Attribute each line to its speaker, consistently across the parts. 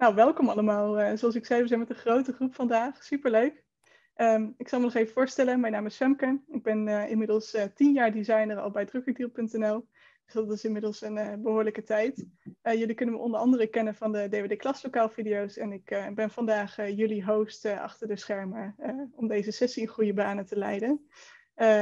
Speaker 1: Nou, welkom allemaal. Eh, zoals ik zei, we zijn met een grote groep vandaag. Superleuk. Ehm, ik zal me nog even voorstellen. Mijn naam is Femke. Ik ben eh, inmiddels eh, tien jaar designer al bij drukkerdeal.nl. Dus dat is inmiddels een behoorlijke tijd. jullie kunnen me onder andere kennen van de DWD Klaslokaal video's. En ik ben vandaag jullie host achter de schermen om deze sessie in goede banen te leiden.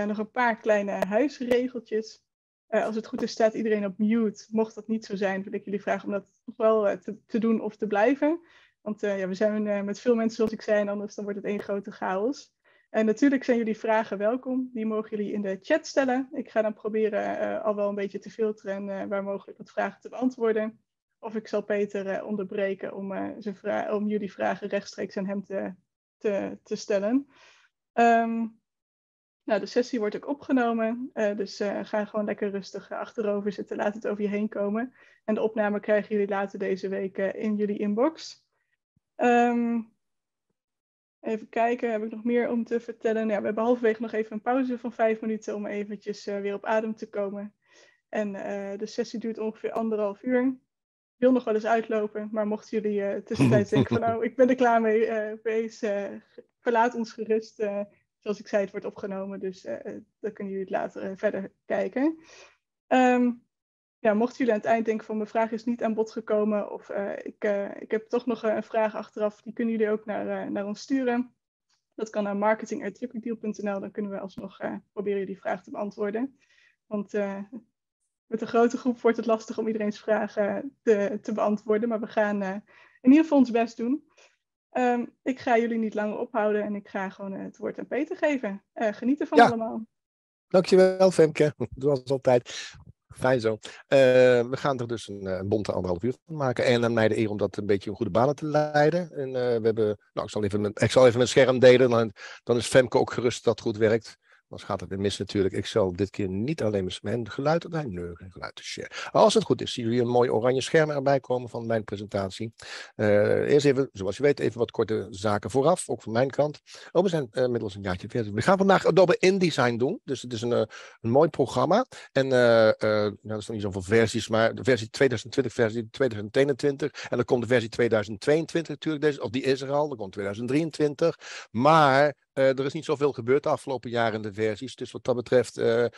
Speaker 1: nog een paar kleine huisregeltjes. Eh, als het goed is, staat iedereen op mute. Mocht dat niet zo zijn, wil ik jullie vragen om dat nog wel eh, te, te, doen of te blijven. Want eh, ja, we zijn met veel mensen, zoals ik zei, en anders dan wordt het één grote chaos. En natuurlijk zijn jullie vragen welkom. Die mogen jullie in de chat stellen. Ik ga dan proberen al wel een beetje te filteren en waar mogelijk wat vragen te beantwoorden. Of ik zal Peter onderbreken om, zijn om jullie vragen rechtstreeks aan hem te, te, te stellen. Ehm, nou, de sessie wordt ook opgenomen. Eh, dus uh, ga gewoon lekker rustig eh, achterover zitten. Laat het over je heen komen. En de opname krijgen jullie later deze week in jullie inbox. Ehm, even kijken, heb ik nog meer om te vertellen? Nou we hebben halverwege nog even een pauze van vijf minuten om eventjes weer op adem te komen. En de sessie duurt ongeveer anderhalf uur. Ik wil nog wel eens uitlopen, maar mochten jullie tussentijds denken van nou, ik ben er klaar mee, wees, verlaat ons gerust zoals ik zei, het wordt opgenomen, dus eh, eh, dan kunnen jullie het later eh, verder kijken. Um, ja, mochten jullie aan het eind denken van mijn vraag is niet aan bod gekomen of ik, ik heb toch nog een vraag achteraf, die kunnen jullie ook naar, naar ons sturen. Dat kan naar marketing.truckerdeal.nl. Dan kunnen we alsnog proberen die vraag te beantwoorden. Want met een grote groep wordt het lastig om iedereen's vragen te, te beantwoorden. Maar we gaan in ieder geval ons best doen. Ehm, ik ga jullie niet langer ophouden en ik ga gewoon eh, het woord aan Peter geven. Eh, genieten van ja. allemaal.
Speaker 2: Dankjewel Femke, zoals altijd. Fijn zo. Eh, we gaan er dus een, een bonte anderhalf uur van maken. En aan mij de eer om dat een beetje een goede banen te leiden. En we hebben, nou, ik zal even, mijn, scherm delen. Dan, dan is Femke ook gerust dat het goed werkt. Dan gaat het mis natuurlijk. Ik zal dit keer niet alleen met mijn geluid erbij. Nee, geen geluid share. Dus, Als het goed is, zien jullie een mooi oranje scherm erbij komen van mijn presentatie. Eh, eerst even, zoals je weet, even wat korte zaken vooraf, ook van mijn kant. Oh, we zijn uh, inmiddels een jaartje verder. We gaan vandaag Adobe InDesign doen. Dus het is een, eh, een mooi programma. En nou, dat is nog niet zoveel versies, maar de versie 2020, versie 2021. En dan komt de versie 2022 natuurlijk, deze, of die is er al. Dan komt 2023. Maar eh, er is niet zoveel gebeurd de afgelopen jaren in de versies. Dus wat dat betreft eh, eh,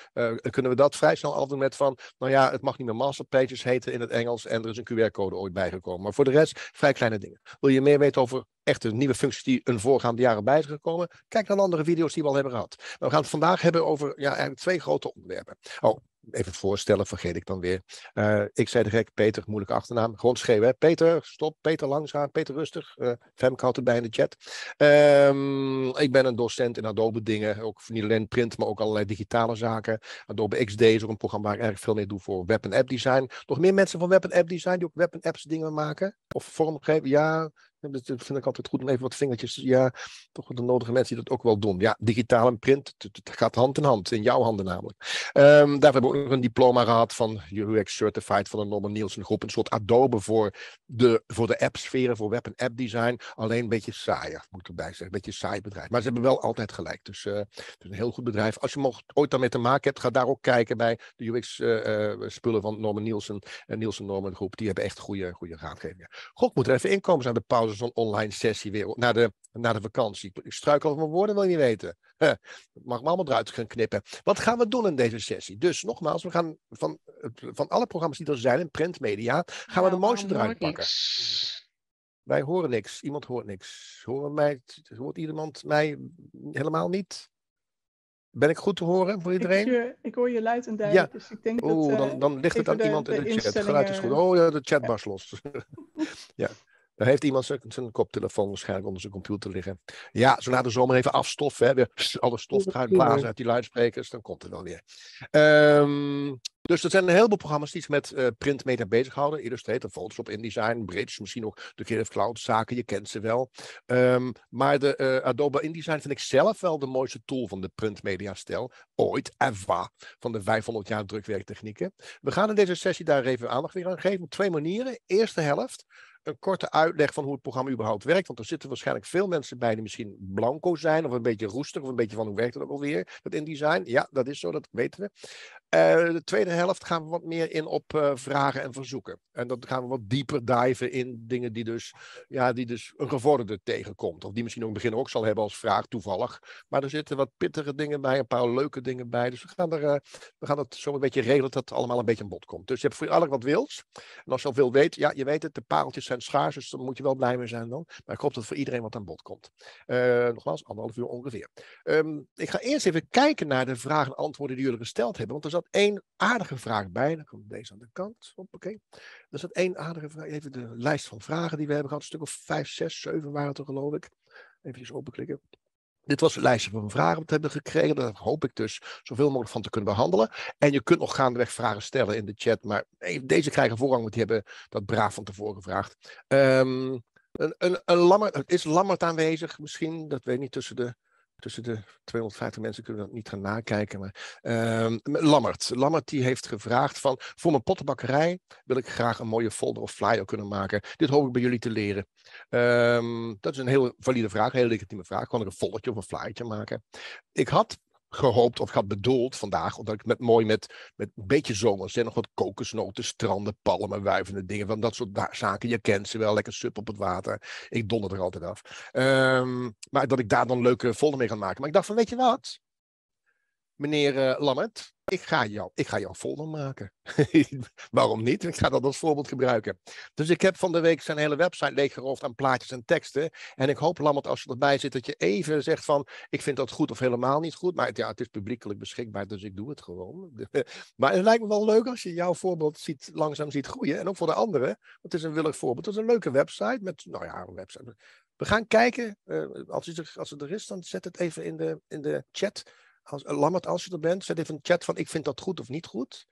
Speaker 2: kunnen we dat vrij snel afdoen met van, nou ja, het mag niet meer masterpages heten in het Engels en er is een QR-code ooit bijgekomen. Maar voor de rest, vrij kleine dingen. Wil je meer weten over echte nieuwe functies die een voorgaande jaren bij zijn gekomen? Kijk naar andere video's die we al hebben gehad. Maar nou, we gaan het vandaag hebben over ja, eigenlijk twee grote onderwerpen. Oh, even het voorstellen vergeet ik dan weer. Eh, ik zei direct Peter, moeilijke achternaam. Gewoon schreeuwen, Peter, stop, Peter langzaam, Peter rustig. Uh, Femke houdt het bij in de chat. Ehm, ik ben een docent in Adobe dingen, ook niet alleen print, maar ook allerlei digitale zaken. Adobe XD is ook een programma waar ik erg veel mee doe voor web- en app design. Nog meer mensen van web- en app design die ook web- en apps dingen maken? Of vormgeven? Ja, dus dat vind ik altijd goed om even wat vingertjes. Ja, toch de nodige mensen die dat ook wel doen. Ja, digitaal en print, het gaat hand in hand. In jouw handen namelijk. Um, daarvoor hebben we ook een diploma gehad van UX Certified van de Norman Nielsen Groep. Een soort adobe voor de, voor de app-sferen, voor web- en app-design. Alleen een beetje saaier, moet ik erbij zeggen. Een beetje saai bedrijf. Maar ze hebben wel altijd gelijk. Dus eh, het is een heel goed bedrijf. Als je mocht, ooit daarmee te maken hebt, ga daar ook kijken bij de UX-spullen eh, eh, van Norman Nielsen en Nielsen Norman Groep. Die hebben echt goede, goede raadgevingen. God, moet er even inkomen zijn de pauze zo'n online sessie weer na de, na de vakantie. Ik struikel over mijn woorden, wil je niet weten. Mag me allemaal eruit gaan knippen. Wat gaan we doen in deze sessie? Dus nogmaals, we gaan van, van alle programma's die er zijn in printmedia, gaan we de nou, mooiste eruit pakken. Wij horen niks. Iemand hoort niks. Horen mij, hoort iemand mij helemaal niet? Ben ik goed te horen voor iedereen?
Speaker 1: Ik, hoor je luid en duidelijk. Ja. Dus eh, dan, ligt het aan iemand in de, chat. Het geluid is goed. Oh ja,
Speaker 2: de chat ja. los. ja. Dan heeft iemand zijn, koptelefoon waarschijnlijk onder zijn computer liggen. Ja, zo na de zomer even afstoffen. Hè, weer alle stof eruit blazen uit die luidsprekers. Dan komt het wel weer. Ehm, dus dat zijn een heleboel programma's die zich met uh, eh, printmedia bezighouden. Illustrator, Photoshop, InDesign, Bridge, misschien nog de Creative Cloud zaken. Je kent ze wel. Ehm, maar de eh, Adobe InDesign vind ik zelf wel de mooiste tool van de printmedia stijl ooit. ever, van de 500 jaar drukwerktechnieken. We gaan in deze sessie daar even aandacht weer aan geven. Op twee manieren. Eerste helft een korte uitleg van hoe het programma überhaupt werkt. Want er zitten waarschijnlijk veel mensen bij die misschien blanco zijn, of een beetje roestig, of een beetje van hoe werkt het ook alweer, dat InDesign. Ja, dat is zo, dat weten we. Eh, de tweede helft gaan we wat meer in op eh, vragen en verzoeken. En dan gaan we wat dieper diven in dingen die dus, ja, die dus een gevorderde tegenkomt. Of die misschien ook in het begin ook zal hebben als vraag, toevallig. Maar er zitten wat pittige dingen bij, een paar leuke dingen bij. Dus we gaan, er, eh, we gaan het zo een beetje regelen dat het allemaal een beetje aan bod komt. Dus je hebt voor allen wat wils. En als je al veel weet, ja, je weet het, de pareltjes zijn schaars, dus daar moet je wel blij mee zijn dan. Maar ik hoop dat voor iedereen wat aan bod komt. nogmaals, anderhalf uur ongeveer. Ehm, ik ga eerst even kijken naar de vragen en antwoorden die jullie gesteld hebben. Want er zat één aardige vraag bij. Dan komt deze aan de kant. Hoppakee. Er zat één aardige vraag. Even de lijst van vragen die we hebben gehad. Een stuk of vijf, zes, zeven waren het er geloof ik. Even openklikken. Dit was het lijstje van vragen wat we hebben gekregen. Daar hoop ik dus zoveel mogelijk van te kunnen behandelen. En je kunt nog gaandeweg vragen stellen in de chat. Maar deze krijgen voorrang, want die hebben dat braaf van tevoren gevraagd. Um, een, een, een is Lammert aanwezig misschien? Dat weet ik niet tussen de tussen de 250 mensen kunnen we dat niet gaan nakijken. Maar, ehm, Lammert. die heeft gevraagd van, voor mijn pottenbakkerij wil ik graag een mooie folder of flyer kunnen maken. Dit hoop ik bij jullie te leren. Ehm, dat is een heel valide vraag, een heel legitieme vraag. Kan ik een foldertje of een flyertje maken? Ik had gehoopt of had bedoeld vandaag, omdat ik met mooi met, met een beetje zomers en nog wat kokosnoten, stranden, palmen, wuivende dingen, van dat soort zaken. Je kent ze wel, lekker sup op het water. Ik donder er altijd af. Ehm, maar dat ik daar dan leuke volder mee ga maken. Maar ik dacht van, weet je wat? meneer uh, Lammert, ik ga, jou, ik ga jou folder maken. Waarom niet? Ik ga dat als voorbeeld gebruiken. Dus ik heb van de week zijn hele website leeggeroofd aan plaatjes en teksten. En ik hoop, Lammert, als je erbij zit, dat je even zegt van... ik vind dat goed of helemaal niet goed. Maar het, ja, het is publiekelijk beschikbaar, dus ik doe het gewoon. maar het lijkt me wel leuk als je jouw voorbeeld ziet, langzaam ziet groeien. En ook voor de anderen. het is een willig voorbeeld. Het is een leuke website met... Nou ja, een website... We gaan kijken. Eh, als, het er, als er is, dan zet het even in de, in de chat als, Lammert, als je er bent, zet even een chat van ik vind dat goed of niet goed.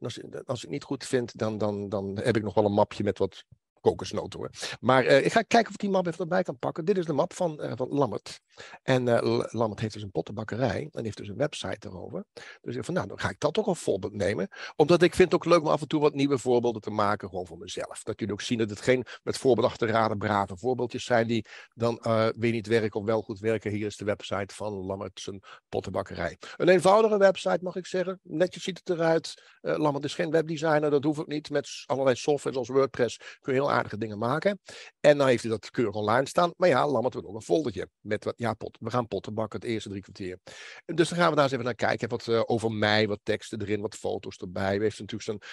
Speaker 2: als, ik het niet goed vind, dan, dan, dan heb ik nog wel een mapje met wat kokosnoten hoor. Maar eh, ik ga kijken of ik die map even erbij kan pakken. Dit is de map van, eh, van Lammert. En uh, eh, Lammert heeft dus een pottenbakkerij en heeft dus een website erover. Dus ik van nou, dan ga ik dat ook als voorbeeld nemen. Omdat ik vind het ook leuk om af en toe wat nieuwe voorbeelden te maken, gewoon voor mezelf. Dat jullie ook zien dat het geen met voorbedachte raden brave voorbeeldjes zijn die dan weer niet werken of wel goed werken. Hier is de website van Lammert zijn pottenbakkerij. Een eenvoudige website mag ik zeggen. Netjes ziet het eruit. Lammert is geen webdesigner, dat hoeft ook niet. Met allerlei software zoals WordPress kun je heel aardige dingen maken. En dan nou heeft hij dat keurig online staan. Maar ja, Lammert we ook een foldertje met wat, ja, pot, we gaan potten bakken het eerste drie kwartier. Dus dan gaan we daar eens even naar kijken. Wat uh, over mij, wat teksten erin, wat foto's erbij. We hebben natuurlijk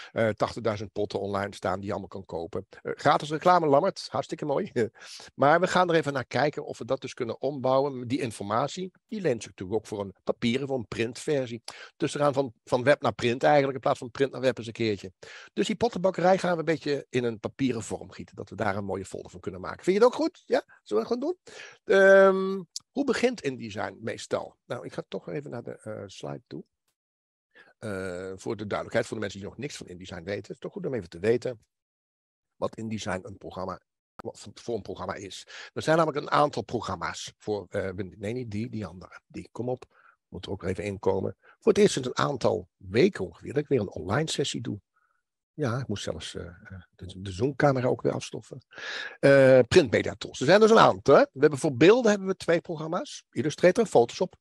Speaker 2: zo'n 80.000 eh, potten online staan die je allemaal kan kopen. Eh, gratis reclame, Lammert, hartstikke mooi. maar we gaan er even naar kijken of we dat dus kunnen ombouwen. Die informatie, die leent zich natuurlijk ook voor een papieren, voor een printversie. Dus we gaan van, van web naar print eigenlijk, in plaats van print naar web eens een keertje. Dus die pottenbakkerij gaan we een beetje in een papieren vorm omgieten. Dat we daar een mooie folder van kunnen maken. Vind je dat ook goed? Ja? Zullen we gewoon doen? Ehm, hoe begint InDesign meestal? Nou, ik ga toch even naar de eh, slide toe. Eh, voor de duidelijkheid voor de mensen die nog niks van InDesign weten. Het is toch goed om even te weten wat InDesign een programma voor een programma is. Er zijn namelijk een aantal programma's voor, eh, nee niet die, die andere. Die, kom op, moet er ook even inkomen. Voor het eerst in een aantal weken ongeveer dat ik weer een online sessie doe. Ja, ik moest zelfs eh, eh, de, zoomcamera ook weer afstoffen. Eh, printmedia tools. Er zijn dus een aantal. Hè? We hebben voor beelden hebben we twee programma's. Illustrator, Photoshop.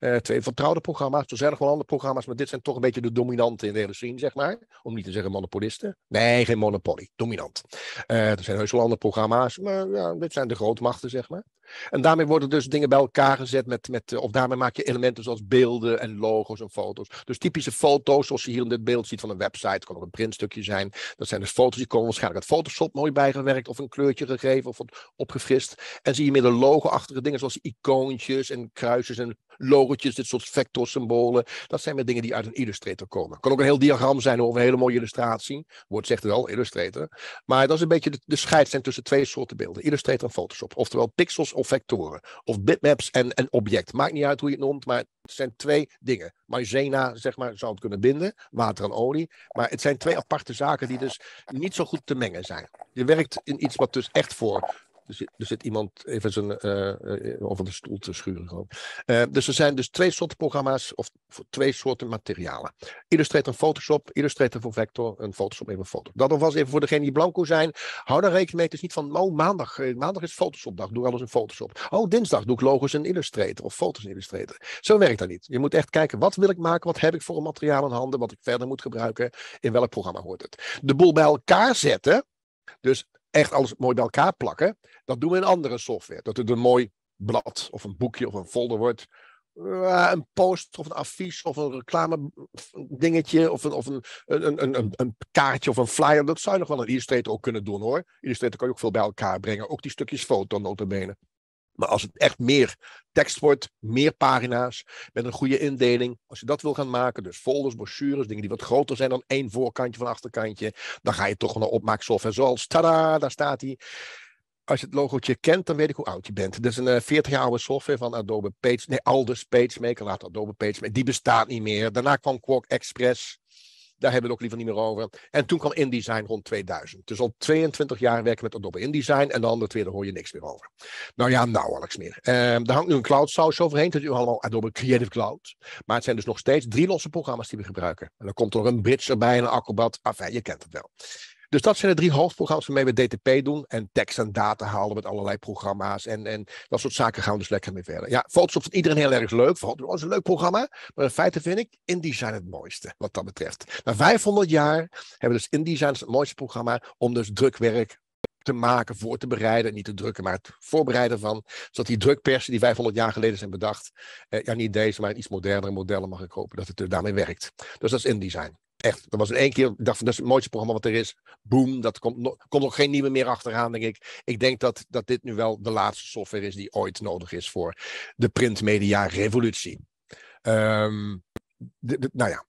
Speaker 2: Uh, twee vertrouwde programma's. Er zijn nog wel andere programma's, maar dit zijn toch een beetje de dominante in de hele scene, zeg maar. Om niet te zeggen monopolisten. Nee, geen monopolie. Dominant. er zijn heus wel andere programma's, maar ja, dit zijn de grootmachten, zeg maar. En daarmee worden dus dingen bij elkaar gezet. Met, met, eh, of daarmee maak je elementen zoals beelden en logo's en foto's. Dus typische foto's, zoals je hier in dit beeld ziet van een website. Het kan ook een printstukje zijn. Dat zijn dus foto's die komen waarschijnlijk uit Photoshop mooi bijgewerkt. Of een kleurtje gegeven of opgefrist. En zie je meer de logo-achtige dingen zoals icoontjes en kruisjes en logotjes. Dit soort vectorsymbolen. Dat zijn weer dingen die uit een illustrator komen. kan ook een heel diagram zijn of een hele mooie illustratie. wordt zegt het al, illustrator. Maar dat is een beetje de, de scheidslijn tussen twee soorten beelden. Illustrator en Photoshop. Oftewel pixels of vectoren. Of bitmaps en, en object. Maakt niet uit hoe je het noemt, maar het zijn twee dingen. Maizena, zeg maar, zou het kunnen binden. Water en olie. Maar het zijn twee aparte zaken die dus niet zo goed te mengen zijn. Je werkt in iets wat dus echt voor dus er zit, er zit iemand even zijn, uh, over de stoel te schuren. Gewoon. Eh, dus er zijn dus twee soorten programma's of twee soorten materialen. Illustrator en Photoshop, Illustrator voor Vector en Photoshop even foto. Dat alvast even voor degenen die blanco zijn. Hou daar rekening mee. Het is niet van, oh maandag, maandag is Photoshopdag, doe alles in Photoshop. Oh dinsdag doe ik logos in Illustrator of foto's in Illustrator. Zo werkt dat niet. Je moet echt kijken, wat wil ik maken? Wat heb ik voor een materiaal in handen? Wat ik verder moet gebruiken? In welk programma hoort het? De boel bij elkaar zetten. Dus echt alles mooi bij elkaar plakken, dat doen we in andere software. Dat het een mooi blad of een boekje of een folder wordt. Eh, een post of een affiche of een reclame dingetje of, een, of een, een, een, een, kaartje of een flyer. Dat zou je nog wel een Illustrator ook kunnen doen hoor. Illustrator kan je ook veel bij elkaar brengen. Ook die stukjes foto notabene. Maar als het echt meer tekst wordt, meer pagina's, met een goede indeling. Als je dat wil gaan maken, dus folders, brochures, dingen die wat groter zijn dan één voorkantje van achterkantje, dan ga je toch naar opmaaksoftware zoals, tada, daar staat hij. Als je het logootje kent, dan weet ik hoe oud je bent. Dit is een 40 eh, jaar oude software van Adobe Page, nee, Aldus PageMaker, laat Adobe PageMaker, die bestaat niet meer. Daarna kwam Quark Express. Daar hebben we het ook liever niet meer over. En toen kwam InDesign rond 2000. Dus al 22 jaar werken we met Adobe InDesign. En de andere twee, daar hoor je niks meer over. Nou ja, nauwelijks nou, meer. Ehm, er daar hangt nu een cloud saus overheen. Dat is allemaal Adobe Creative Cloud. Maar het zijn dus nog steeds drie losse programma's die we gebruiken. En dan komt er een bridge erbij, en een acrobat. Enfin, je kent het wel. Dus dat zijn de drie hoofdprogramma's waarmee we DTP doen. En tekst en data halen met allerlei programma's. En, en dat soort zaken gaan we dus lekker mee verder. Ja, Photoshop vindt iedereen heel erg leuk. Photoshop is een leuk programma. Maar in feite vind ik InDesign het mooiste, wat dat betreft. Na 500 jaar hebben we dus InDesign het mooiste programma om dus drukwerk te maken, voor te bereiden. Niet te drukken, maar het voorbereiden van. Zodat die drukpersen die 500 jaar geleden zijn bedacht. Eh, ja, niet deze, maar een iets modernere modellen mag ik hopen dat het er daarmee werkt. Dus dat is InDesign. Echt, dat was in één keer, ik dacht, dat is het mooiste programma wat er is. Boom, dat komt, no komt ook geen nieuwe meer achteraan, denk ik. Ik denk dat, dat dit nu wel de laatste software is die ooit nodig is voor de printmedia revolutie. Um, nou ja,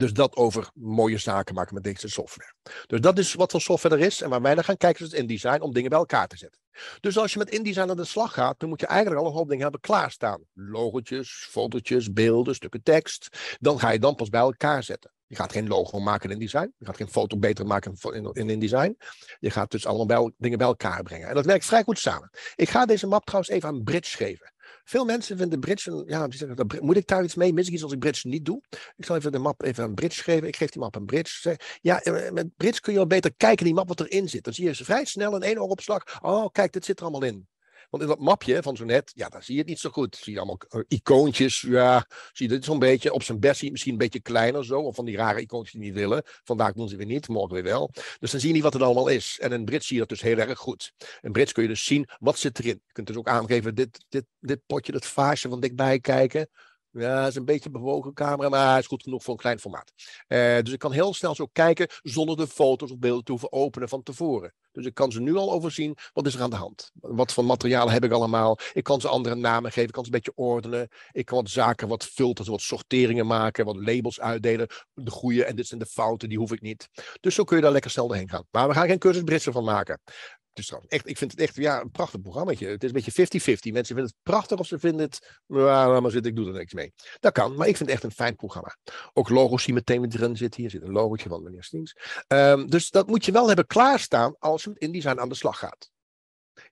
Speaker 2: dus dat over mooie zaken maken met deze software. Dus dat is wat voor software er is en waar wij naar gaan kijken is het InDesign om dingen bij elkaar te zetten. Dus als je met InDesign aan de slag gaat, dan moet je eigenlijk al een hoop dingen hebben klaarstaan. Logotjes, fotootjes, beelden, stukken tekst. Dan ga je dan pas bij elkaar zetten. Je gaat geen logo maken in InDesign. Je gaat geen foto beter maken in InDesign. Je gaat dus allemaal dingen bij elkaar brengen. En dat werkt vrij goed samen. Ik ga deze map trouwens even aan Bridge geven. Veel mensen vinden bridge, ja, zeggen, moet ik daar iets mee? Mis ik iets als ik bridge niet doe? Ik zal even de map even aan bridge geven. Ik geef die map aan bridge. Ja, eh, eh, met bridge kun je wel beter kijken die map wat erin zit. Dan zie je ze vrij snel in één ooropslag. Oh, kijk, dit zit er allemaal in. Want in dat mapje van zo'n net, ja, daar zie je het niet zo goed. Zie je allemaal eh, icoontjes, ja, zie je dit zo'n beetje. Op zijn best zie je misschien een beetje kleiner zo, of van die rare icoontjes die niet willen. Vandaag doen ze weer niet, morgen weer wel. Dus dan zie je niet wat het allemaal is. En in Brits zie je dat dus heel erg goed. In Brits kun je dus zien, wat zit erin. Je kunt dus ook aangeven, dit, dit, dit potje, dat vaasje van dichtbij kijken. Ja, het is een beetje bewogen camera, maar het is goed genoeg voor een klein formaat. Eh, dus ik kan heel snel zo kijken zonder de foto's of beelden te hoeven openen van tevoren. Dus ik kan ze nu al overzien. Wat is er aan de hand? Wat voor materialen heb ik allemaal? Ik kan ze andere namen geven. Ik kan ze een beetje ordenen. Ik kan wat zaken, wat filters, wat sorteringen maken. Wat labels uitdelen. De goede en dit zijn de fouten, die hoef ik niet. Dus zo kun je daar lekker snel doorheen gaan. Maar we gaan geen cursus Britsen van maken dus echt, ik vind het echt ja, een prachtig programma. Het is een beetje 50-50. Mensen vinden het prachtig of ze vinden het. Maar, maar zit, ik doe er niks mee. Dat kan, maar ik vind het echt een fijn programma. Ook logo's die meteen weer erin zitten. Hier zit een logotje, van meneer Stings. Um, ehm, dus dat moet je wel hebben klaarstaan als je met InDesign aan de slag gaat.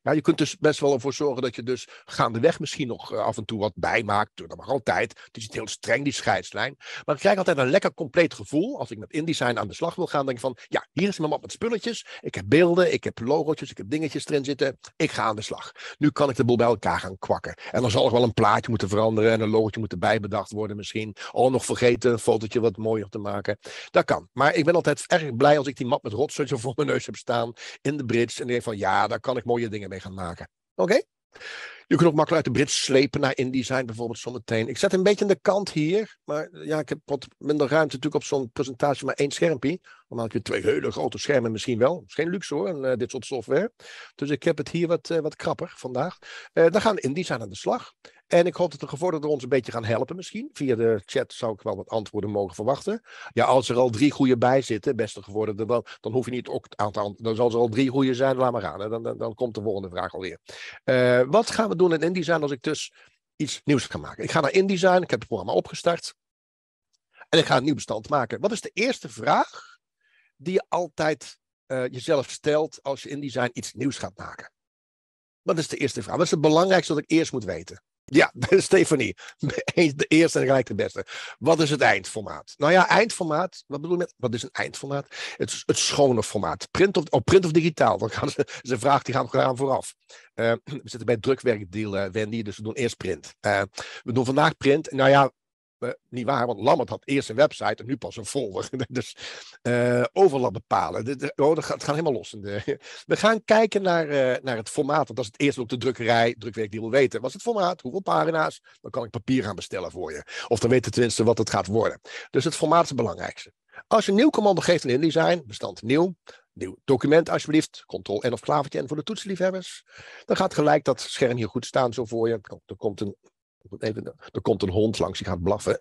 Speaker 2: Ja, je kunt dus best wel ervoor zorgen dat je dus gaandeweg misschien nog eh, af en toe wat bijmaakt. Dat mag altijd. Het is niet heel streng, die scheidslijn. Maar ik krijg altijd een lekker compleet gevoel. Als ik met InDesign aan de slag wil gaan, denk ik van, ja, hier is mijn map met spulletjes. Ik heb beelden, ik heb logootjes, ik heb dingetjes erin zitten. Ik ga aan de slag. Nu kan ik de boel bij elkaar gaan kwakken. En dan zal er wel een plaatje moeten veranderen en een logotje moeten bijbedacht worden misschien. Al oh, nog vergeten een fotootje wat mooier te maken. Dat kan. Maar ik ben altijd erg blij als ik die map met rotzooi voor mijn neus heb staan in de bridge. En denk van, ja, daar kan ik mooie dingen mee gaan maken. Oké? Je kunt ook makkelijk uit de Brits slepen naar InDesign bijvoorbeeld zometeen. Ik zet een beetje aan de kant hier. Maar ja, ik heb wat minder ruimte natuurlijk op zo'n presentatie, maar één schermpje. Normaal heb je twee hele grote schermen misschien wel. Dat is geen luxe hoor, en, eh, dit soort software. Dus ik heb het hier wat, eh, wat krapper vandaag. Eh, dan gaan InDesign aan de slag. En ik hoop dat de gevorderden ons een beetje gaan helpen misschien. Via de chat zou ik wel wat antwoorden mogen verwachten. Ja, als er al drie goede bij zitten, beste gevorderden, dan, dan hoef je niet ook het aantal. Dan zal er al drie goede zijn, laat maar gaan. Dan, dan, dan komt de volgende vraag alweer. Uh, wat gaan we doen in InDesign als ik dus iets nieuws ga maken? Ik ga naar InDesign, ik heb het programma opgestart. En ik ga een nieuw bestand maken. Wat is de eerste vraag die je altijd eh, jezelf stelt als je InDesign iets nieuws gaat maken? Wat is de eerste vraag? Wat is het belangrijkste dat ik eerst moet weten? Ja, Stefanie. De eerste en gelijk de beste. Wat is het eindformaat? Nou ja, eindformaat. Wat bedoel je met. Wat is een eindformaat? Het, het schone formaat. Print of, oh, print of digitaal. Dat gaan ze, is een vraag die gaan we graag vooraf. Eh, we zitten bij het drukwerkdeal, Wendy. Dus we doen eerst print. Eh, we doen vandaag print. Nou ja, eh, niet waar, want Lammert had eerst een website en nu pas een volger. dus uh, overlap bepalen. oh, dat gaat, het gaat helemaal los. De, we gaan kijken naar, eh, naar het formaat. Want dat is het eerste op de drukkerij, drukwerk die wil weten. Wat is het formaat? Hoeveel pagina's? Dan kan ik papier gaan bestellen voor je. Of dan weten tenminste wat het gaat worden. Dus het formaat is het belangrijkste. Als je een nieuw commando geeft in InDesign, bestand nieuw, nieuw document alsjeblieft, ctrl-n of klavertje en voor de toetsenliefhebbers. dan gaat gelijk dat scherm hier goed staan zo voor je. Er komt een Even, er komt een hond langs, die gaat blaffen.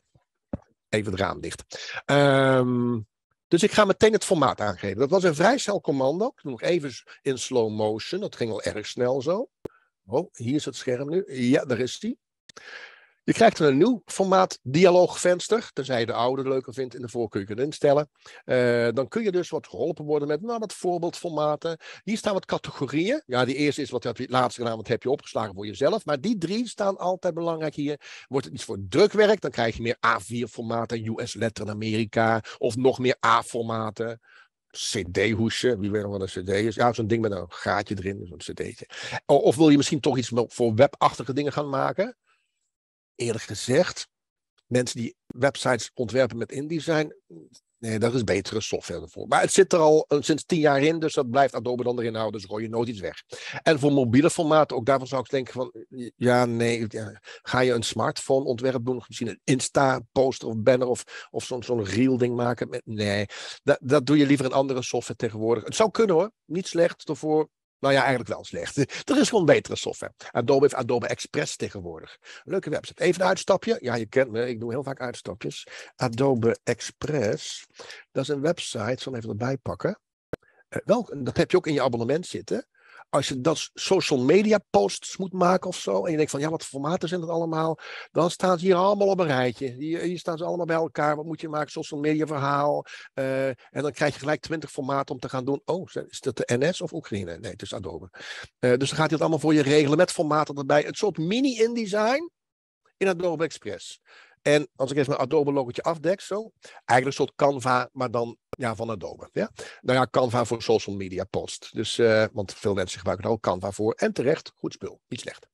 Speaker 2: Even het raam dicht. Ehm, dus ik ga meteen het formaat aangeven. Dat was een vrij snel commando. Ik doe nog even in slow motion. Dat ging al erg snel zo. Oh, hier is het scherm nu. Ja, daar is die. Je krijgt een nieuw formaat dialoogvenster, tenzij je de oude leuker vindt en de voorkeur kunt instellen. Eh, dan kun je dus wat geholpen worden met nou, wat voorbeeldformaten. Hier staan wat categorieën. Ja, die eerste is wat je het laatste gedaan, wat heb je opgeslagen voor jezelf. Maar die drie staan altijd belangrijk hier. Wordt het iets voor drukwerk, dan krijg je meer A4-formaten, US-letter in Amerika, of nog meer A-formaten. CD-hoesje, wie weet nog wat een CD is. Ja, zo'n ding met een gaatje erin, zo'n CD'tje. Of wil je misschien toch iets voor webachtige dingen gaan maken? eerlijk gezegd, mensen die websites ontwerpen met InDesign, nee, daar is betere software voor. Maar het zit er al eh, sinds tien jaar in, dus dat blijft Adobe dan erin houden, dus gooi je nooit iets weg. En voor mobiele formaten, ook daarvan zou ik denken van, eh, ja, nee, ja, ga je een smartphone ontwerp doen, misschien een Insta-poster of banner of, of zo'n zo'n reel ding maken? Met, nee, dat, dat doe je liever in andere software tegenwoordig. Het zou kunnen hoor, niet slecht ervoor, nou ja, eigenlijk wel slecht. Er is gewoon betere software. Adobe heeft Adobe Express tegenwoordig. Leuke website. Even een uitstapje. Ja, je kent me. Ik doe heel vaak uitstapjes. Adobe Express. Dat is een website. Ik zal even erbij pakken. Eh, wel, dat heb je ook in je abonnement zitten als je dat social media posts moet maken of zo. En je denkt van ja, wat formaten zijn dat allemaal? Dan staan ze hier allemaal op een rijtje. Hier, staan ze allemaal bij elkaar. Wat moet je maken? Social media verhaal. Eh, en dan krijg je gelijk twintig formaten om te gaan doen. Oh, is dat de NS of Oekraïne? Nee, het is Adobe. Eh, dus dan gaat hij het allemaal voor je regelen met formaten erbij. Het soort mini-InDesign in Adobe Express. En als ik eens mijn Adobe logotje afdek, zo. Eigenlijk een soort Canva, maar dan ja, van Adobe. Ja? Nou ja, Canva voor social media post. Dus, eh, want veel mensen gebruiken er ook Canva voor. En terecht, goed spul, niet slecht.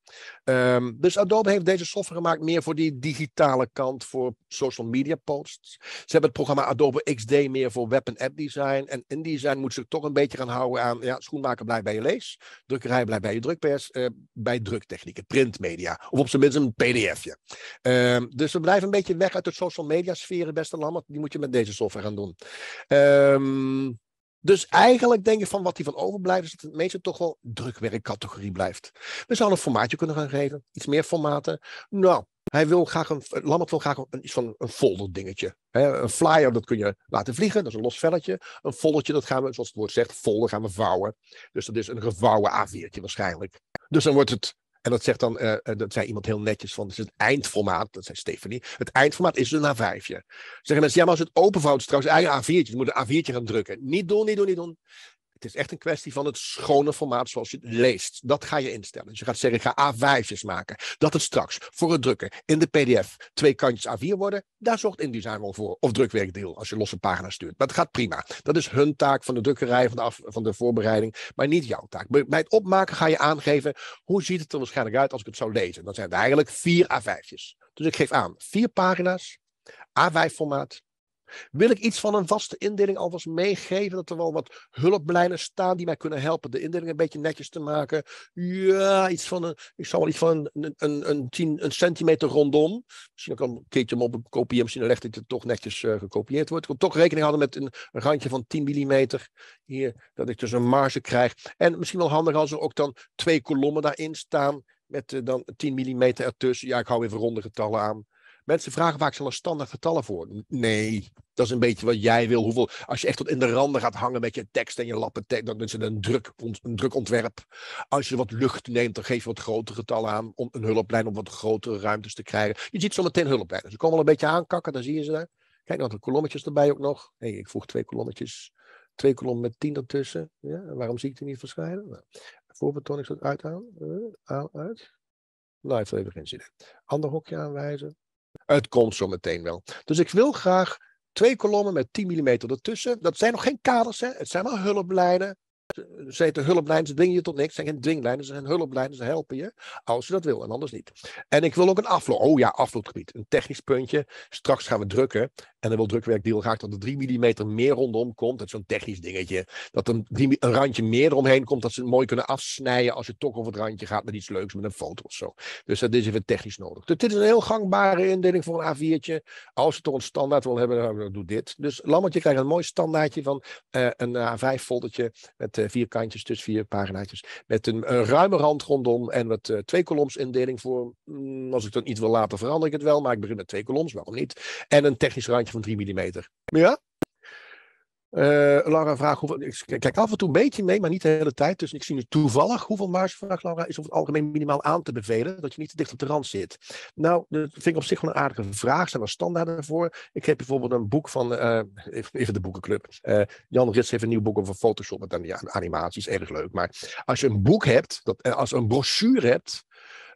Speaker 2: Ehm, dus Adobe heeft deze software gemaakt meer voor die digitale kant, voor social media posts. Ze hebben het programma Adobe XD meer voor web- en app design. En InDesign moet ze toch een beetje gaan houden aan, ja, schoenmaker blijft bij je lees, drukkerij blijft bij je drukpers, eh, bij druktechnieken, printmedia. Of op zijn minst een pdfje. Um, ehm, dus we blijven een beetje weg uit de social media sfeer, beste Lammert. Die moet je met deze software gaan doen. Ehm, dus eigenlijk denk ik van wat die van overblijft, is dat het meeste toch wel drukwerkcategorie blijft. We zouden een formaatje kunnen gaan geven, iets meer formaten. Nou, hij wil graag een, Lammert wil graag een, iets van een folder dingetje. een flyer, dat kun je laten vliegen, dat is een los velletje. Een foldertje, dat gaan we, zoals het woord zegt, folder gaan we vouwen. Dus dat is een gevouwen A4'tje waarschijnlijk. Dus dan wordt het en dat zegt dan, eh, eh, dat zei iemand heel netjes van, is het eindformaat, dat zei Stefanie. Het eindformaat is dus een a 5 Zeggen mensen, ja, maar als het openvouwt, is trouwens eigen A4'tje. Je moet een A4'tje gaan drukken. Niet doen, niet doen, niet doen. Het is echt een kwestie van het schone formaat zoals je het leest. Dat ga je instellen. Dus je gaat zeggen, ik ga a 5s maken. Dat het straks voor het drukken in de PDF twee kantjes A4 worden. Daar zorgt InDesign wel voor. Of drukwerkdeel als je losse pagina's stuurt. Maar dat gaat prima. Dat is hun taak van de drukkerij, van de, af, van de voorbereiding. Maar niet jouw taak. Bij het opmaken ga je aangeven, hoe ziet het er waarschijnlijk uit als ik het zou lezen? Dan zijn het eigenlijk vier a 5s Dus ik geef aan, vier pagina's, A5-formaat, wil ik iets van een vaste indeling alvast meegeven? Dat er wel wat hulplijnen staan die mij kunnen helpen de indeling een beetje netjes te maken. Ja, iets van een, ik zal wel iets van een, een, een, 10, een centimeter rondom. Misschien ik een keertje hem op kopiëren. Misschien legt hij het toch netjes eh, gekopieerd wordt. Ik wil toch rekening houden met een, randje van 10 mm. Hier, dat ik dus een marge krijg. En misschien wel handig als er ook dan twee kolommen daarin staan. Met eh, dan 10 mm ertussen. Ja, ik hou even ronde getallen aan. Mensen vragen vaak zelfs standaard getallen voor. Nee, dat is een beetje wat jij wil. Hoeveel, als je echt tot in de randen gaat hangen met je tekst en je lappen tekst, dan is het een druk, een druk ontwerp. Als je wat lucht neemt, dan geef je wat grotere getallen aan. Om een hulplijn om wat grotere ruimtes te krijgen. Je ziet zo meteen hulplijnen. Ze komen wel een beetje aankakken, dan zie je ze daar. Kijk, nog de kolommetjes erbij ook nog. Hey, ik voeg twee kolommetjes. Twee kolommen met tien ertussen. Ja, waarom zie ik die niet verschijnen? Nou, voorbetoning staat uit aan. Uh, eh, aan, uit. Live nou, even geen zin in. Ander hokje aanwijzen. Het komt zo meteen wel. Dus ik wil graag twee kolommen met 10 mm ertussen. Dat zijn nog geen kaders, hè? het zijn maar hulplijnen. Ze, ze hulplijnen, ze dwingen je tot niks. Ze zijn geen dwinglijnen, ze zijn hulplijnen, ze helpen je als je dat wil en anders niet. En ik wil ook een afloop. Oh ja, afloopgebied. Een technisch puntje. Straks gaan we drukken. En dan wil drukwerkdeal graag dat er 3 mm meer rondom komt. Dat is zo'n technisch dingetje. Dat een, randje meer eromheen komt. Dat ze het mooi kunnen afsnijden als je toch over het randje gaat met iets leuks, met een foto of zo. Dus dat is even technisch nodig. Dus dit is een heel gangbare indeling voor een A4'tje. Als je toch een standaard wil hebben, dan doe dit. Dus Lammertje krijgt een mooi standaardje van eh, een eh, A5-foldertje met met eh, vier kantjes, dus vier paginaatjes. Met een, ruime rand rondom en met eh, twee kolomsindeling voor. Mm, als ik dat niet wil laten, verander ik het wel. Maar ik begin met twee koloms, waarom niet? En een technisch randje van 3 mm. Ja, uh, Laura vraagt hoeveel. Ik kijk af en toe een beetje mee, maar niet de hele tijd. Dus ik zie nu toevallig hoeveel marge, vraagt Laura, is over het algemeen minimaal aan te bevelen. Dat je niet te dicht op de rand zit. Nou, dat vind ik op zich wel een aardige vraag. Zijn er standaarden voor? Ik heb bijvoorbeeld een boek van. Eh, even de boekenclub. Eh, Jan Rits heeft een nieuw boek over Photoshop met dan animaties. Erg leuk. Maar als je een boek hebt, dat, als je een brochure hebt.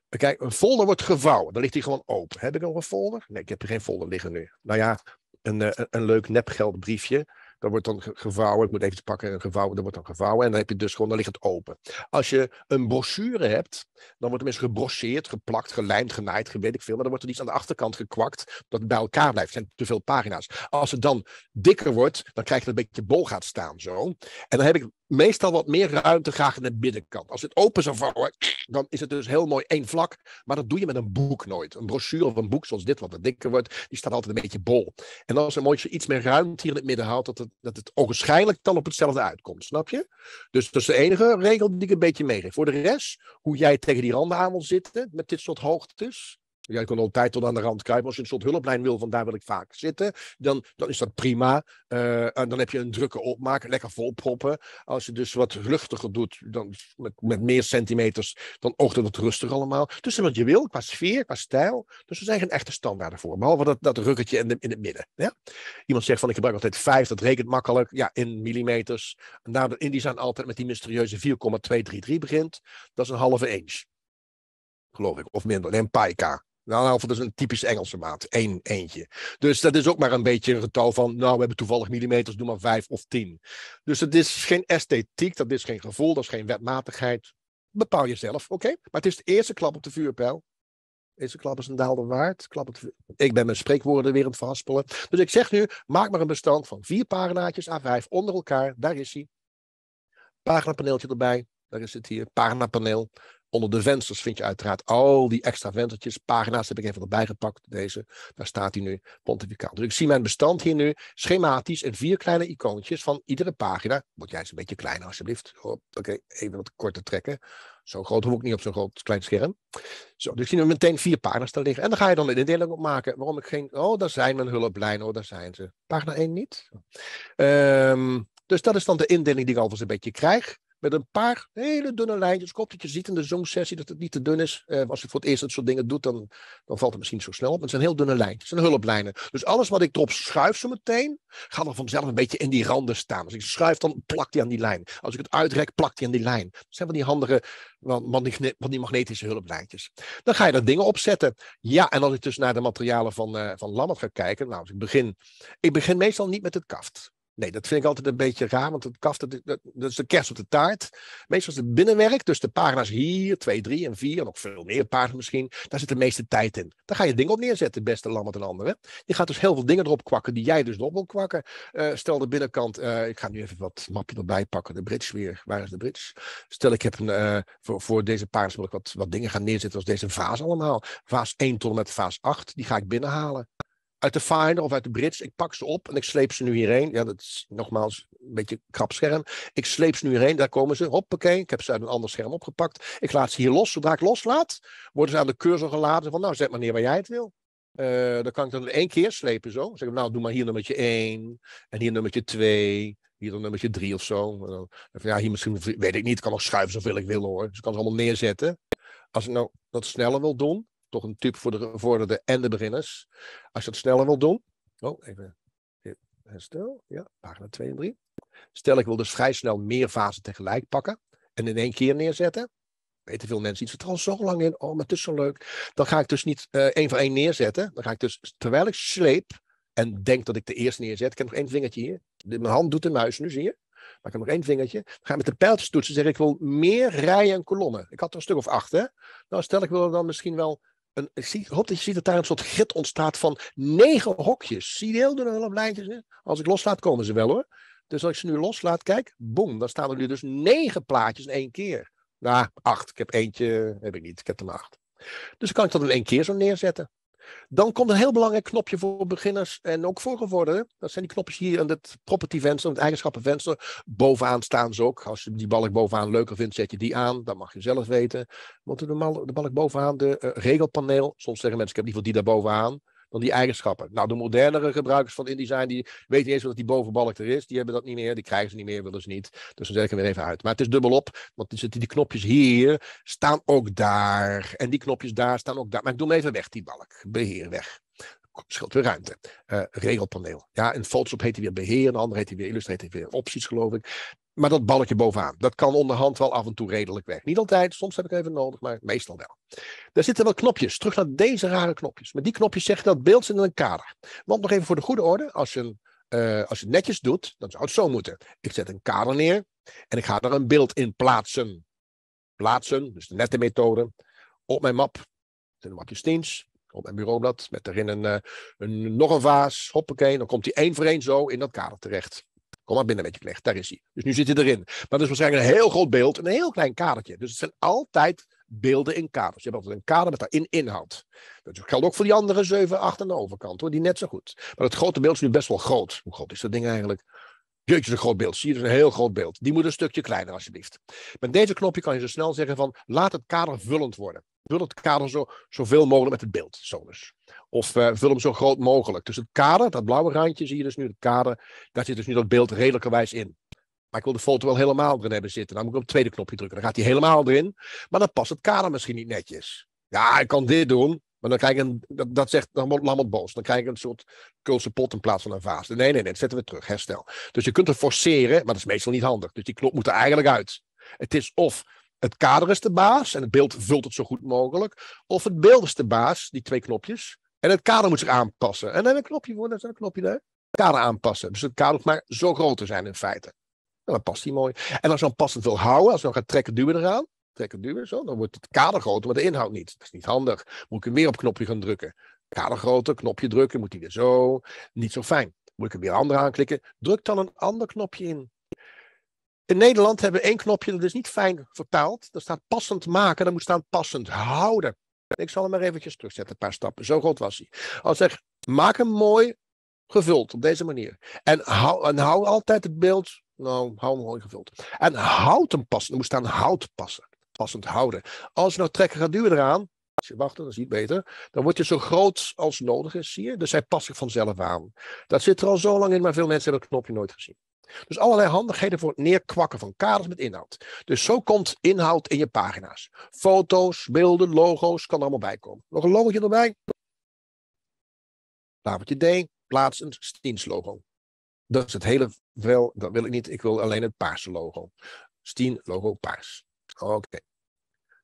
Speaker 2: Kijk, een folder wordt gevouwen. Dan ligt die gewoon open. Heb ik nog een folder? Nee, ik heb er geen folder liggen nu. Nou ja, een, een, een leuk nepgeldbriefje dan wordt dan gevouwen. Ik moet even pakken en gevouwen. Dan wordt dan gevouwen. En dan heb je dus gewoon, dan ligt het open. Als je een brochure hebt, dan wordt er mensen gebrosseerd, geplakt, gelijmd, genaaid, weet ik veel. Maar dan wordt er iets aan de achterkant gekwakt dat het bij elkaar blijft. Het zijn te veel pagina's. Als het dan dikker wordt, dan krijg je dat een beetje bol gaat staan zo. En dan heb ik meestal wat meer ruimte graag aan de binnenkant. Als het open zou vouwen, dan is het dus heel mooi één vlak. Maar dat doe je met een boek nooit. Een brochure of een boek zoals dit, wat wat dikker wordt, die staat altijd een beetje bol. En als een mooi iets meer ruimte hier in het midden houdt, dat het, dat het dan op hetzelfde uitkomt, snap je? Dus dat is de enige regel die ik een beetje meegeef. Voor de rest, hoe jij tegen die randen aan wil zitten met dit soort hoogtes, Jij kan altijd tot aan de rand kruipen. Als je een soort hulplijn wil van daar wil ik vaak zitten, dan, dan is dat prima. Eh, en dan heb je een drukke opmaak, lekker volproppen. Als je dus wat luchtiger doet, dan met, met meer centimeters, dan oogt het rustig allemaal. Dus wat je wil, qua sfeer, qua stijl. Dus er zijn geen echte standaarden voor, behalve dat, dat rukketje in, de, in het midden. Ja? Iemand zegt van ik gebruik altijd 5, dat rekent makkelijk, ja, in millimeters. En daar de Indisch aan altijd met die mysterieuze 4,233 begint. Dat is een halve inch geloof ik, of minder. En paika. Nou, nou, dat is een typisch Engelse maat. Eén eentje. Dus dat is ook maar een beetje een getal van. Nou, we hebben toevallig millimeters, doe maar vijf of tien. Dus dat is geen esthetiek, dat is geen gevoel, dat is geen wetmatigheid. Bepaal jezelf, oké? Maar het is de eerste klap op de vuurpijl. Deze klap is een daalde waard. Klap Ik ben mijn spreekwoorden weer aan het verhaspelen. Dus ik zeg nu, maak maar een bestand van vier paginaatjes A5 onder elkaar. Daar is hij. Paginapaneeltje erbij. Daar is het hier. Paginapaneel. Onder de vensters vind je uiteraard al die extra venstertjes. Pagina's heb ik even erbij gepakt. Deze, daar staat hij nu pontificaal. Dus ik zie mijn bestand hier nu schematisch in vier kleine icoontjes van iedere pagina. Moet jij eens een beetje kleiner alsjeblieft. Oké, even wat korter trekken. Zo groot hoef ik niet op zo'n groot klein scherm. Zo, dus ik zie nu meteen vier pagina's te liggen. En dan ga je dan een indeling op maken. Waarom ik geen... Oh, daar zijn mijn hulplijnen. Oh, daar zijn ze. Pagina 1 niet. Ehm, dus dat is dan de indeling die ik alvast een beetje krijg met een paar hele dunne lijntjes. Ik hoop dat je ziet in de zoomsessie dat het niet te dun is. Eh, als je voor het eerst dat soort dingen doet, dan, dan valt het misschien zo snel op. het zijn heel dunne lijntjes, het zijn hulplijnen. Dus alles wat ik erop schuif zo meteen, gaat er vanzelf een beetje in die randen staan. Als dus ik schuif, dan plakt die aan die lijn. Als ik het uitrek, plakt hij aan die lijn. Dat zijn van die handige, van die magnetische hulplijntjes. Dan ga je dat dingen opzetten. Ja, en als ik dus naar de materialen van, uh, van ga kijken. Nou, als ik begin, ik begin meestal niet met het kaft. Nee, dat vind ik altijd een beetje raar, want het kaft, dat, dat, is de kerst op de taart. Meestal is het binnenwerk, dus de pagina's hier, twee, drie en vier, nog veel meer pagina's misschien, daar zit de meeste tijd in. Daar ga je dingen op neerzetten, beste lammet en anderen. Je gaat dus heel veel dingen erop kwakken die jij dus nog wil kwakken. Eh, stel de binnenkant, eh, ik ga nu even wat mapje erbij pakken, de bridge weer, waar is de bridge? Stel ik heb een, eh, voor, voor deze pagina's wil ik wat, wat dingen gaan neerzetten als deze vaas allemaal. Vaas 1 tot en met vaas 8, die ga ik binnenhalen uit de Finder of uit de Brits. Ik pak ze op en ik sleep ze nu hierheen. Ja, dat is nogmaals een beetje krap scherm. Ik sleep ze nu hierheen, daar komen ze. Hoppakee, ik heb ze uit een ander scherm opgepakt. Ik laat ze hier los. Zodra ik loslaat, worden ze aan de cursor geladen. Van nou, zet maar neer waar jij het wil. Eh, dan kan ik dan in één keer slepen zo. Dan zeg ik, nou, doe maar hier nummertje 1 en hier nummertje 2 hier dan nummertje drie of zo. ja, hier misschien, weet ik niet, ik kan nog schuiven zoveel ik wil hoor. Dus ik kan ze allemaal neerzetten. Als ik nou dat sneller wil doen, toch een tip voor de gevorderde en de beginners. Als je dat sneller wilt doen. Oh, even herstel. Ja, pagina 2 en 3. Stel, ik wil dus vrij snel meer fasen tegelijk pakken. En in één keer neerzetten. Weten veel mensen iets. Het al zo lang in. Oh, maar het is zo leuk. Dan ga ik dus niet eh, één voor één neerzetten. Dan ga ik dus, terwijl ik sleep. En denk dat ik de eerste neerzet. Ik heb nog één vingertje hier. mijn hand doet de muis nu, zie je. Maar ik heb nog één vingertje. Dan ga ik met de pijltjes toetsen. Zeg ik wil meer rijen en kolommen. Ik had er een stuk of acht, hè. Nou, stel ik wil er dan misschien wel ik hoop dat je ziet dat daar een soort grid ontstaat van negen hokjes. Zie je heel de hele lijntjes? Als ik loslaat, komen ze wel hoor. Dus als ik ze nu loslaat, kijk, boem, dan staan er nu dus negen plaatjes in één keer. Nou, acht. Ik heb eentje, heb ik niet. Ik heb er acht. Dus dan kan ik dat in één keer zo neerzetten. Dan komt een heel belangrijk knopje voor beginners en ook voor gevorderden. Dat zijn die knopjes hier in het property venster, het eigenschappen venster. Bovenaan staan ze ook. Als je die balk bovenaan leuker vindt, zet je die aan. Dat mag je zelf weten. Want de, de balk bovenaan, de eh, regelpaneel. Soms zeggen mensen, ik heb liever die daar bovenaan dan die eigenschappen. Nou, de modernere gebruikers van InDesign, die weten niet eens dat die bovenbalk er is. Die hebben dat niet meer, die krijgen ze niet meer, willen ze niet. Dus dan zet ik hem weer even uit. Maar het is dubbelop, want die, die knopjes hier staan ook daar. En die knopjes daar staan ook daar. Maar ik doe hem even weg, die balk. Beheer weg scheelt weer ruimte. Eh, regelpaneel. Ja, in Photoshop heet hij weer beheer, en ander heet hij weer illustrator, weer opties, geloof ik. Maar dat balletje bovenaan, dat kan onderhand wel af en toe redelijk weg. Niet altijd, soms heb ik even nodig, maar meestal wel. Daar zitten wel knopjes, terug naar deze rare knopjes. Met die knopjes zeggen dat beeld zit in een kader. Want nog even voor de goede orde, als je, eh, als je het netjes doet, dan zou het zo moeten. Ik zet een kader neer en ik ga daar een beeld in plaatsen. Plaatsen, dus de nette methode, op mijn map. zijn mapjes teens, op mijn bureaublad, met erin een, eh, een, nog een vaas, hoppakee. Dan komt die één voor één zo in dat kader terecht. Kom maar binnen met je knecht, daar is hij. Dus nu zit hij erin. Maar dat is waarschijnlijk een heel groot beeld en een heel klein kadertje. Dus het zijn altijd beelden in kaders. Je hebt altijd een kader met daarin inhoud. Dat geldt ook voor die andere 7, 8 aan de overkant hoor, die net zo goed. Maar het grote beeld is nu best wel groot. Hoe groot is dat ding eigenlijk? Jeetje, een groot beeld. Zie je, dat is een heel groot beeld. Die moet een stukje kleiner, alsjeblieft. Met deze knopje kan je zo snel zeggen van, laat het kader vullend worden vul het kader zo, zoveel mogelijk met het beeld. Zo dus. Of eh, vul hem zo groot mogelijk. Dus het kader, dat blauwe randje zie je dus nu, het kader, daar zit dus nu dat beeld redelijkerwijs in. Maar ik wil de foto wel helemaal erin hebben zitten. Dan moet ik op het tweede knopje drukken. Dan gaat hij helemaal erin. Maar dan past het kader misschien niet netjes. Ja, ik kan dit doen. Maar dan krijg ik een, dat, zegt, dan wordt het boos. Dan krijg ik een soort kulse pot in plaats van een vaas. Nee, nee, nee, dat zetten we terug, herstel. Dus je kunt het forceren, maar dat is meestal niet handig. Dus die knop moet er eigenlijk uit. Het is of het kader is de baas en het beeld vult het zo goed mogelijk. Of het beeld is de baas, die twee knopjes. En het kader moet zich aanpassen. En dan een knopje voor, dan een knopje daar. kader aanpassen. Dus het kader moet maar zo groot te zijn in feite. En dan past die mooi. En als je dan passend wil houden, als je dan gaat trekken duwen eraan. Trekken duwen, zo. Dan wordt het kader groter, maar de inhoud niet. Dat is niet handig. Moet ik hem weer op knopje gaan drukken. Kader groter, knopje drukken. Moet die weer zo. Niet zo fijn. Moet ik hem weer een ander aanklikken. Druk dan een ander knopje in. In Nederland hebben we één knopje, dat is niet fijn vertaald. Daar staat passend maken, daar moet staan passend houden. Ik zal hem maar eventjes terugzetten, een paar stappen. Zo groot was hij. Als zeg, maak hem mooi gevuld op deze manier. En hou, en hou altijd het beeld, nou, hou hem mooi gevuld. En houd hem passend, er moet staan hout passen. Passend houden. Als je nou trekken gaat duwen eraan, als je wacht, dat is beter. Dan word je zo groot als nodig is, zie je. Dus hij past zich vanzelf aan. Dat zit er al zo lang in, maar veel mensen hebben het knopje nooit gezien. Dus allerlei handigheden voor het neerkwakken van kaders met inhoud. Dus zo komt inhoud in je pagina's. Foto's, beelden, logo's, kan er allemaal bij komen. Nog een logotje erbij. Tafeltje D, plaats een Steens logo. Dat is het hele wel, dat wil ik niet. Ik wil alleen het paarse logo. Steen logo paars. Oké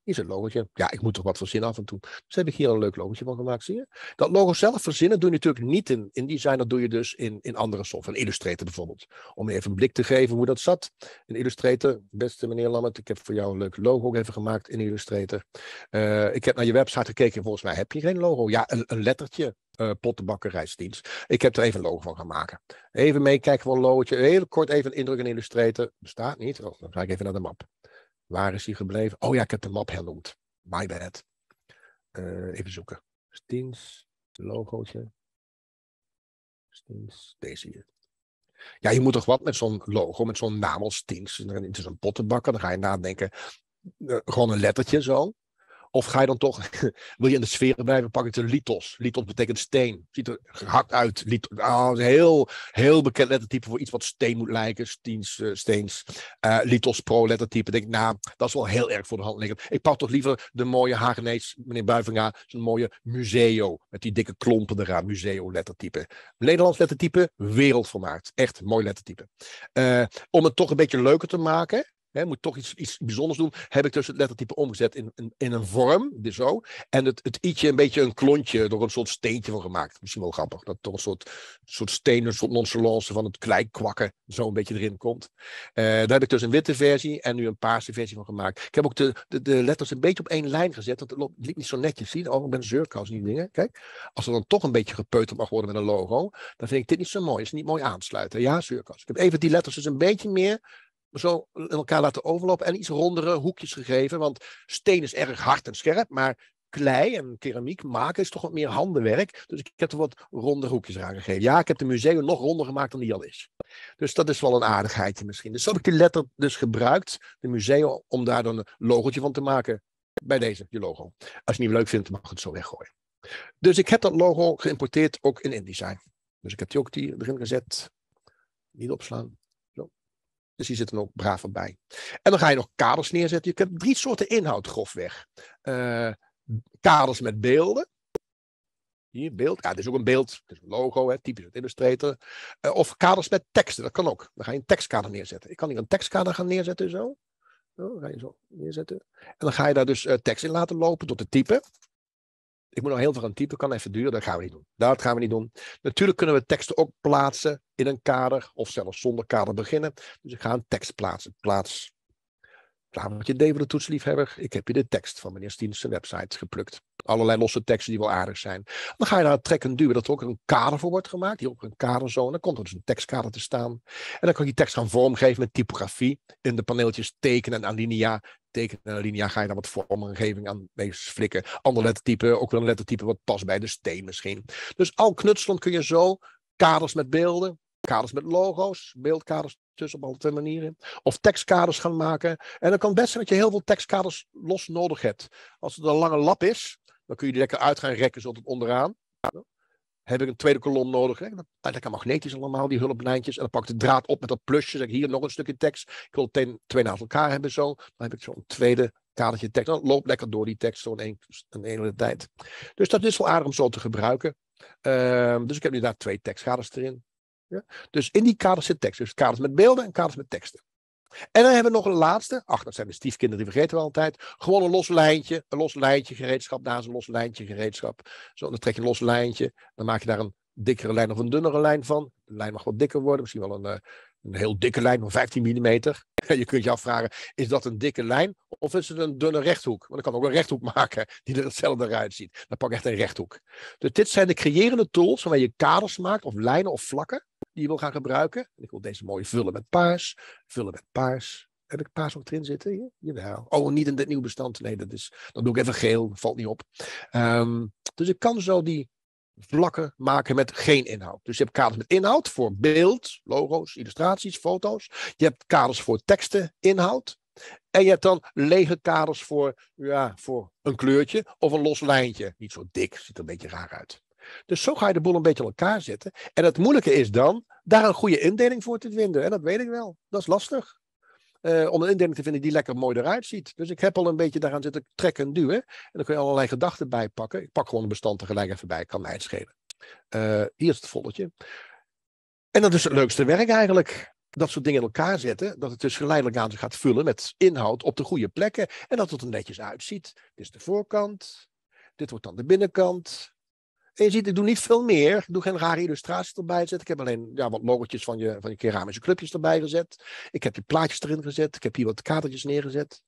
Speaker 2: is een logotje. Ja, ik moet toch wat verzinnen af en toe. Dus heb ik hier een leuk logotje van gemaakt, zie je? Dat logo zelf verzinnen doe je natuurlijk niet in, in design. Dat doe je dus in, in andere software. In Illustrator bijvoorbeeld. Om even een blik te geven hoe dat zat. In Illustrator, beste meneer Lammert, ik heb voor jou een leuk logo ook even gemaakt in Illustrator. Eh, ik heb naar je website gekeken en volgens mij heb je geen logo. Ja, een, een lettertje. Uh, pottenbakkerijsdienst. Ik heb er even een logo van gaan maken. Even meekijken van een logotje. Heel kort even een indruk in Illustrator. Bestaat niet. Oh, dan ga ik even naar de map. Waar is hij gebleven? Oh ja, ik heb de lab hernoemd. My bad. Eh, even zoeken. Stins, logootje. Stins, deze hier. Ja, je moet toch wat met zo'n logo, met zo'n naam als Stins. Het is een pottenbakker, dan ga je nadenken. Eh, gewoon een lettertje zo. Of ga je dan toch, wil je in de sfeer blijven, pak ik de litos. Litos betekent steen. Ziet er gehakt uit. Lithos, ah, heel, heel bekend lettertype voor iets wat steen moet lijken. Steens, eh, steens. Uh, eh, lithos pro lettertype. Denk ik, nou, dat is wel heel erg voor de hand liggend. Ik pak toch liever de mooie Hagenees, meneer Buivinga, zo'n mooie museo. Met die dikke klompen eraan, museo lettertype. Nederlands lettertype, wereldvermaakt. Echt mooi lettertype. Eh, om het toch een beetje leuker te maken, He, moet toch iets, iets bijzonders doen. Heb ik dus het lettertype omgezet in, in, in een vorm, dus zo. En het, het i'tje een beetje een klontje, door een soort steentje van gemaakt. Misschien wel grappig. Dat toch een soort, soort steen, een soort nonchalance van het kleikwakken zo een beetje erin komt. Eh, daar heb ik dus een witte versie en nu een paarse versie van gemaakt. Ik heb ook de, de, de letters een beetje op één lijn gezet, Dat loopt, liep niet zo netjes. Zie je, oh, ik ben zeurkous die dingen. Kijk, als er dan toch een beetje gepeuterd mag worden met een logo, dan vind ik dit niet zo mooi. Het is niet mooi aansluiten. Ja, zeurkous. Ik heb even die letters dus een beetje meer zo in elkaar laten overlopen en iets rondere hoekjes gegeven. Want steen is erg hard en scherp, maar klei en keramiek maken is toch wat meer handenwerk. Dus ik heb er wat ronde hoekjes aan gegeven. Ja, ik heb de museum nog ronder gemaakt dan die al is. Dus dat is wel een aardigheid misschien. Dus zo heb ik die letter dus gebruikt, de museum, om daar dan een logotje van te maken. Bij deze, je logo. Als je het niet leuk vindt, mag je het zo weggooien. Dus ik heb dat logo geïmporteerd ook in InDesign. Dus ik heb die ook die erin gezet. Niet opslaan. Dus die zitten er ook braaf bij. En dan ga je nog kaders neerzetten. Je hebt drie soorten inhoud grofweg. Uh, kaders met beelden. Hier, beeld. Ja, dit is ook een beeld. Het is een logo, hè, typisch het Illustrator. Eh, of kaders met teksten, dat kan ook. Dan ga je een tekstkader neerzetten. Ik kan hier een tekstkader gaan neerzetten, zo. zo oh, ga je zo neerzetten. En dan ga je daar dus eh, tekst in laten lopen tot de typen. Ik moet nog heel veel aan typen, kan even duren, dat gaan we niet doen. Dat gaan we niet doen. Natuurlijk kunnen we teksten ook plaatsen in een kader of zelfs zonder kader beginnen. Dus ik ga een tekst plaatsen. Plaats Daarom met je de toetsliefhebber. Ik heb je de tekst van meneer Stiens website geplukt. Allerlei losse teksten die wel aardig zijn. Dan ga je naar trekken duwen dat er ook een kader voor wordt gemaakt. Hier ook een kaderzone. Dan komt er dus een tekstkader te staan. En dan kan je die tekst gaan vormgeven met typografie. In de paneeltjes tekenen en alinea. Tekenen en alinea ga je dan wat vormgeving aan deze flikken. Ander lettertype, ook wel een lettertype wat past bij de steen misschien. Dus al knutselend kun je zo kaders met beelden, kaders met logo's, beeldkaders tussen op twee manieren. Of tekstkaders gaan maken. En dan kan het best zijn dat je heel veel tekstkaders los nodig hebt. Als het een lange lap is, dan kun je die lekker uit gaan rekken, zodat het onderaan. Heb ik een tweede kolom nodig? Dan lekker magnetisch allemaal, die hulplijntjes. En dan pak ik de draad op met dat plusje. Zeg ik, hier nog een stukje tekst. Ik wil het twee naast elkaar hebben zo. Dan heb ik zo'n tweede kadertje tekst. Dan loopt lekker door die tekst zo een, een hele tijd. Dus dat is wel aardig om zo te gebruiken. Ehm, dus ik heb nu daar twee tekstkaders erin. Dus in die kaders zit tekst. Dus kaders met beelden en kaders met teksten. En dan hebben we nog een laatste. Ach, dat zijn de stiefkinderen, die vergeten we altijd. Gewoon een los lijntje. Een los lijntje gereedschap. naast een los lijntje gereedschap. Zo, dan trek je een los lijntje. Dan maak je daar een dikkere lijn of een dunnere lijn van. De lijn mag wat dikker worden. Misschien wel een, eh, een heel dikke lijn van 15 mm. Je kunt je afvragen, is dat een dikke lijn of is het een dunne rechthoek? Want ik kan ook een rechthoek maken die er hetzelfde uitziet. Dan pak ik echt een rechthoek. Dus dit zijn de creërende tools waarmee je kaders maakt of lijnen of vlakken die je wil gaan gebruiken. ik wil deze mooi vullen met paars. Vullen met paars. Heb ik paars ook erin zitten? Ja, jawel. Oh, niet in dit nieuw bestand. Nee, dat is, dan doe ik even geel. Valt niet op. Ehm, dus ik kan zo die vlakken maken met geen inhoud. Dus je hebt kaders met inhoud voor beeld, logo's, illustraties, foto's. Je hebt kaders voor teksten, inhoud. En je hebt dan lege kaders voor, ja, voor een kleurtje of een los lijntje. Niet zo dik, ziet er een beetje raar uit. Dus zo ga je de boel een beetje op elkaar zetten. En het moeilijke is dan daar een goede indeling voor te vinden. En dat weet ik wel. Dat is lastig. Eh, om een indeling te vinden die lekker mooi eruit ziet. Dus ik heb al een beetje daaraan zitten trekken en duwen. En dan kun je allerlei gedachten bij pakken. Ik pak gewoon een bestand gelijk even bij. Kan mij schelen. Eh, hier is het volletje. En dat is het leukste werk eigenlijk. Dat soort dingen in elkaar zetten. Dat het dus geleidelijk aan zich gaat vullen met inhoud op de goede plekken. En dat het er netjes uitziet. Dit is de voorkant. Dit wordt dan de binnenkant. En je ziet, ik doe niet veel meer. Ik doe geen rare illustraties erbij gezet. Ik heb alleen ja, wat loggetjes van je, van je keramische clubjes erbij gezet. Ik heb je plaatjes erin gezet. Ik heb hier wat kadertjes neergezet.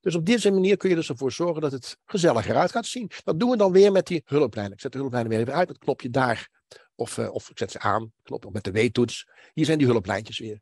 Speaker 2: Dus op deze manier kun je dus ervoor zorgen dat het gezelliger uit gaat zien. Dat doen we dan weer met die hulplijnen. Ik zet de hulplijnen weer even uit. Dat knopje daar. Of, eh, of ik zet ze aan. Knop met de W-toets. Hier zijn die hulplijntjes weer.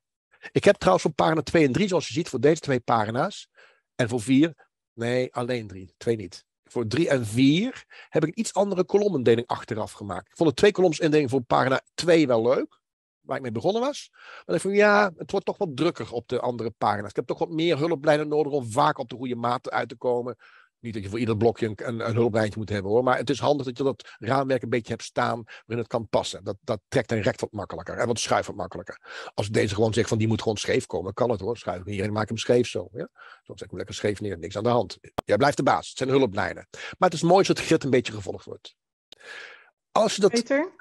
Speaker 2: Ik heb trouwens voor pagina 2 en 3, zoals je ziet, voor deze twee pagina's. En voor 4, nee, alleen 3. 2 niet voor 3 en 4 heb ik een iets andere kolomindeling achteraf gemaakt. Ik vond de twee kolomsindeling voor pagina 2 wel leuk, waar ik mee begonnen was. Maar ik vond, ja, het wordt toch wat drukker op de andere pagina's. Ik heb toch wat meer hulplijnen nodig om vaak op de goede maat uit te komen. Niet dat je voor ieder blokje een, een, hulplijntje moet hebben hoor. Maar het is handig dat je dat raamwerk een beetje hebt staan waarin het kan passen. Dat, dat trekt en rekt wat makkelijker en wat schuift wat makkelijker. Als deze gewoon zegt van die moet gewoon scheef komen, kan het hoor. Schuif hier en maak hem scheef zo. Ja? Zo ik hem lekker scheef neer, niks aan de hand. Jij blijft de baas, het zijn hulplijnen. Maar het is mooi als het grid een beetje gevolgd wordt. Als je dat... Peter,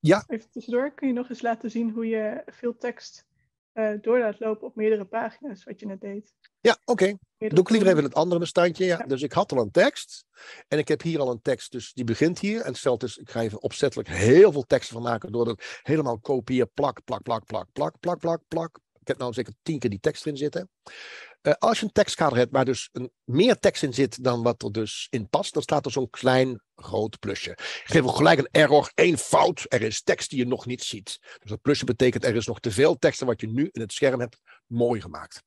Speaker 2: ja? even
Speaker 1: tussendoor, kun je nog eens laten zien hoe je veel tekst uh, door lopen op meerdere pagina's, wat je net deed.
Speaker 2: Ja, oké. Doe ik liever even het andere bestandje. Ja. ja. Dus ik had al een tekst. En ik heb hier al een tekst, dus die begint hier. En stelt dus, ik ga even opzettelijk heel veel teksten van maken. Door dat helemaal kopieën, plak, plak, plak, plak, plak, plak, plak, plak. Ik heb nou zeker tien keer die tekst erin zitten. Eh, als je een tekstkader hebt waar dus een, meer tekst in zit dan wat er dus in past, dan staat er zo'n klein rood plusje. Geef ook gelijk een error, één fout. Er is tekst die je nog niet ziet. Dus dat plusje betekent er is nog te veel tekst dan wat je nu in het scherm hebt mooi gemaakt.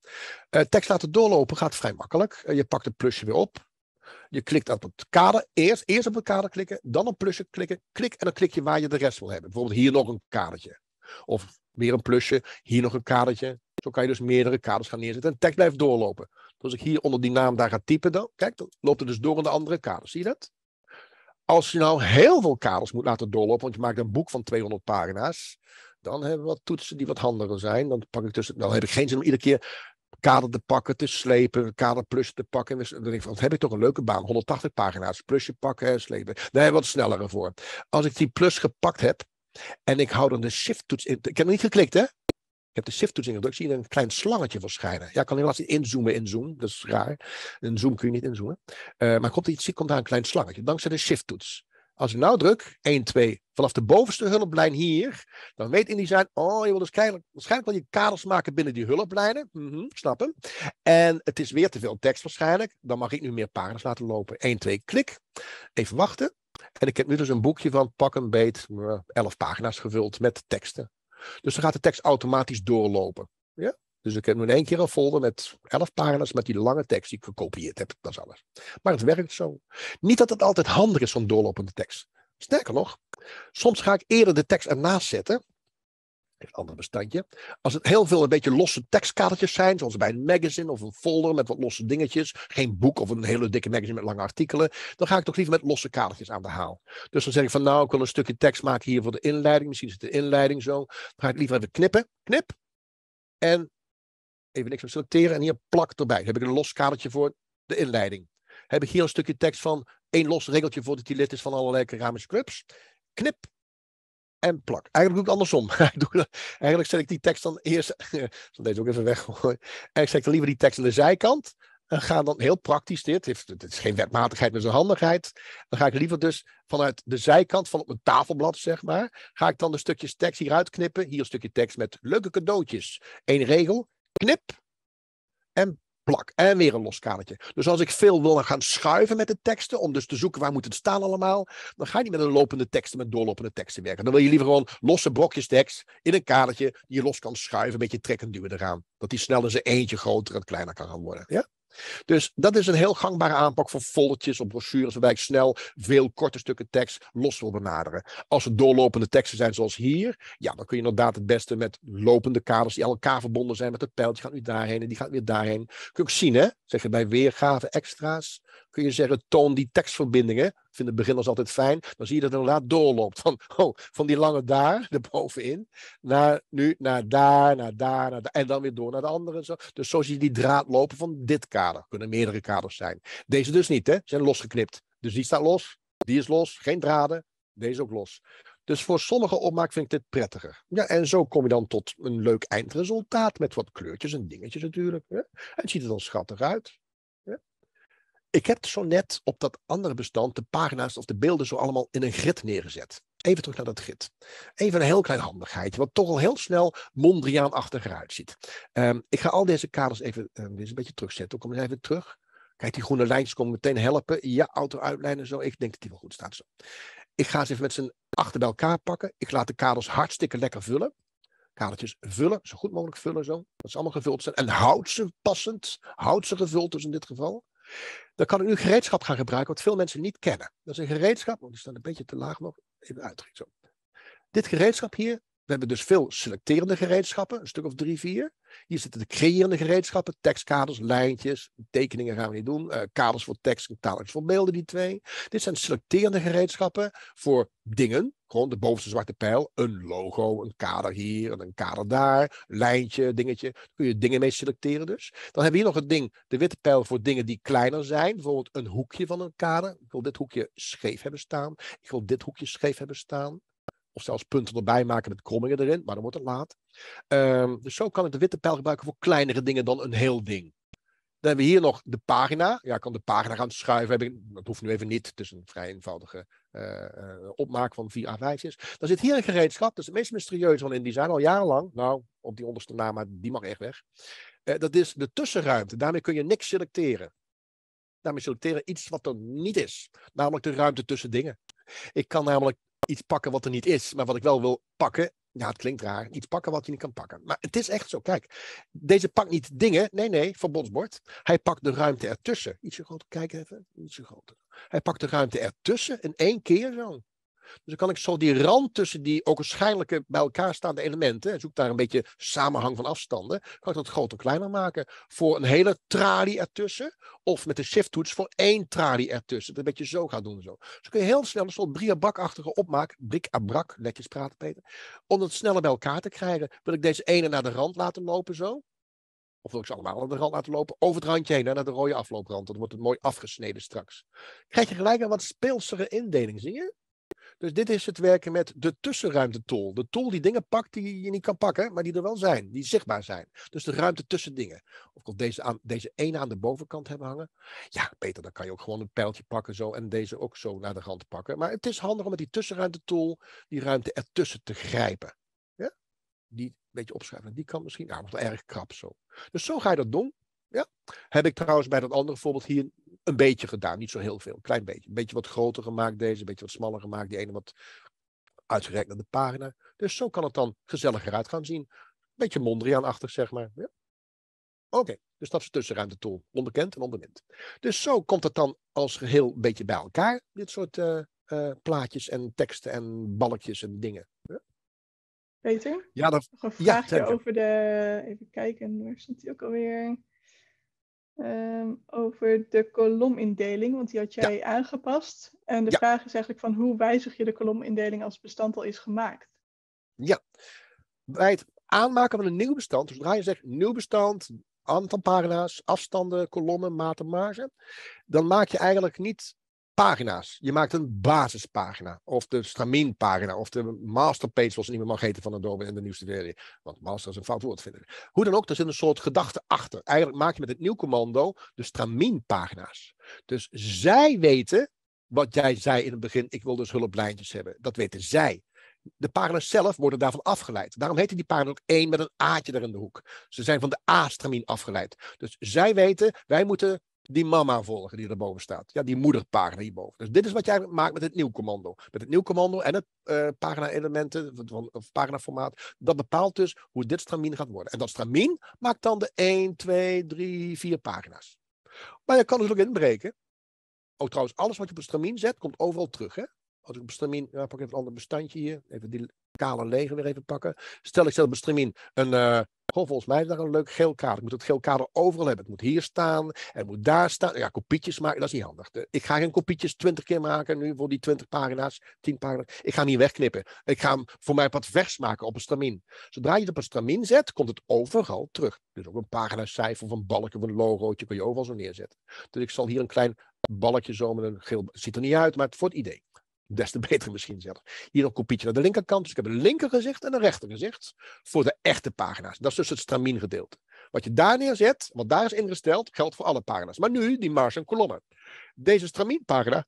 Speaker 2: Eh, tekst laten doorlopen gaat vrij makkelijk. Eh, je pakt het plusje weer op. Je klikt op het kader. Eerst, eerst op het kader klikken, dan op plusje klikken. Klik en dan klik je waar je de rest wil hebben. Bijvoorbeeld hier nog een kadertje. Of weer een plusje, hier nog een kadertje, zo kan je dus meerdere kaders gaan neerzetten. En tekst blijft doorlopen. Dus als ik hier onder die naam daar ga typen, dan, kijk, dan loopt het dus door in de andere kaders. Zie je dat? Als je nou heel veel kaders moet laten doorlopen, want je maakt een boek van 200 pagina's, dan hebben we wat toetsen die wat handiger zijn. Dan, pak ik dus, dan heb ik geen zin om iedere keer kader te pakken, te slepen, kader plus te pakken. Dus dan denk ik van, heb ik toch een leuke baan, 180 pagina's, plusje pakken en slepen. Daar hebben we wat snellere voor. Als ik die plus gepakt heb en ik hou dan de shift toets in, ik heb nog niet geklikt hè, ik heb de shift-toetsing. ingedrukt, zie een klein slangetje verschijnen. Ja, kan helaas niet inzoomen, inzoomen. Dat is raar. Een zoom kun je niet inzoomen. Uh, maar komt je ziet, komt daar een klein slangetje. Dankzij de shift-toets. Als ik nou druk, 1, 2, vanaf de bovenste hulplijn hier, dan weet InDesign, oh, je wilt waarschijnlijk, waarschijnlijk wil je kaders maken binnen die hulplijnen. Mm snap hem. En het is weer te veel tekst waarschijnlijk. Dan mag ik nu meer pagina's laten lopen. 1, 2, klik. Even wachten. En ik heb nu dus een boekje van pak een beet, 11 eh, pagina's gevuld met teksten. Dus dan gaat de tekst automatisch doorlopen. Ja? Dus ik heb in één keer een folder met elf pagina's met die lange tekst die ik gekopieerd heb. Dat is alles. Maar het werkt zo. Niet dat het altijd handig is om doorlopende tekst. Sterker nog, soms ga ik eerder de tekst ernaast zetten een ander bestandje. Als het heel veel een beetje losse tekstkadertjes zijn, zoals bij een magazine of een folder met wat losse dingetjes, geen boek of een hele dikke magazine met lange artikelen, dan ga ik toch liever met losse kadertjes aan de haal. Dus dan zeg ik van nou, ik wil een stukje tekst maken hier voor de inleiding, misschien is het de inleiding zo. Dan ga ik liever even knippen, knip, en even niks meer selecteren en hier plak erbij. Dan heb ik een los kadertje voor de inleiding. heb ik hier een stukje tekst van één los regeltje voor de lid is van allerlei keramische clubs. Knip, en plak. Eigenlijk doe ik het andersom. Eigenlijk zet ik die tekst dan eerst. Ik zal deze ook even weggooien. Eigenlijk zet ik liever die tekst aan de zijkant. En ga dan heel praktisch dit. Het is geen wetmatigheid, maar zo'n handigheid. Dan ga ik liever dus vanuit de zijkant van op een tafelblad, zeg maar. Ga ik dan de stukjes tekst hieruit knippen. Hier een stukje tekst met leuke cadeautjes. Eén regel. Knip. En plak en weer een los kadertje. Dus als ik veel wil gaan schuiven met de teksten, om dus te zoeken waar moet het staan allemaal, dan ga je niet met een lopende tekst, met doorlopende teksten werken. Dan wil je liever gewoon losse brokjes tekst in een kadertje die je los kan schuiven, een beetje trekken duwen eraan. Dat die snel in eentje groter en kleiner kan gaan worden. Ja? Dus dat is een heel gangbare aanpak voor volletjes op brochures, waarbij ik snel veel korte stukken tekst los wil benaderen. Als het doorlopende teksten zijn zoals hier, ja, dan kun je inderdaad het beste met lopende kaders die aan elkaar verbonden zijn met het pijltje, gaat nu daarheen en die gaat weer daarheen. Kun je ook zien, hè? Zeg je bij weergave extra's, kun je zeggen, toon die tekstverbindingen. het beginners altijd fijn. Dan zie je dat het inderdaad doorloopt. Van, oh, van die lange daar, erbovenin, naar nu, naar daar, naar daar, naar daar. En dan weer door naar de andere. zo. Dus zo zie je die draad lopen van dit kader. Kunnen meerdere kaders zijn. Deze dus niet, hè? Zijn losgeknipt. Dus die staat los, die is los, geen draden. Deze ook los. Dus voor sommige opmaak vind ik dit prettiger. Ja, en zo kom je dan tot een leuk eindresultaat met wat kleurtjes en dingetjes natuurlijk. Hè? En het ziet er dan schattig uit. Ik heb zo net op dat andere bestand de pagina's of de beelden zo allemaal in een grid neergezet. Even terug naar dat grid. Even een heel klein handigheid, wat toch al heel snel Mondriaan-achtig eruit ziet. Ehm, ik ga al deze kaders even eh, weer een beetje terugzetten. Kom eens even terug. Kijk, die groene lijntjes komen meteen helpen. Ja, auto-uitlijnen zo. Ik denk dat die wel goed staat zo. Ik ga ze even met z'n achter bij elkaar pakken. Ik laat de kaders hartstikke lekker vullen kadertjes vullen, zo goed mogelijk vullen zo. Dat ze allemaal gevuld zijn. En houd ze passend, houd ze gevuld dus in dit geval. Dan kan ik nu gereedschap gaan gebruiken wat veel mensen niet kennen. Dat is een gereedschap, want die staat een beetje te laag nog, even uitdrukken. Dit gereedschap hier we hebben dus veel selecterende gereedschappen, een stuk of drie, vier. Hier zitten de creërende gereedschappen, tekstkaders, lijntjes, tekeningen gaan we niet doen. Uh, kaders voor tekst en voor beelden, die twee. Dit zijn selecterende gereedschappen voor dingen. Gewoon de bovenste zwarte pijl, een logo, een kader hier en een kader daar. Lijntje, dingetje. Daar kun je dingen mee selecteren dus. Dan hebben we hier nog het ding, de witte pijl voor dingen die kleiner zijn. Bijvoorbeeld een hoekje van een kader. Ik wil dit hoekje scheef hebben staan. Ik wil dit hoekje scheef hebben staan. Of zelfs punten erbij maken met krommingen erin, maar dan wordt het laat. Ehm, dus zo kan ik de witte pijl gebruiken voor kleinere dingen dan een heel ding. Dan hebben we hier nog de pagina. Ja, ik kan de pagina gaan schuiven. Dat hoeft nu even niet. Het is een vrij eenvoudige eh, eh, opmaak van 4 A5 Dan zit hier een gereedschap. Dat is het meest mysterieuze van InDesign al jarenlang. Nou, op die onderste naam, maar die mag echt weg. Eh, dat is de tussenruimte. Daarmee kun je niks selecteren. Daarmee selecteren iets wat er niet is. Namelijk de ruimte tussen dingen. Ik kan namelijk iets pakken wat er niet is, maar wat ik wel wil pakken. Ja, het klinkt raar. Iets pakken wat je niet kan pakken. Maar het is echt zo. Kijk, deze pakt niet dingen. Nee, nee, verbondsbord. Hij pakt de ruimte ertussen. Ietsje groter. Kijk even. Ietsje groter. Hij pakt de ruimte ertussen in één keer zo. Dus dan kan ik zo die rand tussen die ook waarschijnlijke bij elkaar staande elementen, zoek daar een beetje samenhang van afstanden, kan ik dat groter kleiner maken voor een hele tralie ertussen. Of met de shift-toets voor één tralie ertussen. Dat een beetje zo gaat doen. Zo. Dus kun je heel snel een soort briabakachtige opmaak, brik à brak, netjes praten Peter, om dat sneller bij elkaar te krijgen. Wil ik deze ene naar de rand laten lopen zo? Of wil ik ze allemaal aan de rand laten lopen? Over het randje heen, naar de rode aflooprand. Dan wordt het mooi afgesneden straks. Krijg je gelijk een wat speelsere indeling, zie je? Dus dit is het werken met de tussenruimte tussenruimte-tool. De tool die dingen pakt die je niet kan pakken, maar die er wel zijn, die zichtbaar zijn. Dus de ruimte tussen dingen. Of ik deze, aan, deze ene aan de bovenkant hebben hangen. Ja, beter, dan kan je ook gewoon een pijltje pakken zo en deze ook zo naar de rand pakken. Maar het is handig om met die tussenruimte tussenruimte-tool die ruimte ertussen te grijpen. Ja? Die beetje opschrijven. Die kan misschien, nou, wel erg krap zo. Dus zo ga je dat doen. Ja. Heb ik trouwens bij dat andere voorbeeld hier een beetje gedaan, niet zo heel veel, een klein beetje. Een beetje wat groter gemaakt deze, een beetje wat smaller gemaakt, die ene wat uitgerekt naar de pagina. Dus zo kan het dan gezelliger uit gaan zien. Een beetje mondriaanachtig, zeg maar. Ja. Oké, dus dat is tussenruimte tool. Onbekend en onbemind. Dus zo komt het dan als geheel een beetje bij elkaar. Dit soort eh, eh, plaatjes en teksten en balkjes en dingen. Peter? Ja, dat... Nog een vraagje ja, over
Speaker 1: de... Even kijken, waar stond die ook alweer? Ehm, over de kolomindeling, want die had jij aangepast. En de vraag is eigenlijk van hoe wijzig je de kolomindeling als bestand al is gemaakt?
Speaker 2: Ja, bij het aanmaken van een nieuw bestand, dus zodra je zegt nieuw bestand, aantal pagina's, afstanden, kolommen, maten, marge, dan maak je eigenlijk niet pagina's. Je maakt een basispagina. Of de straminpagina. Of de masterpage, zoals het niet meer mag heten van Adobe en de nieuwste versie. Want master is een fout woord, vinden. Hoe dan ook, er zit een soort gedachte achter. Eigenlijk maak je met het nieuw commando de straminpagina's. Dus zij weten wat jij zei in het begin. Ik wil dus hulplijntjes hebben. Dat weten zij. De pagina's zelf worden daarvan afgeleid. Daarom heten die pagina ook één met een aatje er in de hoek. Ze zijn van de A-stramien afgeleid. Dus zij weten, wij moeten die mama volgen die erboven staat. Ja, die moederpagina hierboven. Dus dit is wat jij maakt met het nieuw commando. Met het nieuw commando en het eh, pagina-elementen, of paginaformaat. Dat bepaalt dus hoe dit stramien gaat worden. En dat stramien maakt dan de 1, 2, 3, 4 pagina's. Maar je kan dus ook inbreken. Ook trouwens, alles wat je op het stramien zet, komt overal terug. Hè? Als ik Bestramin, nou, pak even een ander bestandje hier. Even die kale leger weer even pakken. Stel ik zelf Bestramin een, uh, goh, volgens mij is daar een leuk geel kader. Ik moet het geel kader overal hebben. Het moet hier staan het moet daar staan. Ja, kopietjes maken, dat is niet handig. Eh, ik ga geen kopietjes 20 keer maken nu voor die 20 pagina's, 10 pagina's. Ik ga hem hier wegknippen. Ik ga hem voor mij wat vers maken op een stamin. Zodra je het op een stramin zet, komt het overal terug. Dus ook een paginacijfer van balken of een logootje kun je overal zo neerzetten. Dus ik zal hier een klein balkje zo met een geel... Ziet er niet uit, maar het voor het idee des te beter misschien zelf. Hier een kopietje naar de linkerkant. Dus ik heb een linkergezicht en een rechtergezicht voor de echte pagina's. Dat is dus het stramien gedeelte. Wat je daar neerzet, wat daar is ingesteld, geldt voor alle pagina's. Maar nu die marge en kolommen. Deze stramienpagina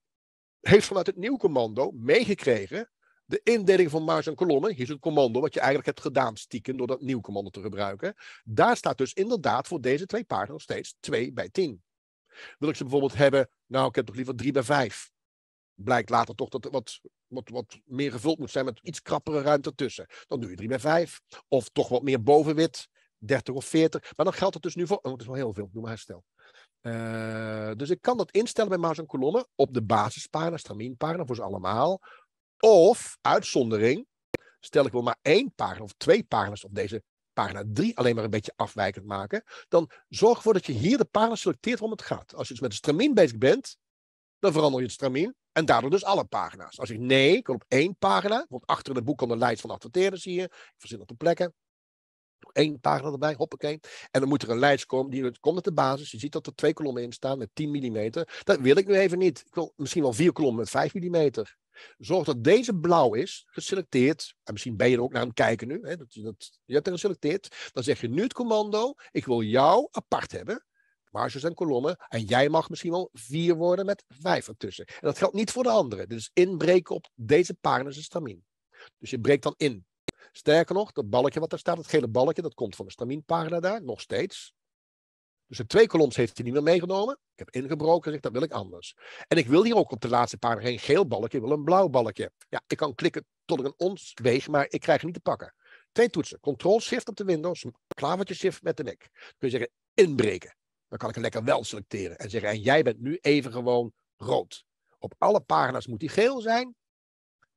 Speaker 2: heeft vanuit het nieuw commando meegekregen de indeling van marge en kolommen. Hier is een commando wat je eigenlijk hebt gedaan stiekem door dat nieuw commando te gebruiken. Daar staat dus inderdaad voor deze twee pagina's nog steeds 2 bij 10. Wil ik ze bijvoorbeeld hebben, nou ik heb toch liever 3 bij 5 blijkt later toch dat er wat, wat, wat meer gevuld moet zijn met iets krappere ruimte tussen Dan doe je 3 bij 5. Of toch wat meer bovenwit, 30 of 40. Maar dan geldt het dus nu voor. Oh, dat is wel heel veel, noem maar herstel. Uh, dus ik kan dat instellen bij Maas en Kolommen op de basispagina, stramienparen voor ze allemaal. Of uitzondering, stel ik wil maar één pagina of twee pagina's op deze pagina 3 alleen maar een beetje afwijkend maken. Dan zorg ervoor dat je hier de pagina selecteert waarom het gaat. Als je dus met de stramien bezig bent, dan verander je het stramien. En daardoor dus alle pagina's. Als ik nee, ik wil op één pagina. want achter in het boek komt een lijst van adverteerders je. Ik verzin op de plekken. Eén pagina erbij, hoppakee. En dan moet er een lijst komen. Die komt uit de basis. Je ziet dat er twee kolommen in staan met 10 mm. Dat wil ik nu even niet. Ik wil misschien wel vier kolommen met 5 mm. Zorg dat deze blauw is, geselecteerd. En misschien ben je er ook naar aan het kijken nu. Hè, dat, dat, je hebt er geselecteerd. Dan zeg je nu het commando. Ik wil jou apart hebben marges en kolommen. En jij mag misschien wel vier worden met vijf ertussen. En dat geldt niet voor de anderen. Dus inbreken op deze partners is stamin. Dus je breekt dan in. Sterker nog, dat balkje wat daar staat, dat gele balkje, dat komt van de staminpagina daar, nog steeds. Dus de twee koloms heeft hij niet meer meegenomen. Ik heb ingebroken zeg, dus dat wil ik anders. En ik wil hier ook op de laatste pagina geen geel balkje, ik wil een blauw balkje. Ja, ik kan klikken tot ik een ons weeg, maar ik krijg het niet te pakken. Twee toetsen, Ctrl-Shift op de Windows, klavertje-Shift met de nek. Dan kun je zeggen inbreken. Dan kan ik hem lekker wel selecteren en zeggen, en jij bent nu even gewoon rood. Op alle pagina's moet die geel zijn,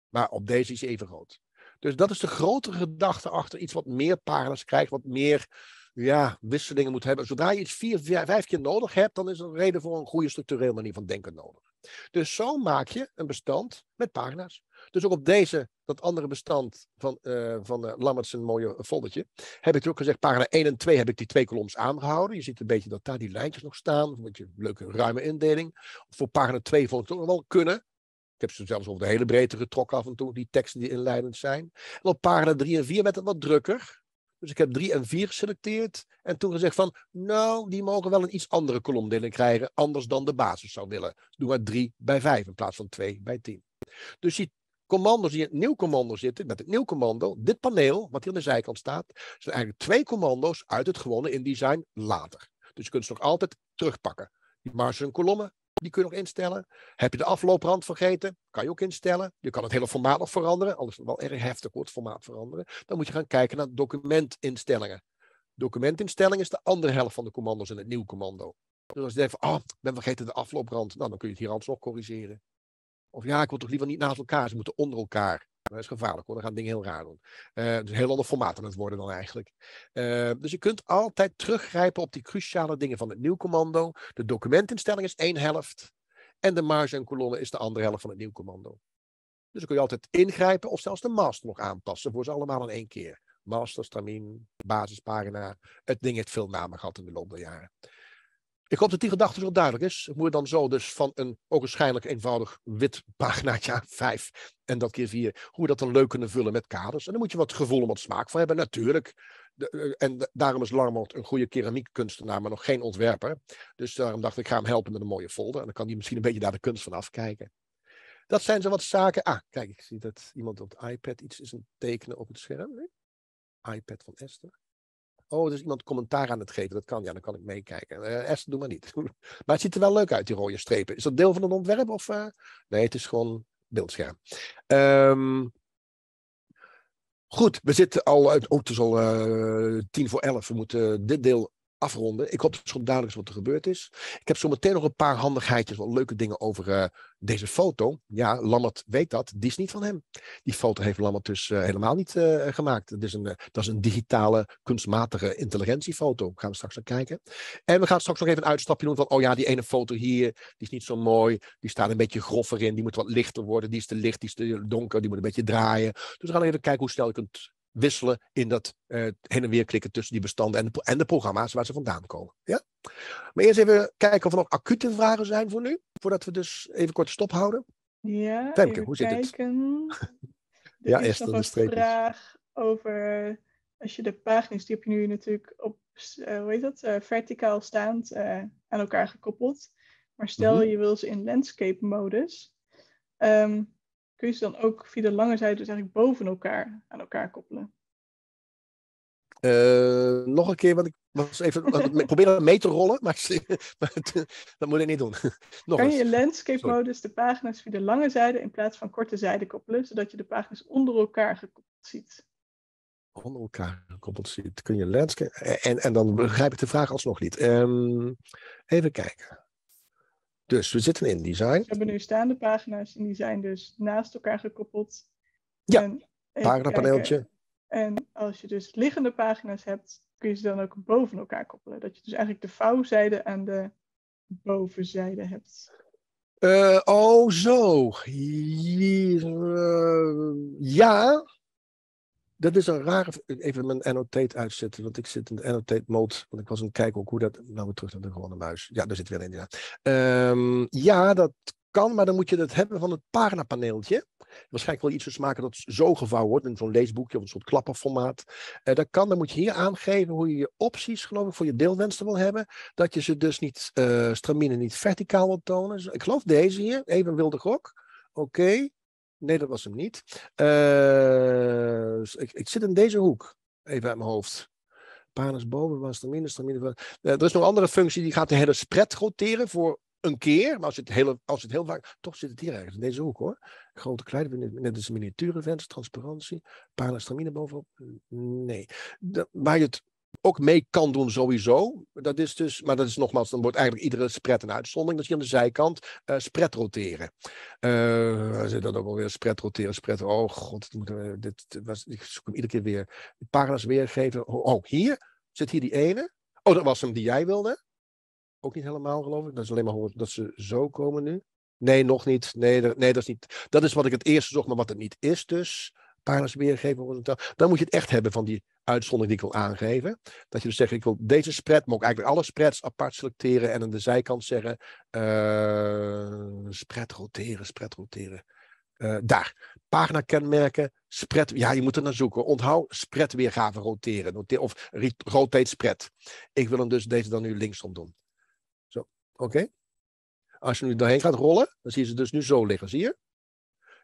Speaker 2: maar op deze is even rood. Dus dat is de grotere gedachte achter iets wat meer pagina's krijgt, wat meer ja, wisselingen moet hebben. Zodra je iets vier, vijf keer nodig hebt, dan is er een reden voor een goede structurele manier van denken nodig. Dus zo maak je een bestand met pagina's. Dus ook op deze, dat andere bestand van, uh, van uh, Lammert's een mooie foldertje, heb ik er ook gezegd, pagina 1 en 2 heb ik die twee koloms aangehouden. Je ziet een beetje dat daar die lijntjes nog staan, een beetje een leuke ruime indeling. Voor pagina 2 vond ik het ook nog wel kunnen. Ik heb ze zelfs over de hele breedte getrokken af en toe, die teksten die inleidend zijn. En op pagina 3 en 4 werd het wat drukker. Dus ik heb 3 en 4 geselecteerd en toen gezegd van, nou, die mogen wel een iets andere kolomdeling krijgen, anders dan de basis zou willen. Doe maar 3 bij 5 in plaats van 2 bij 10. Dus die commando's die in het nieuw commando zitten, met het nieuw commando, dit paneel wat hier aan de zijkant staat, zijn eigenlijk twee commando's uit het gewone InDesign later. Dus je kunt ze nog altijd terugpakken. Die marges en kolommen, die kun je nog instellen. Heb je de aflooprand vergeten, kan je ook instellen. Je kan het hele formaat nog veranderen, anders het wel erg heftig het formaat veranderen. Dan moet je gaan kijken naar documentinstellingen. Documentinstelling is de andere helft van de commando's in het nieuw commando. Dus als je denkt van, ah, oh, ben vergeten de aflooprand. Nou, dan kun je het hier anders nog corrigeren. Of ja, ik wil toch liever niet naast elkaar. Ze moeten onder elkaar. Dat is gevaarlijk hoor, dan gaan dingen heel raar doen. Uh, het is een heel ander formaat aan het worden dan eigenlijk. Eh, dus je kunt altijd teruggrijpen op die cruciale dingen van het nieuw commando. De documentinstelling is één helft. En de marge en kolonne is de andere helft van het nieuw commando. Dus dan kun je altijd ingrijpen of zelfs de master nog aanpassen voor ze allemaal in één keer. Master, stramien basispagina. Het ding heeft veel namen gehad in de loop der jaren. Ik hoop dat die gedachte zo duidelijk is. Moet dan zo dus van een ogenschijnlijk eenvoudig wit paginaatje vijf en dat keer vier. hoe we dat dan leuk kunnen vullen met kaders. En dan moet je wat gevoel en wat smaak voor hebben, natuurlijk. Eh, en daarom is Larmont een goede keramiekkunstenaar, maar nog geen ontwerper. Dus daarom dacht ik, ik ga hem helpen met een mooie folder. En dan kan hij misschien een beetje daar de kunst van afkijken. Dat zijn zo wat zaken. Ah, kijk, ik zie dat iemand op het iPad iets is een tekenen op het scherm. iPad van Esther oh, er is iemand commentaar aan het geven. Dat kan, ja, dan kan ik meekijken. Uh, Esther, doe maar niet. maar het ziet er wel leuk uit, die rode strepen. Is dat deel van het ontwerp? Of, eh? Nee, het is gewoon beeldscherm. Ehm, goed, we zitten al... Oh, het is al eh, tien voor elf. We moeten dit deel afronden. Ik hoop dat het duidelijk is wat er gebeurd is. Ik heb meteen nog een paar handigheidjes, wat leuke dingen over eh, deze foto. Ja, Lammert weet dat. Die is niet van hem. Die foto heeft Lammert dus eh, helemaal niet eh, gemaakt. Dat is, een, dat is een digitale, kunstmatige intelligentiefoto. Daar gaan we straks naar kijken. En we gaan straks nog even een uitstapje doen van, oh ja, die ene foto hier, die is niet zo mooi. Die staat een beetje groffer in. Die moet wat lichter worden. Die is te licht, die is te donker. Die moet een beetje draaien. Dus we gaan even kijken hoe snel je kunt wisselen in dat uh, heen en weer klikken tussen die bestanden en de, en de programma's waar ze vandaan komen. Ja? Maar eerst even kijken of er nog acute vragen zijn voor nu, voordat we dus even kort stop houden.
Speaker 1: Ja, Femke, hoe zit kijken. het?
Speaker 2: ja, is nog een streepjes.
Speaker 1: vraag over als je de pagina's, die heb je nu natuurlijk op, eh, hoe heet dat, eh, verticaal staand aan elkaar gekoppeld. Maar stel mhm. je wil ze in landscape modus. Ehm, kun je ze dan ook via de lange zijde dus eigenlijk boven elkaar aan elkaar koppelen.
Speaker 2: Eh, nog een keer, want ik was even probeerde mee te rollen, maar, dat moet ik niet doen. Nog kan je in landscape modus
Speaker 1: de pagina's via de lange zijde in plaats van korte zijde koppelen, zodat je de pagina's onder elkaar gekoppeld ziet?
Speaker 2: Onder elkaar gekoppeld ziet. Kun je landscape. En, en dan begrijp ik de vraag alsnog niet. Ehm, even kijken. Dus we zitten in design. We hebben nu staande pagina's
Speaker 1: en die zijn dus naast elkaar gekoppeld. Ja, paginapaneeltje. En als je dus liggende pagina's hebt, kun je ze dan ook boven elkaar koppelen. Dat je dus eigenlijk de vouwzijde aan de bovenzijde hebt.
Speaker 2: Eh, oh, zo. Eh, ja, dat is een rare. Even mijn annotate uitzetten, want ik zit in de annotate mode. Want ik was aan het kijken ook hoe dat. Nou, we terug naar de gewone muis. Ja, daar zit wel in. Ja, ja dat kan, maar dan moet je dat hebben van het parna Waarschijnlijk wil iets dus maken dat zo gevouwen wordt, in zo'n leesboekje of een soort klappenformaat. Uh, dat kan, dan moet je hier aangeven hoe je je opties, geloof ik, voor je deelwensen wil hebben. Dat je ze dus niet, eh, stramine niet verticaal wil tonen. Dus ik geloof deze hier, even wilde gok. Oké. Nee, dat was hem niet. Eh, ik, zit in deze hoek. Even uit mijn hoofd. Panus boven was er eh, er is nog een andere functie die gaat de hele spread roteren voor een keer. Maar als het, hele, als het heel vaak. Toch zit het hier ergens in deze hoek hoor. Grote kleine. Net als miniaturenvenster, transparantie. Panastramine bovenop. Nee. waar je het ook mee kan doen sowieso. Dat is dus, maar dat is nogmaals, dan wordt eigenlijk iedere spread een uitzondering. Dat je aan de zijkant uh, eh, spread roteren. Uh, eh, ze dat ook alweer spread roteren, spread. Oh god, dit moet, was, ik zoek hem iedere keer weer. De pagina's weergeven. Oh, oh, hier zit hier die ene. Oh, dat was hem die jij wilde. Ook niet helemaal geloof ik. Dat is alleen maar dat ze zo komen nu. Nee, nog niet. Nee, nee, dat is niet. Dat is wat ik het eerste zocht, maar wat het niet is dus pagina's weergeven. Dan moet je het echt hebben van die uitzondering die ik wil aangeven. Dat je dus zegt, ik wil deze spread, maar ook eigenlijk alle spreads apart selecteren. En aan de zijkant zeggen, eh, spread roteren, spread roteren. Eh, daar. Pagina kenmerken, spread. Ja, je moet er naar zoeken. Onthoud spread weergave roteren. of rotate spread. Ik wil hem dus deze dan nu linksom doen. Zo, oké. Als je nu daarheen gaat rollen, dan zie je ze dus nu zo liggen. Zie je?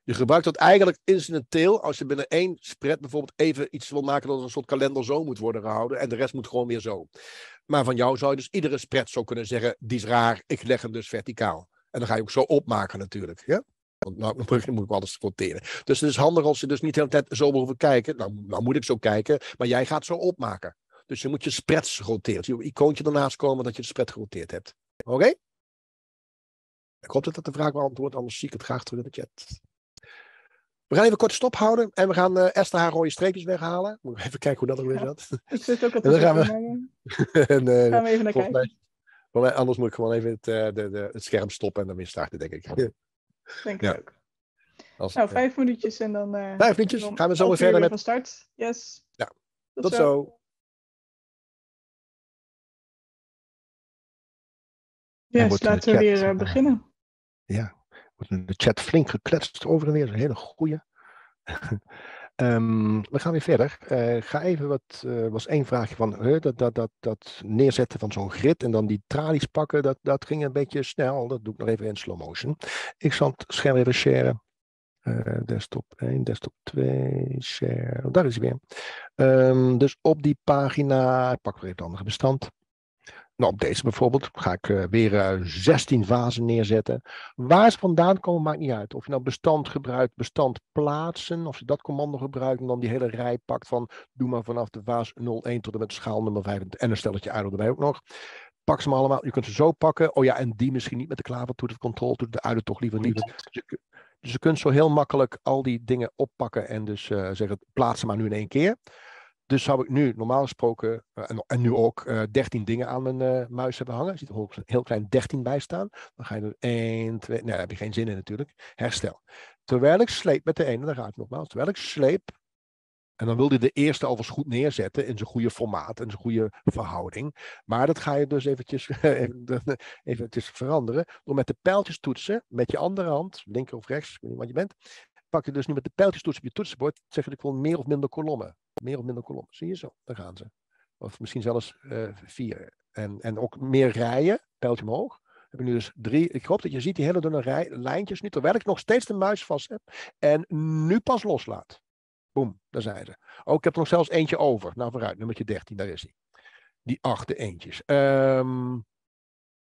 Speaker 2: Je gebruikt dat eigenlijk incidenteel als je binnen één spread bijvoorbeeld even iets wil maken dat een soort kalender zo moet worden gehouden en de rest moet gewoon weer zo. Maar van jou zou je dus iedere spread zo kunnen zeggen, die is raar, ik leg hem dus verticaal. En dan ga je ook zo opmaken natuurlijk. Ja? Want nou, dan moet ik alles quoteren. Dus het is handig als je dus niet de hele tijd zo over kijken. Nou, nou moet ik zo kijken, maar jij gaat zo opmaken. Dus je moet je spreads roteren. je icoontje ernaast komen dat je de spread geroteerd hebt. Oké? Ik hoop dat dat de vraag beantwoordt, anders zie ik het graag terug in de chat. We gaan even kort stop houden en we gaan eh, Esther haar rode streepjes weghalen. Moet even kijken hoe dat er weer zat. Ja,
Speaker 1: zit dus dan gaan we,
Speaker 2: en, uh, gaan we even naar kijken. Mij, anders moet ik gewoon even het, eh, de, de, het, scherm stoppen en dan weer starten, denk ik. ja. nou, vijf
Speaker 1: minuutjes en dan... vijf minuutjes, gaan we zo weer verder met... Van start, yes. Ja, tot, zo. Yes, laten we weer beginnen.
Speaker 2: Ja wordt in de chat flink gekletst over en weer. een hele goeie. Ehm, we gaan weer verder. Uh, ga even, wat uh, was één vraagje van dat, dat, dat, dat neerzetten van zo'n grid en dan die tralies pakken. Dat, dat ging een beetje snel. Dat doe ik nog even in slow motion. Ik zal het scherm even sharen. Eh, desktop 1, desktop 2, share. daar is hij weer. Ehm, dus op die pagina, ik pak weer het andere bestand nou, op deze bijvoorbeeld ga ik eh, weer 16 eh, vazen neerzetten. Waar ze vandaan komen, maakt niet uit. Of je nou bestand gebruikt, bestand plaatsen, of je dat commando gebruikt en dan die hele rij pakt van doe maar vanaf de vaas 01 tot en met schaal nummer 5 en een stelletje aardappel erbij ook nog. Pak ze maar allemaal. Je kunt ze zo pakken. Oh ja, en die misschien niet met de het control toeter, de uide toch liever niet. Dus, dus je, kunt zo heel makkelijk al die dingen oppakken en dus uh, zeggen plaats ze maar nu in één keer. Dus zou ik nu normaal gesproken, eh, en, nu ook, uh, eh, 13 dingen aan mijn uh, muis hebben hangen. Er ziet een heel klein 13 bij staan. Dan ga je er 1, 2, nee, daar heb je geen zin in natuurlijk. Herstel. Terwijl ik sleep met de ene, dan gaat het nogmaals. Terwijl ik sleep, en dan wil je de eerste alvast goed neerzetten in zijn goede formaat en zijn goede verhouding. Maar dat ga je dus eventjes, eventjes veranderen door met de pijltjes toetsen, met je andere hand, linker of rechts, ik weet niet wat je bent. Pak je dus nu met de pijltjes toetsen op je toetsenbord, zeg je ik wil meer of minder kolommen meer of minder kolom, Zie je zo, daar gaan ze. Of misschien zelfs eh, vier. En, en ook meer rijen, pijltje omhoog. Heb ik nu dus drie. Ik hoop dat je ziet die hele dunne rij, lijntjes nu, terwijl ik nog steeds de muis vast heb. En nu pas loslaat. Boom, daar zijn ze. Oh, ik heb er nog zelfs eentje over. Nou, vooruit, nummertje 13, daar is hij. Die. die achte eentjes. Ehm,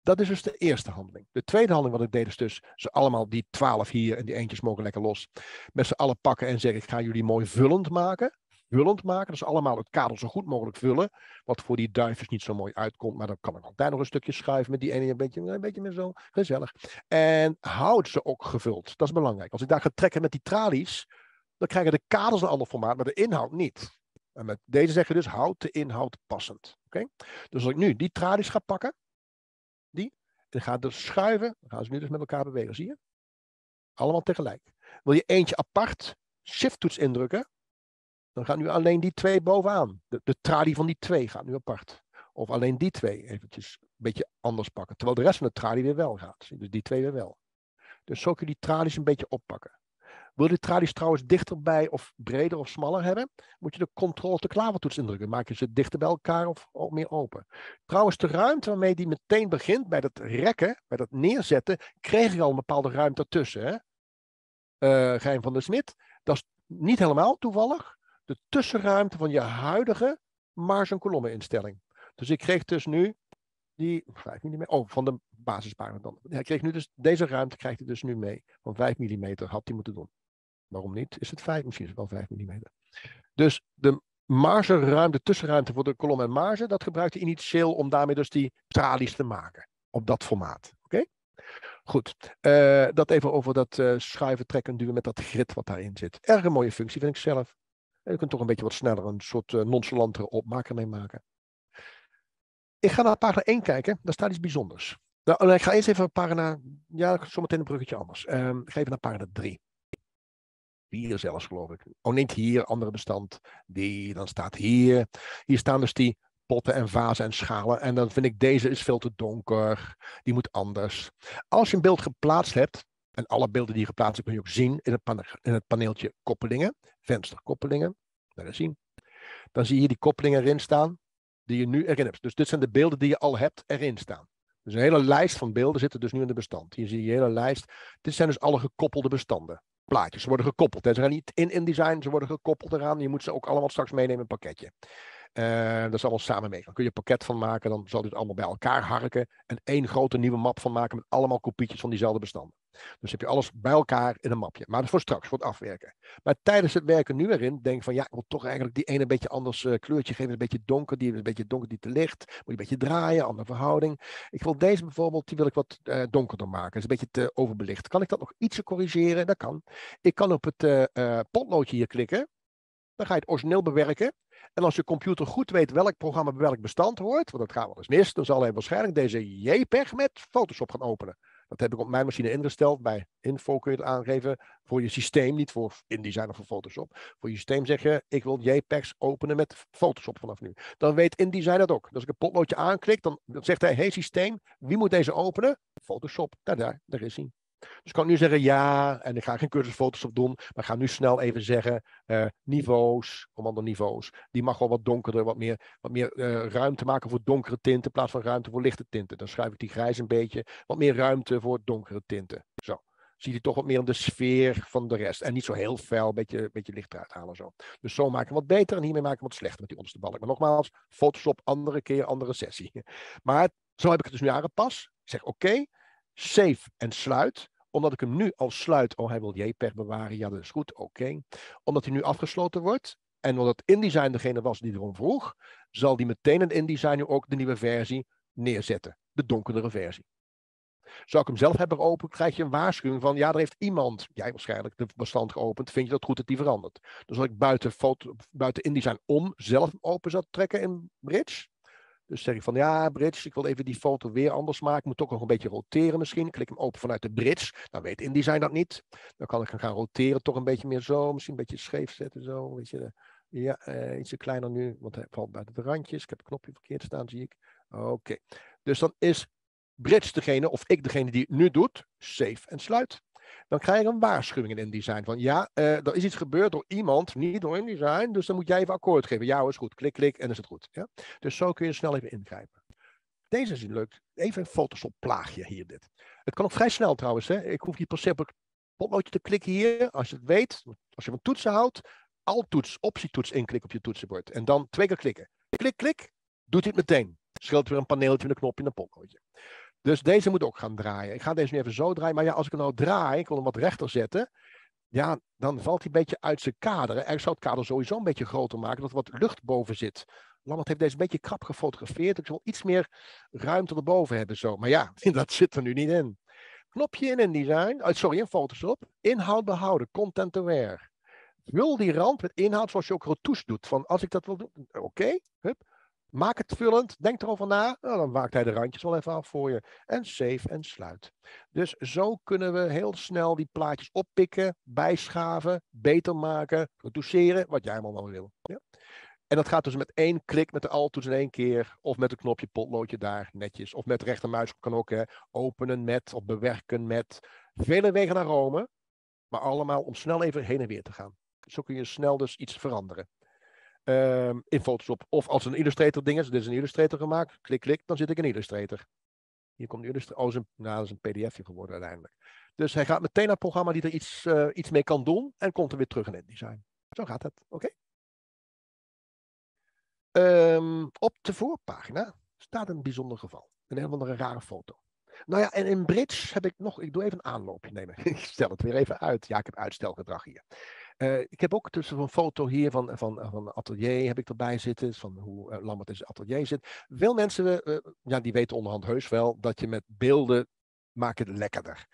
Speaker 2: dat is dus de eerste handeling. De tweede handeling wat ik deed is dus ze allemaal die twaalf hier en die eentjes mogen lekker los. Met z'n allen pakken en zeggen ik ga jullie mooi vullend maken vullend maken. Dus allemaal het kader zo goed mogelijk vullen. Wat voor die duifjes niet zo mooi uitkomt. Maar dan kan ik altijd nog een stukje schuiven met die ene. Een beetje, een beetje meer zo gezellig. En houd ze ook gevuld. Dat is belangrijk. Als ik daar ga trekken met die tralies. Dan krijgen de kaders een ander formaat. Maar de inhoud niet. En met deze zeg je dus houd de inhoud passend. Oké? Dus als ik nu die tralies ga pakken. Die. Dan ga er dus schuiven. Dan gaan ze nu dus met elkaar bewegen. Zie je? Allemaal tegelijk. Wil je eentje apart shift-toets indrukken, dan gaan nu alleen die twee bovenaan. De, de tralie van die twee gaat nu apart. Of alleen die twee eventjes een beetje anders pakken. Terwijl de rest van de tralie weer wel gaat. Dus die twee weer wel. Dus zo kun je die tralies een beetje oppakken. Wil je de tralies trouwens dichterbij of breder of smaller hebben, moet je de controle de klavertoets indrukken. Maak je ze dichter bij elkaar of, meer open. Trouwens, de ruimte waarmee die meteen begint bij dat rekken, bij dat neerzetten, kreeg je al een bepaalde ruimte ertussen. Hè? Gein eh, van der Smit, dat is niet helemaal toevallig de tussenruimte van je huidige marge- en kolommeninstelling. Dus ik kreeg dus nu die 5 mm, oh, van de basispagina dan. Hij kreeg nu dus, deze ruimte krijgt hij dus nu mee. Van 5 mm had hij moeten doen. Waarom niet? Is het 5? Misschien is het wel 5 mm. Dus de marge-ruimte, tussenruimte voor de kolom en marge, dat gebruikte hij initieel om daarmee dus die tralies te maken. Op dat formaat. Oké? Goed, eh, dat even over dat uh, schuiven, trekken, duwen met dat grid wat daarin zit. Erg een mooie functie, vind ik zelf je kunt toch een beetje wat sneller een soort uh, nonchalantere opmaker maken. Ik ga naar pagina 1 kijken, daar staat iets bijzonders. Nou, oh ik ga eerst even pagina, ja, zometeen een bruggetje anders. Ehm, ik ga even naar pagina 3. Hier zelfs, geloof ik. Oh, niet hier, andere bestand. Die, dan staat hier. Hier staan dus die potten en vazen en schalen. En dan vind ik deze is veel te donker. Die moet anders. Als je een beeld geplaatst hebt, en alle beelden die geplaatst zijn kun je ook zien in het, in het paneeltje koppelingen, venster koppelingen. Daar zien. Dan zie je die koppelingen erin staan, die je nu erin hebt. Dus dit zijn de beelden die je al hebt erin staan. Dus een hele lijst van beelden zitten dus nu in de bestand. Hier zie je een hele lijst. Dit zijn dus alle gekoppelde bestanden. Plaatjes, ze worden gekoppeld. Ze gaan niet in InDesign, ze worden gekoppeld eraan. Je moet ze ook allemaal straks meenemen in een pakketje. Eh, dat zal allemaal samen Dan Kun je een pakket van maken, dan zal dit allemaal bij elkaar harken. En één grote nieuwe map van maken met allemaal kopietjes van diezelfde bestanden. Dus heb je alles bij elkaar in een mapje. Maar dat is voor straks, voor het afwerken. Maar tijdens het werken nu erin, denk van ja, ik wil toch eigenlijk die ene een beetje anders eh, kleurtje geven. Een beetje donker, die een beetje donker, die te licht. Moet je een beetje draaien, andere verhouding. Ik wil deze bijvoorbeeld, die wil ik wat eh, donkerder maken. Dat is een beetje te overbelicht. Kan ik dat nog ietsje corrigeren? Dat kan. Ik kan op het eh, potloodje hier klikken. Dan ga je het origineel bewerken. En als je computer goed weet welk programma bij welk bestand hoort, want dat gaat wel eens mis, dan zal hij waarschijnlijk deze JPEG met Photoshop gaan openen. Dat heb ik op mijn machine ingesteld. Bij info kun je het aangeven. Voor je systeem, niet voor InDesign of voor Photoshop. Voor je systeem zeg je, ik wil JPEGs openen met Photoshop vanaf nu. Dan weet InDesign dat ook. Dus als ik een potloodje aanklik, dan, dan zegt hij, hey systeem, wie moet deze openen? Photoshop. Daar, daar, daar is hij. Dus ik kan nu zeggen ja, en ik ga geen cursusfoto's op doen, maar ik ga nu snel even zeggen eh, niveaus, niveaus, andere niveaus Die mag wel wat donkerder, wat meer, wat meer eh, ruimte maken voor donkere tinten in plaats van ruimte voor lichte tinten. Dan schuif ik die grijs een beetje, wat meer ruimte voor donkere tinten. Zo. Ziet je toch wat meer in de sfeer van de rest. En niet zo heel fel, een beetje, beetje licht eruit halen. Zo. Dus zo maken we wat beter en hiermee maken we wat slechter met die onderste balk. Maar nogmaals, Photoshop andere keer, andere sessie. Maar zo heb ik het dus nu aangepast. Ik zeg oké, save en sluit. Omdat ik hem nu al sluit, oh hij wil JPEG bewaren, ja dat is goed, oké. Omdat hij nu afgesloten wordt en omdat InDesign degene was die erom vroeg, zal die meteen in InDesign ook de nieuwe versie neerzetten. De donkerdere versie. Zou ik hem zelf hebben geopend, krijg je een waarschuwing van ja, er heeft iemand, jij waarschijnlijk, de bestand geopend. Vind je dat goed dat die verandert? Dus als ik buiten, buiten InDesign om zelf open zou trekken in Bridge, dus zeg ik van ja, Brits, ik wil even die foto weer anders maken. Moet toch nog een beetje roteren misschien. Klik hem open vanuit de Brits. Dan nou, weet InDesign dat niet. Dan kan ik hem gaan roteren, toch een beetje meer zo. Misschien een beetje scheef zetten zo. Weet je, eh, ja, eh, ietsje kleiner nu, want hij valt buiten de randjes. Ik heb het knopje verkeerd staan, zie ik. Oké, dus dan is Brits degene, of ik degene die het nu doet. Save en sluit dan krijg je een waarschuwing in InDesign. Van ja, uh, er is iets gebeurd door iemand, niet door InDesign, dus dan moet jij even akkoord geven. Ja, is goed. Klik, klik en is het goed. Ja? Dus zo kun je snel even ingrijpen. Deze is leuk. Even een Photoshop plaagje hier dit. Het kan ook vrij snel trouwens. Hè? Ik hoef niet per se op het potloodje te klikken hier. Als je het weet, als je van toetsen houdt, al toets, optietoets inklikken op je toetsenbord. En dan twee keer klikken. Klik, klik, doet hij het meteen. Scheelt weer een paneeltje, een knopje en een potloodje. Dus deze moet ook gaan draaien. Ik ga deze nu even zo draaien. Maar ja, als ik hem nou draai, ik wil hem wat rechter zetten. Ja, dan valt hij een beetje uit zijn kader. Ik zou het kader sowieso een beetje groter maken, dat er wat lucht boven zit. Lammert heeft deze een beetje krap gefotografeerd. Ik zal iets meer ruimte erboven hebben zo. Maar ja, dat zit er nu niet in. Knopje in een design, oh, sorry, in Photoshop. Inhoud behouden, content aware. Vul die rand met inhoud zoals je ook rotoes doet. Van als ik dat wil doen, oké, hup. Maak het vullend, denk erover na, nou, dan maakt hij de randjes wel even af voor je. En save en sluit. Dus zo kunnen we heel snel die plaatjes oppikken, bijschaven, beter maken, reduceren, wat jij allemaal wil. Ja? En dat gaat dus met één klik met de alt in één keer. Of met een knopje potloodje daar netjes. Of met rechtermuis kan ook. Hè. Openen met of bewerken met. Vele wegen naar Rome. Maar allemaal om snel even heen en weer te gaan. Zo kun je snel dus iets veranderen. Ehm, in Photoshop. Of als een Illustrator ding is, dit is een Illustrator gemaakt, klik, klik, dan zit ik in Illustrator. Hier komt de Illustrator, oh, een, nou, dat is een pdfje geworden uiteindelijk. Dus hij gaat meteen naar het programma die er iets, eh, iets mee kan doen en komt er weer terug in InDesign. Zo gaat dat, oké? Ehm, op de voorpagina staat een bijzonder geval. Een heel andere rare foto. Nou ja, en in Brits heb ik nog, ik doe even een aanloopje nemen. ik stel het weer even uit. Ja, ik heb uitstelgedrag hier. Eh, ik heb ook tussen een foto hier van, van, van atelier heb ik erbij zitten, van hoe eh, Lambert in zijn atelier zit. Veel mensen, eh, ja, die weten onderhand heus wel dat je met beelden maakt het lekkerder.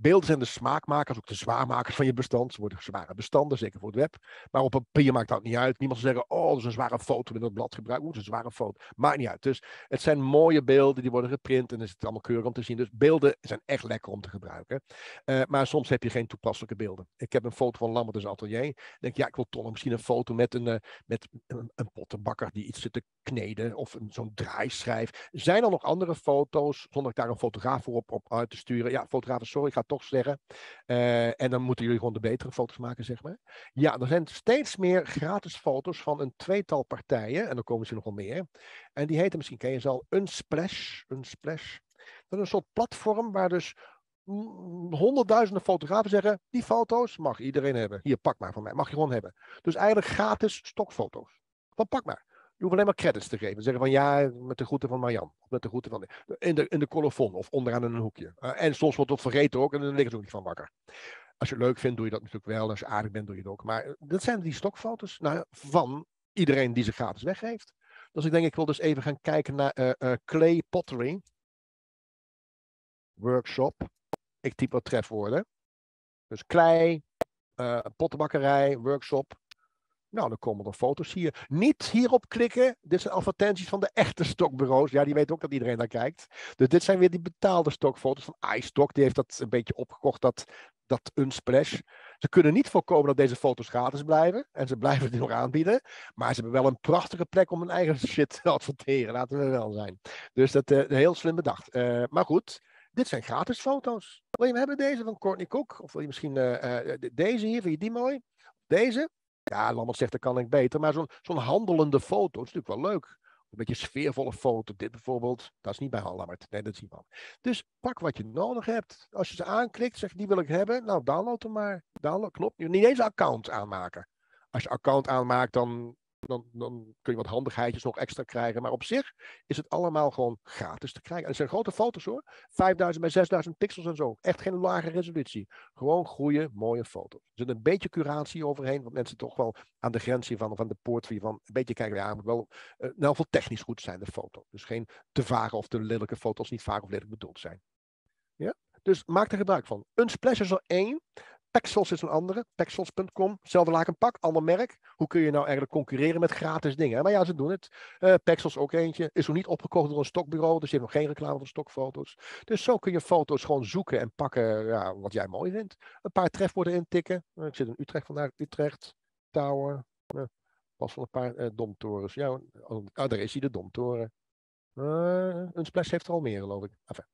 Speaker 2: Beelden zijn de smaakmakers, ook de zwaarmakers van je bestand. Ze worden zware bestanden, zeker voor het web. Maar op papier maakt dat niet uit. Niemand zal zeggen, oh, dat is een zware foto in dat blad gebruikt. Oeh, dat is een zware foto. Maakt niet uit. Dus het zijn mooie beelden, die worden geprint en dan is het allemaal keurig om te zien. Dus beelden zijn echt lekker om te gebruiken. Eh, maar soms heb je geen toepasselijke beelden. Ik heb een foto van Lambert in zijn atelier. Ik denk, ja, ik wil toch misschien een foto met een, eh, met een, pottenbakker die iets zit te kneden of zo'n draaischijf. Zijn er nog andere foto's, zonder ik daar een fotograaf voor op, op uit te sturen? Ja, fotograaf, sorry, ik ga toch zeggen. Eh, en dan moeten jullie gewoon de betere foto's maken, zeg maar. Ja, er zijn steeds meer gratis foto's van een tweetal partijen. En dan komen ze nogal meer. En die heten misschien, ken je ze al, Unsplash. Unsplash. Dat is een soort platform waar dus mm, honderdduizenden fotografen zeggen: die foto's mag iedereen hebben. Hier, pak maar van mij, mag je gewoon hebben. Dus eigenlijk gratis stokfoto's. Van pak maar. Je hoeft alleen maar credits te geven. Zeggen van ja, met de groeten van Marjan. met de groeten van. in, de, in de colofon of onderaan in een hoekje. Eh, en soms wordt het vergeten ook en dan liggen ze ook niet van wakker. Als je het leuk vindt, doe je dat natuurlijk wel. Als je aardig bent, doe je het ook. Maar eh, dat zijn die stokfoto's nou, van iedereen die ze gratis weggeeft. Dus ik denk, ik wil dus even gaan kijken naar uh, Clay Pottery. Workshop. Ik typ wat trefwoorden. Dus klei, pottenbakkerij, workshop. Nou, dan komen er foto's hier. Niet hierop klikken. Dit zijn advertenties van de echte stokbureaus. Ja, die weten ook dat iedereen daar kijkt. Dus dit zijn weer die betaalde stokfoto's van iStock. Die heeft dat een beetje opgekocht, dat, dat unsplash. Ze kunnen niet voorkomen dat deze foto's gratis blijven. En ze blijven het nog aanbieden. Maar ze hebben wel een prachtige plek om hun eigen shit te adverteren. Laten we wel zijn. Dus dat is eh, heel slim bedacht. Eh, maar goed, dit zijn gratis foto's. Wil je hem hebben, deze van Courtney Cook? Of wil je misschien eh, deze hier? Vind je die mooi? Deze? Ja, Lammert zegt dat kan ik beter. Maar zo'n zo'n handelende foto is natuurlijk wel leuk. Een beetje sfeervolle foto. Dit bijvoorbeeld, dat is niet bij Lambert. Nee, dat is niet wel. Dus pak wat je nodig hebt. Als je ze aanklikt, zeg die wil ik hebben. Nou, download hem maar. Download, Klopt Niet eens account aanmaken. Als je account aanmaakt, dan dan, dan kun je wat handigheidjes nog extra krijgen. Maar op zich is het allemaal gewoon gratis te krijgen. En het zijn grote foto's hoor. 5000 bij 6000 pixels en zo. Echt geen lage resolutie. Gewoon goede, mooie foto's. Er zit een beetje curatie overheen. Want mensen toch wel aan de grens van of de poort Van een beetje kijken. Ja, maar wel uh, nou veel technisch goed zijn, de foto. Dus geen te vage of te lelijke foto's niet vaak of lelijk bedoeld zijn. Ja? Dus maak er gebruik van. splash is er één. Pexels is een andere. Pexels.com. Zelfde lakenpak, ander merk. Hoe kun je nou eigenlijk concurreren met gratis dingen? Maar ja, ze doen het. Uh, Pexels ook eentje. Is nog niet opgekocht door een stokbureau. Dus je hebt nog geen reclame van stokfoto's. Dus zo kun je foto's gewoon zoeken en pakken ja, wat jij mooi vindt. Een paar trefwoorden intikken. ik zit in Utrecht vandaag. Utrecht, Tower. Eh, pas van een paar eh, domtorens. Ja, oh, daar is hij, de domtoren. een splash heeft er al meer, geloof ik. Enfin.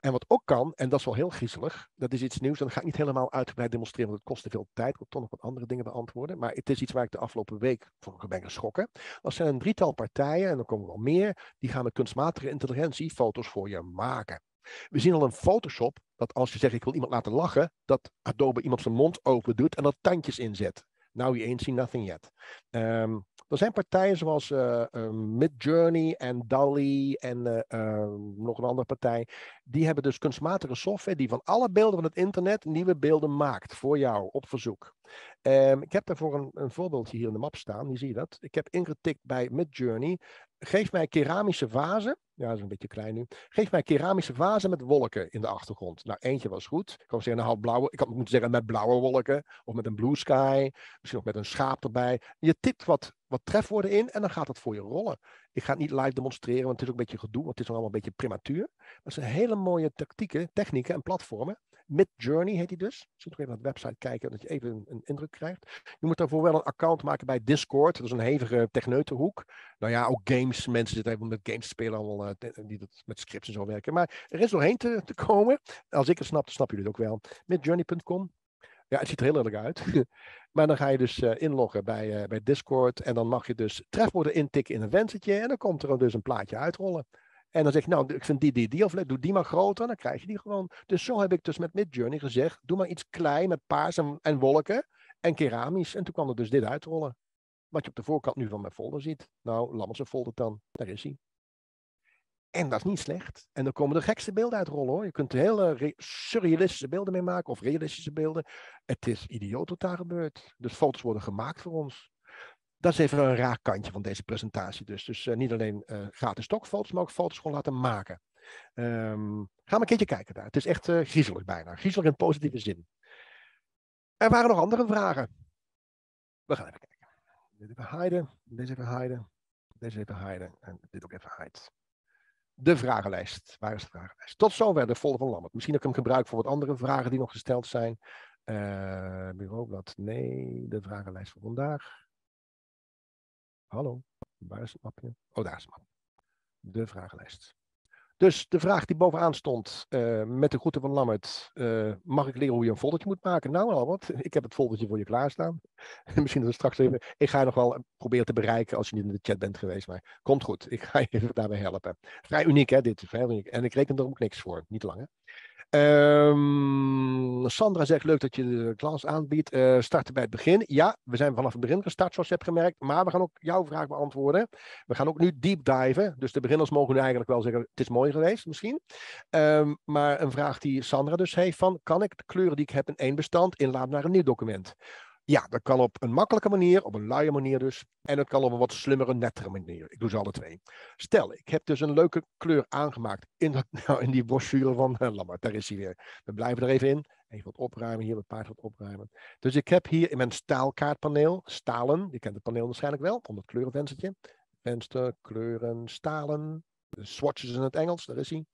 Speaker 2: En wat ook kan, en dat is wel heel griezelig, dat is iets nieuws, en dat ga ik niet helemaal uitgebreid demonstreren, want het kost te veel tijd. Ik wil toch nog wat andere dingen beantwoorden. Maar het is iets waar ik de afgelopen week van ben geschrokken. Er zijn een drietal partijen, en er komen wel meer, die gaan met kunstmatige intelligentie foto's voor je maken. We zien al in Photoshop dat als je zegt ik wil iemand laten lachen, dat Adobe iemand zijn mond open doet en dat tandjes inzet. Now, you ain't seen nothing yet. Um, er zijn partijen zoals eh, eh, Midjourney en DALI en eh, ehm, nog een andere partij. Die hebben dus kunstmatige software die van alle beelden van het internet nieuwe beelden maakt voor jou op verzoek. Ehm, ik heb daarvoor een, een voorbeeldje hier in de map staan. Hier zie je dat. Ik heb ingetikt bij Midjourney. Geef mij keramische vazen. Ja, dat is een beetje klein nu. Geef mij keramische vazen met wolken in de achtergrond. Nou, eentje was goed. Ik kan zeggen, nou, blauwe. Ik had moeten zeggen met blauwe wolken. Of met een blue sky. Misschien nog met een schaap erbij. Je tikt wat wat trefwoorden in en dan gaat dat voor je rollen. Ik ga het niet live demonstreren, want het is ook een beetje gedoe, want het is allemaal een beetje prematuur. Maar het zijn hele mooie tactieken, technieken en platformen. Midjourney heet die dus. Je moet nog even naar de website kijken, dat je even een, indruk krijgt. Je moet daarvoor wel een account maken bij Discord. Dat is een hevige techneutenhoek. Nou ja, ook games. Mensen zitten even met games spelen, allemaal, eh, die dat met scripts en zo werken. Maar er is doorheen te, te komen. Als ik het snap, dan snap jullie het ook wel. Midjourney.com. Ja, het ziet er heel eerlijk uit. maar dan ga je dus eh, inloggen bij, eh, bij Discord. En dan mag je dus trefwoorden intikken in een wensetje. En dan komt er dus een plaatje uitrollen. En dan zeg ik, nou, ik vind die, die, die, of doe die maar groter. Dan krijg je die gewoon. Dus zo heb ik dus met Midjourney gezegd, doe maar iets klein met paars en, wolken. En keramisch. En toen kwam er dus dit uitrollen. Wat je op de voorkant nu van mijn folder ziet. Nou, Lammerse folder dan. Daar is hij. En dat is niet slecht. En dan komen de gekste beelden uitrollen hoor. Je kunt hele surrealistische beelden mee maken of realistische beelden. Het is idioot wat daar gebeurt. Dus foto's worden gemaakt voor ons. Dat is even een raar kantje van deze presentatie dus. Dus eh, niet alleen uh, gratis stokfoto's, maar ook foto's gewoon laten maken. Ehm, ga maar een keertje kijken daar. Het is echt uh, griezelig bijna. Griezelig in positieve zin. Er waren nog andere vragen. We gaan even kijken. Dit even hiden. Deze even hiden. Deze even hiden. En dit ook even hide de vragenlijst. Waar is de vragenlijst? Tot zover de folder van Lambert. Misschien dat ik hem gebruik voor wat andere vragen die nog gesteld zijn. Uh, eh, bureaublad, nee. De vragenlijst voor vandaag. Hallo, waar is het mapje? Oh, daar is het mapje. De vragenlijst. Dus de vraag die bovenaan stond, eh, met de groeten van Lammert, eh, mag ik leren hoe je een foldertje moet maken? Nou Albert, ik heb het foldertje voor je klaarstaan. Misschien dat we straks even, ik ga je nog wel eh, proberen te bereiken als je niet in de chat bent geweest, maar komt goed, ik ga je even daarbij helpen. Vrij uniek hè, dit, is vrij uniek. En ik reken er ook niks voor, niet lang hè? Ehm, Sandra zegt leuk dat je de klas aanbiedt. Eh, starten bij het begin. Ja, we zijn vanaf het begin gestart, zoals je hebt gemerkt. Maar we gaan ook jouw vraag beantwoorden. We gaan ook nu deep diven. Dus de beginners mogen nu eigenlijk wel zeggen: het is mooi geweest, misschien. Ehm, maar een vraag die Sandra dus heeft: van, kan ik de kleuren die ik heb in één bestand inladen naar een nieuw document? Ja, dat kan op een makkelijke manier, op een luie manier dus. En het kan op een wat slimmere, nettere manier. Ik doe ze alle twee. Stel, ik heb dus een leuke kleur aangemaakt in, dat, nou, in die brochure van uh, eh, Lammert. Daar is hij weer. We blijven er even in. Even wat opruimen hier, mijn paard wat opruimen. Dus ik heb hier in mijn staalkaartpaneel, stalen. Je kent het paneel waarschijnlijk wel, onder het kleurenvenstertje. Venster, kleuren, stalen swatches in het Engels, daar is hij.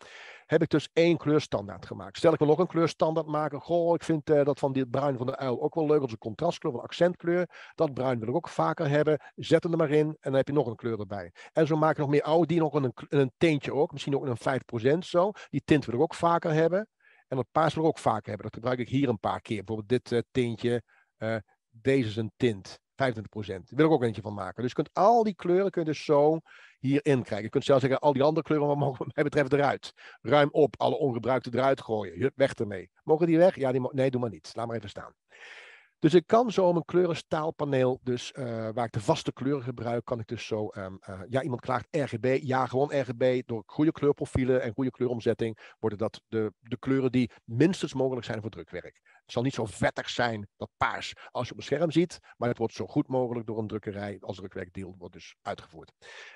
Speaker 2: Heb ik dus één kleurstandaard gemaakt. Stel ik wil nog een kleurstandaard maken. Goh, ik vind eh, dat van dit bruin van de uil ook wel leuk als een contrastkleur, een accentkleur. Dat bruin wil ik ook vaker hebben. Zet hem er maar in en dan heb je nog een kleur erbij. En zo maak ik nog meer oude, die nog een, een teentje ook. Misschien ook een 5% zo. Die tint wil ik ook vaker hebben. En dat paars wil ik ook vaker hebben. Dat gebruik ik hier een paar keer. Bijvoorbeeld dit uh, eh, tintje. Eh, deze is een tint. 25 Daar wil ik ook eentje van maken. Dus je kunt al die kleuren kun je dus zo hierin krijgen. Je kunt zelfs zeggen, al die andere kleuren wat mogen wat mij betreft eruit. Ruim op, alle ongebruikte eruit gooien. Weg ermee. Mogen die weg? Ja, die nee, doe maar niet. Laat maar even staan. Dus ik kan zo mijn kleurenstaalpaneel, dus eh, waar ik de vaste kleuren gebruik, kan ik dus zo, ehm, eh, ja iemand klaagt RGB, ja gewoon RGB, door goede kleurprofielen en goede kleuromzetting worden dat de, de kleuren die minstens mogelijk zijn voor drukwerk. Het zal niet zo vettig zijn, dat paars, als je op het scherm ziet, maar het wordt zo goed mogelijk door een drukkerij als drukwerkdeal wordt dus uitgevoerd.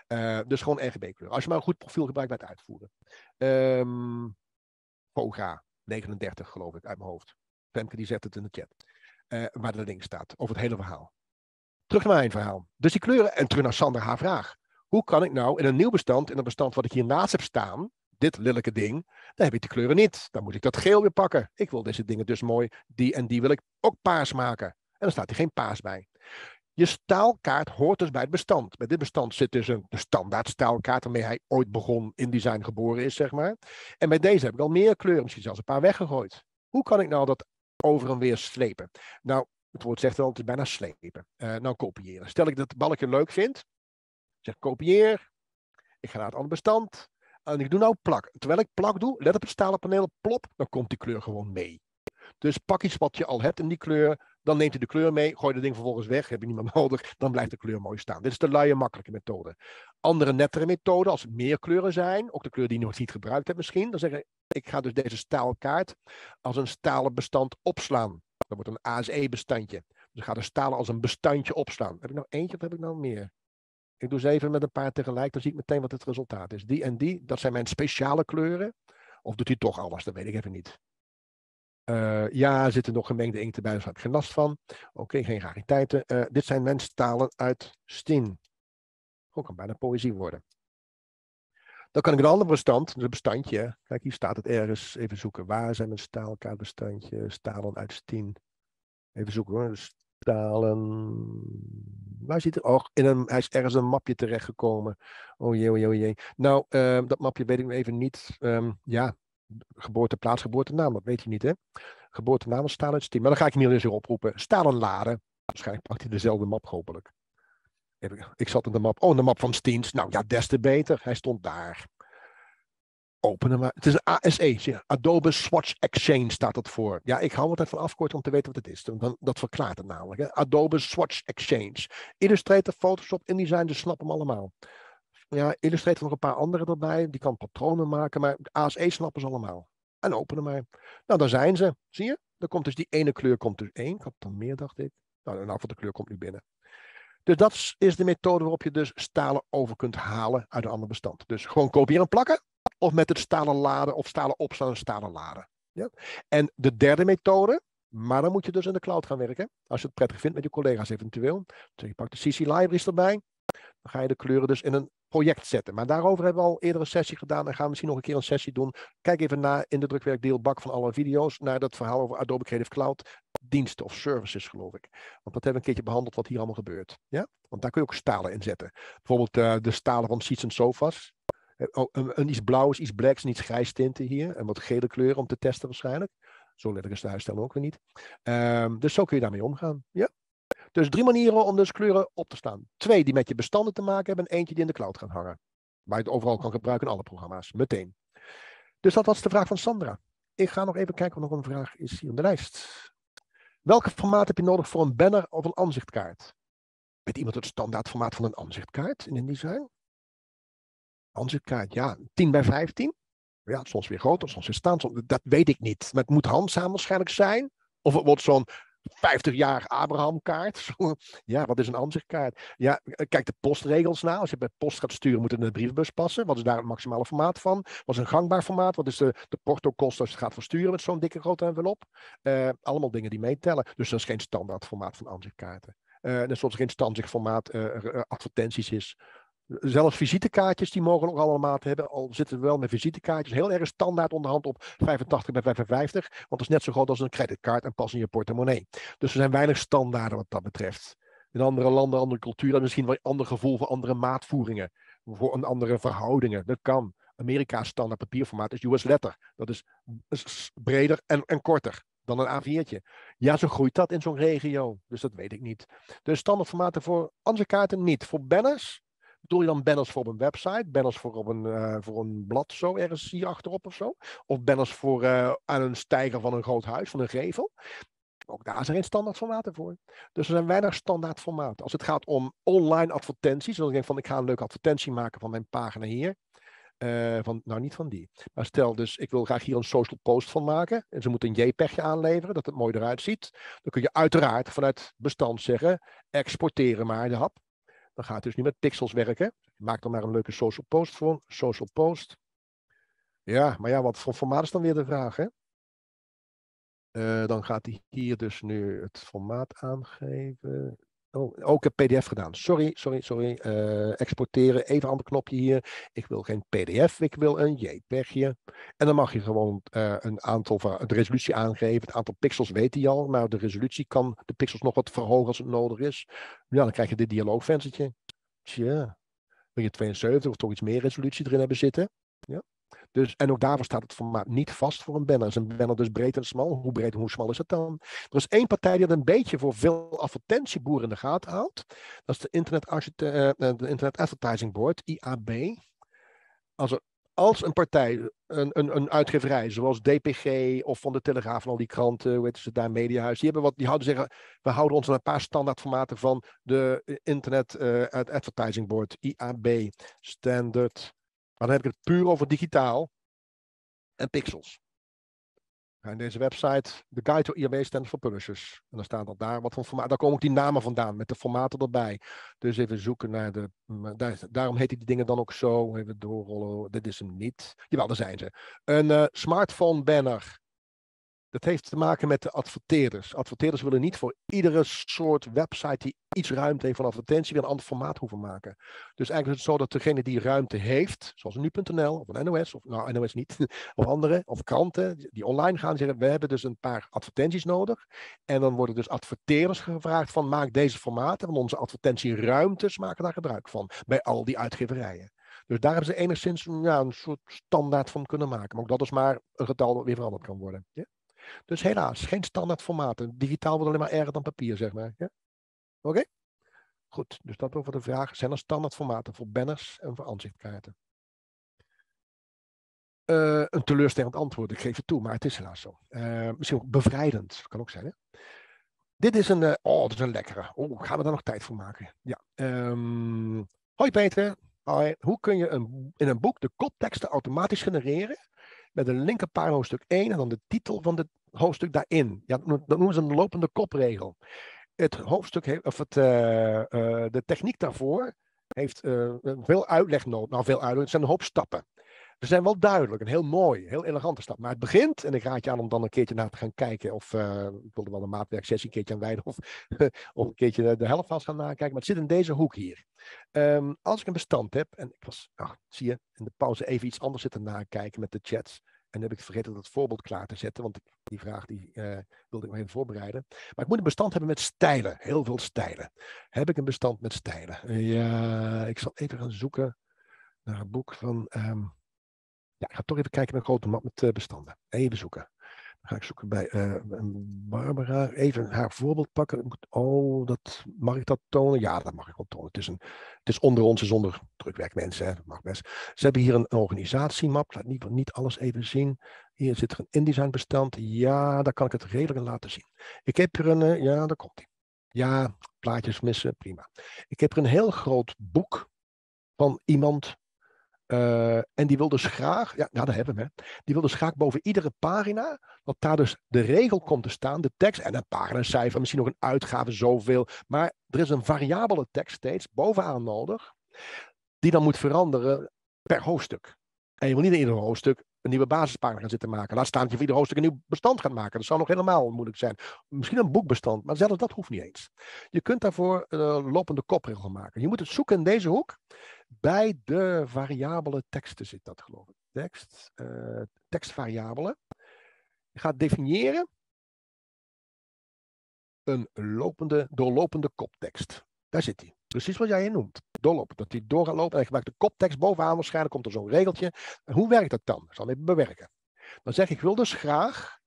Speaker 2: Eh, dus gewoon rgb kleuren. Als je maar een goed profiel gebruikt bij het uitvoeren. Ehm, Poga 39 geloof ik uit mijn hoofd. Femke die zet het in de chat. Eh, waar de link staat over het hele verhaal. Terug naar mijn verhaal. Dus die kleuren en terug naar Sander haar vraag. Hoe kan ik nou in een nieuw bestand, in het bestand wat ik hier naast heb staan, dit lelijke ding, dan heb ik de kleuren niet. Dan moet ik dat geel weer pakken. Ik wil deze dingen dus mooi, die en die wil ik ook paars maken. En dan staat er geen paars bij. Je staalkaart hoort dus bij het bestand. Bij dit bestand zit dus een standaard staalkaart waarmee hij ooit begon, in design geboren is, zeg maar. En bij deze heb ik al meer kleuren, misschien zelfs een paar weggegooid. Hoe kan ik nou dat over en weer slepen. Nou, het woord zegt wel, het is bijna slepen. Eh, nou, kopiëren. Stel ik dat de balkje leuk vind, zeg kopieer. Ik ga naar het andere bestand. En ik doe nou plak. Terwijl ik plak doe, let op het stalen paneel, plop, dan komt die kleur gewoon mee. Dus pak iets wat je al hebt in die kleur. Dan neemt hij de kleur mee, gooi dat ding vervolgens weg, heb je niet meer nodig, dan blijft de kleur mooi staan. Dit is de luie, makkelijke methode. Andere nettere methode, als er meer kleuren zijn, ook de kleur die je nog niet gebruikt hebt misschien, dan zeg ik, ik ga dus deze staalkaart als een stalen bestand opslaan. Dat wordt een ASE-bestandje. Dus ik ga de stalen als een bestandje opslaan. Heb ik nog eentje of heb ik nou meer? Ik doe ze even met een paar tegelijk, dan zie ik meteen wat het resultaat is. Die en die, dat zijn mijn speciale kleuren. Of doet hij toch alles? Dat weet ik even niet. Eh, ja, er zitten nog gemengde inkten bij, daar heb ik geen last van. Oké, geen rariteiten. Eh, dit zijn stalen uit Stin. Ook kan bijna poëzie worden. Dan kan ik een ander bestand, een bestandje. Kijk, hier staat het ergens. Even zoeken. Waar zijn mijn staalkaartbestandje? Stalen uit Stin. Even zoeken hoor. Dus stalen. Waar zit het? Oh, in een, hij is ergens een mapje terechtgekomen. Oh jee, oh jee, oh jee. Nou, ehm, dat mapje weet ik even niet. Ehm, ja, geboorteplaats, geboortenaam, dat weet je niet hè. Geboortenaam is Steam, Maar dan ga ik hem niet eens weer oproepen. laren, Waarschijnlijk pakt hij dezelfde map hopelijk. Ik zat in de map. Oh, de map van Steens. Nou ja, des te beter. Hij stond daar. Openen maar. Het is een ASE. Adobe Swatch Exchange staat dat voor. Ja, ik hou altijd van afkort om te weten wat het is. Dan, dat verklaart het namelijk. Adobe Swatch Exchange. Illustrator, Photoshop, InDesign, dus snap hem allemaal. Ja, Illustrator nog een paar andere erbij. Die kan patronen maken, maar ASE e snappen ze allemaal. En openen maar. Nou, daar zijn ze. Zie je? Dan komt dus die ene kleur, komt dus één. Ik had dan meer, dacht ik. Nou, een aantal de kleur komt nu binnen. Dus dat is de methode waarop je dus stalen over kunt halen uit een ander bestand. Dus gewoon kopiëren en plakken. Of met het stalen laden of stalen opslaan en stalen laden. Ja? En de derde methode, maar dan moet je dus in de cloud gaan werken. Als je het prettig vindt met je collega's eventueel. Dus je pakt de CC libraries erbij. Dan ga je de kleuren dus in een project zetten. Maar daarover hebben we al eerder een sessie gedaan en gaan we misschien nog een keer een sessie doen. Kijk even naar in de drukwerkdeelbak van alle video's naar dat verhaal over Adobe Creative Cloud diensten of services, geloof ik. Want dat hebben we een keertje behandeld wat hier allemaal gebeurt. Ja? Want daar kun je ook stalen in zetten. Bijvoorbeeld eh, de stalen van seats en sofas. Eh, oh, een, een, iets blauws, iets blacks en iets grijs tinten hier. En wat gele kleuren om te testen waarschijnlijk. Zo letterlijk is de huisstijl ook weer niet. Ehm, dus zo kun je daarmee omgaan. Ja. Dus drie manieren om dus kleuren op te staan. Twee die met je bestanden te maken hebben en eentje die in de cloud gaan hangen. Waar je het overal kan gebruiken in alle programma's, meteen. Dus dat was de vraag van Sandra. Ik ga nog even kijken of nog een vraag is hier op de lijst. Welk formaat heb je nodig voor een banner of een aanzichtkaart? Weet iemand het standaard formaat van een aanzichtkaart in InDesign? Aanzichtkaart, ja. 10 bij 15? Ja, soms weer groter, soms weer staand. dat weet ik niet. Maar het moet handzaam waarschijnlijk zijn. Of het wordt zo'n 50 jaar Abraham-kaart. ja, wat is een ansichtkaart? Ja, eh, kijk de postregels na. Als je bij post gaat sturen, moet het in de brievenbus passen. Wat is daar het maximale formaat van? Wat is een gangbaar formaat? Wat is de, de portokost als je het gaat versturen met zo'n dikke grote envelop? Eh, allemaal dingen die meetellen. Dus dat is geen standaard formaat van ansichtkaarten. Uh, eh, net zoals geen formaat uh, advertenties is. Zelfs visitekaartjes, die mogen ook allemaal maat hebben. Al zitten we wel met visitekaartjes heel erg standaard onderhand op 85 bij 55. Want dat is net zo groot als een creditcard en pas in je portemonnee. Dus er zijn weinig standaarden wat dat betreft. In andere landen, andere culturen, misschien wel een ander gevoel voor andere maatvoeringen. Voor een andere verhoudingen. Dat kan. Amerika standaard papierformaat is US letter. Dat is, breder en, en korter dan een A4'tje. Ja, zo groeit dat in zo'n regio. Dus dat weet ik niet. Dus standaardformaten voor andere kaarten niet. Voor banners doe je dan banners voor op een website, banners voor op een, eh, voor een blad zo, ergens hier achterop of zo? Of banners voor eh, aan een stijger van een groot huis, van een gevel? Ook daar zijn geen standaard formaten voor. Dus er zijn weinig standaard formaten. Als het gaat om online advertenties, dan denk ik van ik ga een leuke advertentie maken van mijn pagina hier. Eh, van, nou, niet van die. Maar stel dus, ik wil graag hier een social post van maken. En ze moeten een JPEGje aanleveren, dat het mooi eruit ziet. Dan kun je uiteraard vanuit bestand zeggen, exporteren maar de hap. Dan gaat het dus niet met pixels werken. Maak dan maar een leuke social post voor. Social post. Ja, maar ja, wat voor formaat is dan weer de vraag, hè? Eh, dan gaat hij hier dus nu het formaat aangeven. Oh, ook een PDF gedaan. Sorry, sorry, sorry. Eh, exporteren. Even ander knopje hier. Ik wil geen PDF, ik wil een JPEGje. En dan mag je gewoon eh, een aantal de resolutie aangeven. Het aantal pixels weet hij al, maar de resolutie kan de pixels nog wat verhogen als het nodig is. Ja, dan krijg je dit dialoogvenstertje. Tja, wil je 72 of toch iets meer resolutie erin hebben zitten? Ja, dus, en ook daarvoor staat het formaat niet vast voor een banner. Is een banner dus breed en smal? Hoe breed en hoe smal is het dan? Er is één partij die dat een beetje voor veel advertentieboeren in de gaten houdt. Dat is de Internet, eh, eh, Advertising Board, IAB. Als, als een partij, een, een, een uitgeverij zoals DPG of Van de Telegraaf en al die kranten, weten heet ze daar, Mediahuis, die, hebben wat, die houden zeggen, we houden ons aan een paar standaardformaten van de Internet eh, Advertising Board, IAB, Standard maar dan heb ik het puur over digitaal en pixels. In deze website, de Guide to IAB stands for Publishers. En dan staat dat daar wat van formaat. Daar komen ook die namen vandaan met de formaten erbij. Dus even zoeken naar de. daarom heet die dingen dan ook zo. Even doorrollen. Dit is hem niet. Jawel, daar zijn ze. Een eh, smartphone banner. Dat heeft te maken met de adverteerders. Adverteerders willen niet voor iedere soort website die iets ruimte heeft van advertentie weer een ander formaat hoeven maken. Dus eigenlijk is het zo dat degene die ruimte heeft, zoals nu.nl of een NOS, of nou NOS niet, of andere, of kranten die online gaan zeggen, we hebben dus een paar advertenties nodig. En dan worden dus adverteerders gevraagd van maak deze formaten, want onze advertentieruimtes maken daar gebruik van bij al die uitgeverijen. Dus daar hebben ze enigszins ja, een soort standaard van kunnen maken. Maar ook dat is maar een getal dat weer veranderd kan worden. Ja? Dus helaas, geen standaard formaten. Digitaal wordt alleen maar erger dan papier, zeg maar. Ja? Oké? Goed, dus dat over de vraag. Zijn er standaard formaten voor banners en voor aanzichtkaarten? Eh, een teleurstellend antwoord, ik geef het toe, maar het is helaas zo. Eh, misschien ook bevrijdend, kan ook zijn. Hè? Dit is een, eh, oh, dat is een lekkere. Oh, gaan we daar nog tijd voor maken? Ja. Ehm, hoi Peter, hoi. hoe kun je een, in een boek de kopteksten automatisch genereren met een linkerpaar hoofdstuk 1 en dan de titel van het hoofdstuk daarin. Ja, dat noemen ze een lopende kopregel. Het hoofdstuk, heeft of het, eh, eh, de techniek daarvoor heeft eh, veel uitleg nodig. Nou, veel uitleg, het zijn een hoop stappen. Ze zijn wel duidelijk een heel mooi, heel elegante stap. Maar het begint, en ik raad je aan om dan een keertje naar te gaan kijken. Of eh, ik wilde wel een maatwerksessie een keertje aan wijden. Of, of een keertje de helft vast gaan nakijken. Maar het zit in deze hoek hier. Ehm, als ik een bestand heb, en ik was, ach, zie je, in de pauze even iets anders zitten nakijken met de chats. En dan heb ik vergeten dat voorbeeld klaar te zetten, want die vraag die, eh, wilde ik me even voorbereiden. Maar ik moet een bestand hebben met stijlen, heel veel stijlen. Heb ik een bestand met stijlen? Ja, ik zal even gaan zoeken naar een boek van ehm, ja, ik ga toch even kijken naar een grote map met eh, bestanden. Even zoeken. Dan ga ik zoeken bij eh, Barbara. Even haar voorbeeld pakken. Oh, dat, mag ik dat tonen? Ja, dat mag ik wel tonen. Het is, een, het is onder ons zonder drukwerk mensen. Hè? Dat mag best. Ze hebben hier een organisatiemap. Laat niet, niet alles even zien. Hier zit er een InDesign bestand. Ja, daar kan ik het redelijk laten zien. Ik heb er een... Eh, ja, daar komt hij. Ja, plaatjes missen, prima. Ik heb er een heel groot boek van iemand eh, en die wil dus graag, ja, nou, dat hebben we, die wil dus graag boven iedere pagina, dat daar dus de regel komt te staan, de tekst en een pagina, cijfer, misschien nog een uitgave, zoveel. Maar er is een variabele tekst steeds bovenaan nodig, die dan moet veranderen per hoofdstuk. En je wil niet in ieder hoofdstuk een nieuwe basispagina gaan zitten maken. Laat staan dat je voor ieder hoofdstuk een nieuw bestand gaat maken. Dat zou nog helemaal moeilijk zijn. Misschien een boekbestand, maar zelfs dat hoeft niet eens. Je kunt daarvoor een eh, lopende kopregel maken. Je moet het zoeken in deze hoek. Bij de variabele teksten zit dat, geloof ik. Tekst, uh, tekstvariabelen. Je gaat definiëren een lopende, doorlopende koptekst. Daar zit hij. Precies wat jij je noemt. Doorlopen. Dat hij door gaat lopen en ik gebruikt de koptekst bovenaan. Waarschijnlijk komt er zo'n regeltje. En hoe werkt dat dan? Ik zal even bewerken. Dan zeg ik, ik wil dus graag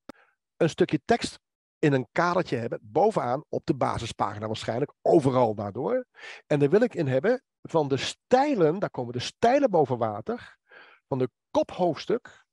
Speaker 2: een stukje tekst in een kadertje hebben, bovenaan op de basispagina waarschijnlijk, overal daardoor. En daar wil ik in hebben van de stijlen, daar komen de stijlen boven water, van de kophoofdstuk,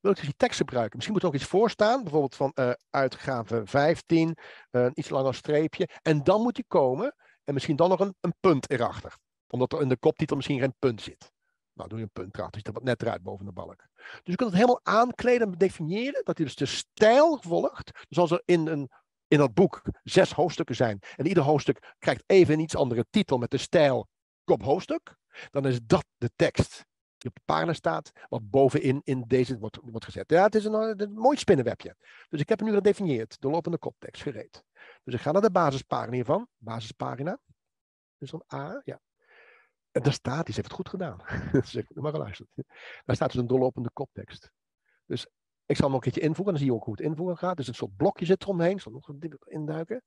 Speaker 2: wil ik dus die tekst gebruiken. Misschien moet er ook iets voor staan, bijvoorbeeld van uh, uitgave 15, eh, een iets langer streepje. En dan moet die komen en misschien dan nog een, een punt erachter, omdat er in de koptitel misschien geen punt zit. Nou, doe je een puntkracht. ziet dat wat net eruit boven de balk. Dus je kunt het helemaal aankleden en definiëren. Dat hij dus de stijl volgt. Dus als er in, een, in dat boek zes hoofdstukken zijn. En ieder hoofdstuk krijgt even een iets andere titel met de stijl kop hoofdstuk. Dan is dat de tekst die op de pagina staat. Wat bovenin in deze wordt, wordt gezet. Ja, het is een, mooi spinnenwebje. Dus ik heb hem nu gedefinieerd. De lopende koptekst gereed. Dus ik ga naar de basispagina hiervan. Basispagina. Dus dan A. Ja, en daar staat, hij heeft het goed gedaan. dus maar geluisterd. Daar staat dus een doorlopende koptekst. Dus ik zal hem ook een keertje invoeren, dan zie je ook hoe het invoeren gaat. Dus een soort blokje zit eromheen, ik zal nog een induiken.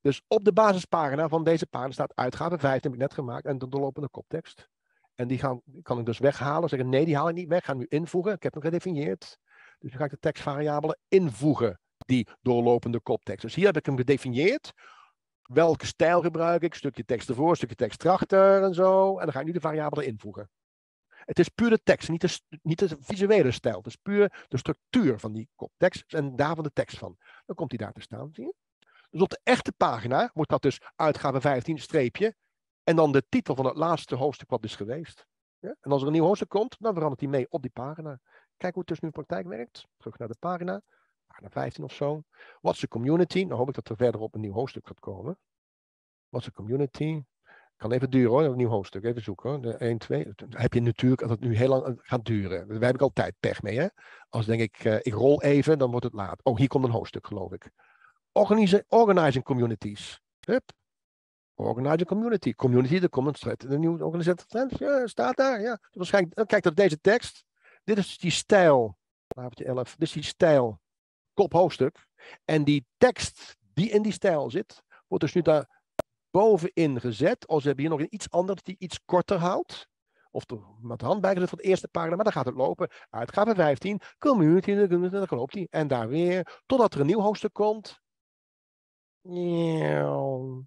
Speaker 2: Dus op de basispagina van deze pagina staat uitgave 15 heb ik net gemaakt, en de doorlopende koptekst. En die gaan, kan ik dus weghalen, zeggen nee, die haal ik niet weg, ga nu invoegen. Ik heb hem gedefinieerd. Dus nu ga ik de tekstvariabelen invoegen, die doorlopende koptekst. Dus hier heb ik hem gedefinieerd, welke stijl gebruik ik, stukje tekst ervoor, stukje tekst erachter en zo. En dan ga ik nu de variabelen invoegen. Het is puur de tekst, niet de, niet de visuele stijl. Het is puur de structuur van die koptekst en daarvan de tekst van. Dan komt hij daar te staan, Dus op de echte pagina wordt dat dus uitgave 15 streepje. En dan de titel van het laatste hoofdstuk wat is dus geweest. Ja? En als er een nieuw hoofdstuk komt, dan verandert die mee op die pagina. Kijk hoe het dus nu in praktijk werkt. Terug naar de pagina naar 15 of zo. What's the community? Nou hoop ik dat er verder op een nieuw hoofdstuk gaat komen. What's de community? Kan even duren hoor, een nieuw hoofdstuk. Even zoeken hoor. De 1, 2. Dan heb je natuurlijk dat het nu heel lang eh, gaat duren. Daar heb ik altijd pech mee hè. Als denk ik, eh, ik rol even, dan wordt het laat. Oh, hier komt een hoofdstuk geloof ik. Organize, organizing communities. Hup. Organizing community. Community, er komt De nieuwe nieuw organisatie. Ja, staat daar. Ja. Waarschijnlijk, eh, kijk dat deze tekst. Dit is die stijl. Tafeltje 11. Dit is die stijl hoofdstuk. En die tekst die in die stijl zit, wordt dus nu daar bovenin gezet. Als we hebben hier nog iets anders die iets korter houdt. Of de, met de hand bijgezet van het eerste pagina, maar dan gaat het lopen. Uitgave 15, community, dan loopt die. En daar weer, totdat er een nieuw hoofdstuk komt. En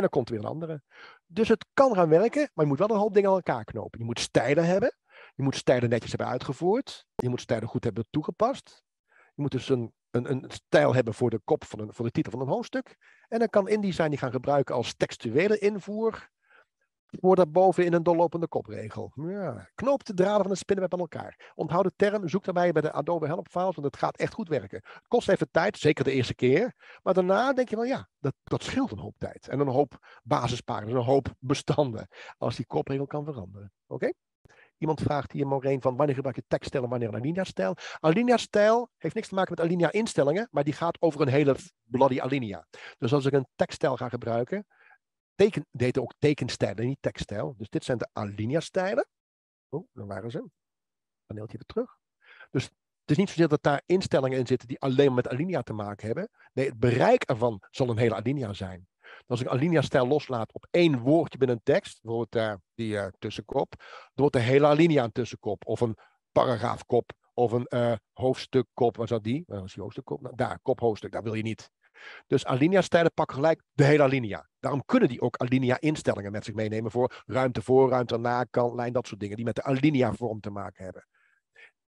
Speaker 2: dan komt weer een andere. Dus het kan gaan werken, maar je moet wel een hoop dingen aan elkaar knopen. Je moet stijlen hebben. Je moet stijlen netjes hebben uitgevoerd. Je moet stijlen goed hebben toegepast. Je moet dus een, een, een stijl hebben voor de kop van, een, voor de titel van een hoofdstuk. En dan kan InDesign die gaan gebruiken als textuele invoer voor daarboven in een doorlopende kopregel. Ja. Knoop de draden van de spinnenweb aan elkaar. Onthoud de term, zoek daarbij bij de Adobe Help Files, want het gaat echt goed werken. Het kost even tijd, zeker de eerste keer. Maar daarna denk je wel, ja, dat, dat scheelt een hoop tijd. En een hoop basispagina's, een hoop bestanden. Als die kopregel kan veranderen. Oké? Iemand vraagt hier, Maureen, van wanneer gebruik je tekststijl en wanneer een alinea-stijl? Alinea-stijl heeft niks te maken met alinea-instellingen, maar die gaat over een hele bloody alinea. Dus als ik een tekststijl ga gebruiken, teken, deed ook tekenstijlen, niet tekststijl. Dus dit zijn de alinea-stijlen. Oh, daar waren ze. Paneeltje weer terug. Dus het is niet zozeer dat daar instellingen in zitten die alleen met alinea te maken hebben. Nee, het bereik ervan zal een hele alinea zijn als ik alinea-stijl loslaat op één woordje binnen een tekst, bijvoorbeeld uh, die uh, tussenkop, dan wordt de hele alinea een tussenkop of een paragraafkop of een uh, hoofdstukkop. Wat is dat die? Waar is hoofdstukkop? Nou, daar, kop hoofdstuk, dat wil je niet. Dus alinea-stijlen pakken gelijk de hele alinea. Daarom kunnen die ook alinea-instellingen met zich meenemen voor ruimte voor, ruimte na, lijn, dat soort dingen die met de alinea-vorm te maken hebben.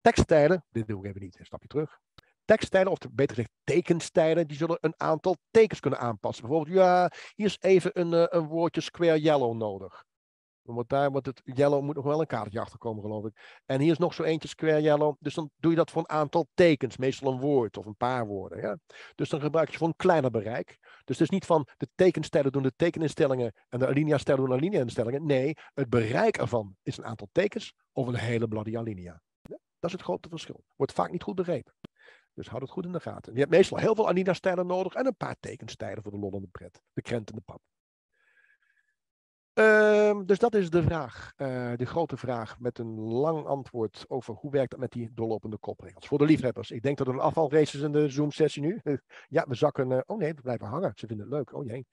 Speaker 2: Tekststijlen, dit doe ik even niet, een stapje terug tekststijlen, of beter gezegd tekenstijlen, die zullen een aantal tekens kunnen aanpassen. Bijvoorbeeld, ja, hier is even een, eh, een woordje square yellow nodig. Want daar, want het yellow moet nog wel een kaartje achter komen geloof ik. En hier is nog zo eentje square yellow. Dus dan doe je dat voor een aantal tekens, meestal een woord of een paar woorden. Ja? Dus dan gebruik je voor een kleiner bereik. Dus het is niet van de tekenstijlen doen de tekeninstellingen en de alinea-stijlen doen de alinea-instellingen. Nee, het bereik ervan is een aantal tekens of een hele bloody alinea. Dat is het grote verschil. Wordt vaak niet goed begrepen. Dus houd het goed in de gaten. Je hebt meestal heel veel Anina-stijlen nodig en een paar tekenstijlen voor de lol en de pret. De krent en de pap. Ehm, dus dat is de vraag, eh, de grote vraag met een lang antwoord over hoe werkt dat met die doorlopende kopregels. Voor de liefhebbers, ik denk dat er een afvalrace is in de Zoom-sessie nu. ja, we zakken, eh, oh nee, we blijven hangen. Ze vinden het leuk, oh jee.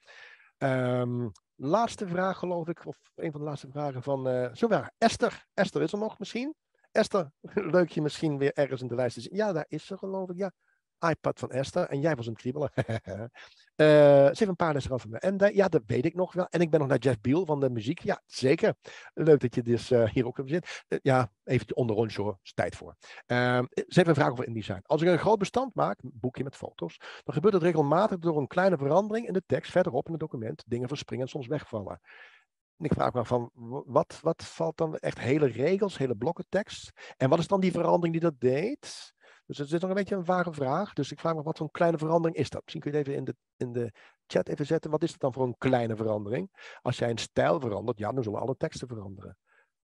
Speaker 2: Ehm, laatste vraag geloof ik, of een van de laatste vragen van, eh, zover Esther. Esther is er nog misschien? Esther, leuk je misschien weer ergens in de lijst te zien. Ja, daar is ze geloof ik, ja. iPad van Esther. En jij was een kriebelen. uh, ze heeft een paar lessen over me. En eh, ja, dat weet ik nog wel. En ik ben nog naar Jeff Beal van de muziek. Ja, zeker. Leuk dat je dus eh, hier ook op zit. Eh, ja, even onder ons hoor. Is tijd voor. Ehm, ze heeft een vraag over InDesign. Als ik een groot bestand maak, een boekje met foto's, dan gebeurt het regelmatig door een kleine verandering in de tekst verderop in het document. Dingen verspringen en soms wegvallen. En ik vraag me af van, wat, wat valt dan echt hele regels, hele blokken tekst? En wat is dan die verandering die dat deed? Dus het is nog een beetje een vage vraag. Dus ik vraag me af, wat voor een kleine verandering is dat? Misschien kun je het even in de, in de chat even zetten. Wat is dat dan voor een kleine verandering? Als jij een stijl verandert, ja, dan zullen alle teksten veranderen.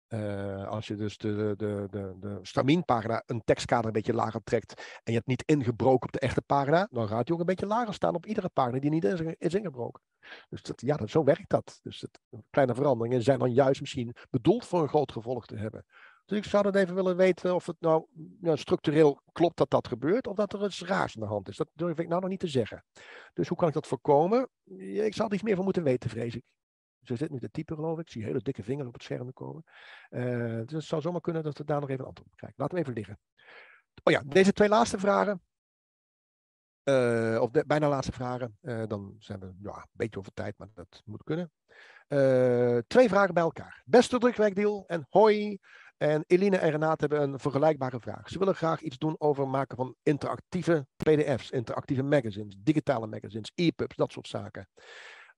Speaker 2: Eh, als je dus de, de, de, de staminpagina een tekstkader een beetje lager trekt en je hebt niet ingebroken op de echte pagina, dan gaat die ook een beetje lager staan op iedere pagina die niet is, ingebroken. Dus dat, ja, zo werkt dat. Dus kleine veranderingen zijn dan juist misschien bedoeld voor een groot gevolg te hebben. Dus ik zou dat even willen weten of het nou, structureel klopt dat dat gebeurt, of dat er iets raars aan de hand is. Dat durf ik nou nog niet te zeggen. Dus hoe kan ik dat voorkomen? Ik zal er iets meer van moeten weten, vrees ik. Ze zit nu te typen, geloof ik. Ik zie hele dikke vingers op het scherm komen. Eh, dus het zou zomaar kunnen dat we daar nog even een antwoord op krijgen. Laat hem even liggen. Oh ja, deze twee laatste vragen. Eh, of de, bijna laatste vragen. Eh, dan zijn we ja, een beetje over tijd, maar dat moet kunnen. twee vragen bij elkaar. Beste drukwerkdeal en hoi. En Eline en Renate hebben een vergelijkbare vraag. Ze willen graag iets doen over maken van interactieve PDF's, interactieve magazines, digitale magazines, e-pubs, dat soort zaken.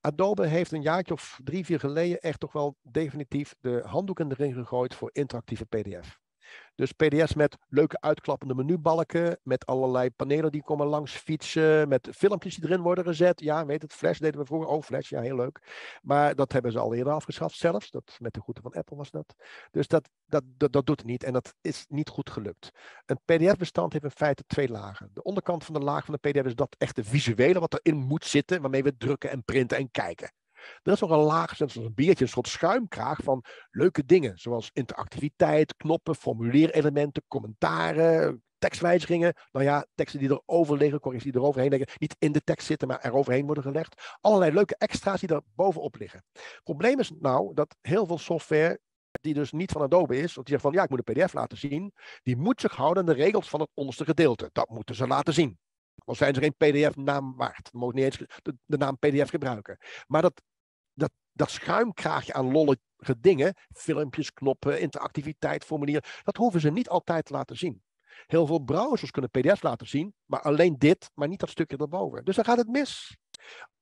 Speaker 2: Adobe heeft een jaartje of drie, vier geleden echt toch wel definitief de handdoek in de ring gegooid voor interactieve PDF. Dus PDF's met leuke uitklappende menubalken, met allerlei panelen die komen langs fietsen, met filmpjes die erin worden gezet. Ja, weet het, Flash deden we vroeger. Oh, Flash, ja, heel leuk. Maar dat hebben ze al eerder afgeschaft zelfs. Dat, met de groeten van Apple was dat. Dus dat, dat, dat, dat doet het niet en dat is niet goed gelukt. Een PDF-bestand heeft in feite twee lagen. De onderkant van de laag van de PDF is dat echte visuele, wat erin moet zitten, waarmee we drukken en printen en kijken. Er is nog een laag, zoals een biertje, een soort schuimkraag van leuke dingen. Zoals interactiviteit, knoppen, formulierelementen, commentaren, tekstwijzigingen. Nou ja, teksten die erover liggen, correcties die eroverheen liggen. Niet in de tekst zitten, maar eroverheen worden gelegd. Allerlei leuke extra's die er bovenop liggen. Het probleem is nou dat heel veel software die dus niet van Adobe is, want die zegt van ja, ik moet een PDF laten zien, die moet zich houden aan de regels van het onderste gedeelte. Dat moeten ze laten zien. Al zijn ze geen PDF-naam waard. Ze mogen niet eens de, naam PDF gebruiken. Maar dat dat, dat schuimkraagje aan lollige dingen, filmpjes, knoppen, interactiviteit, formulieren, dat hoeven ze niet altijd te laten zien. Heel veel browsers kunnen PDF's laten zien, maar alleen dit, maar niet dat stukje erboven. Dus dan gaat het mis.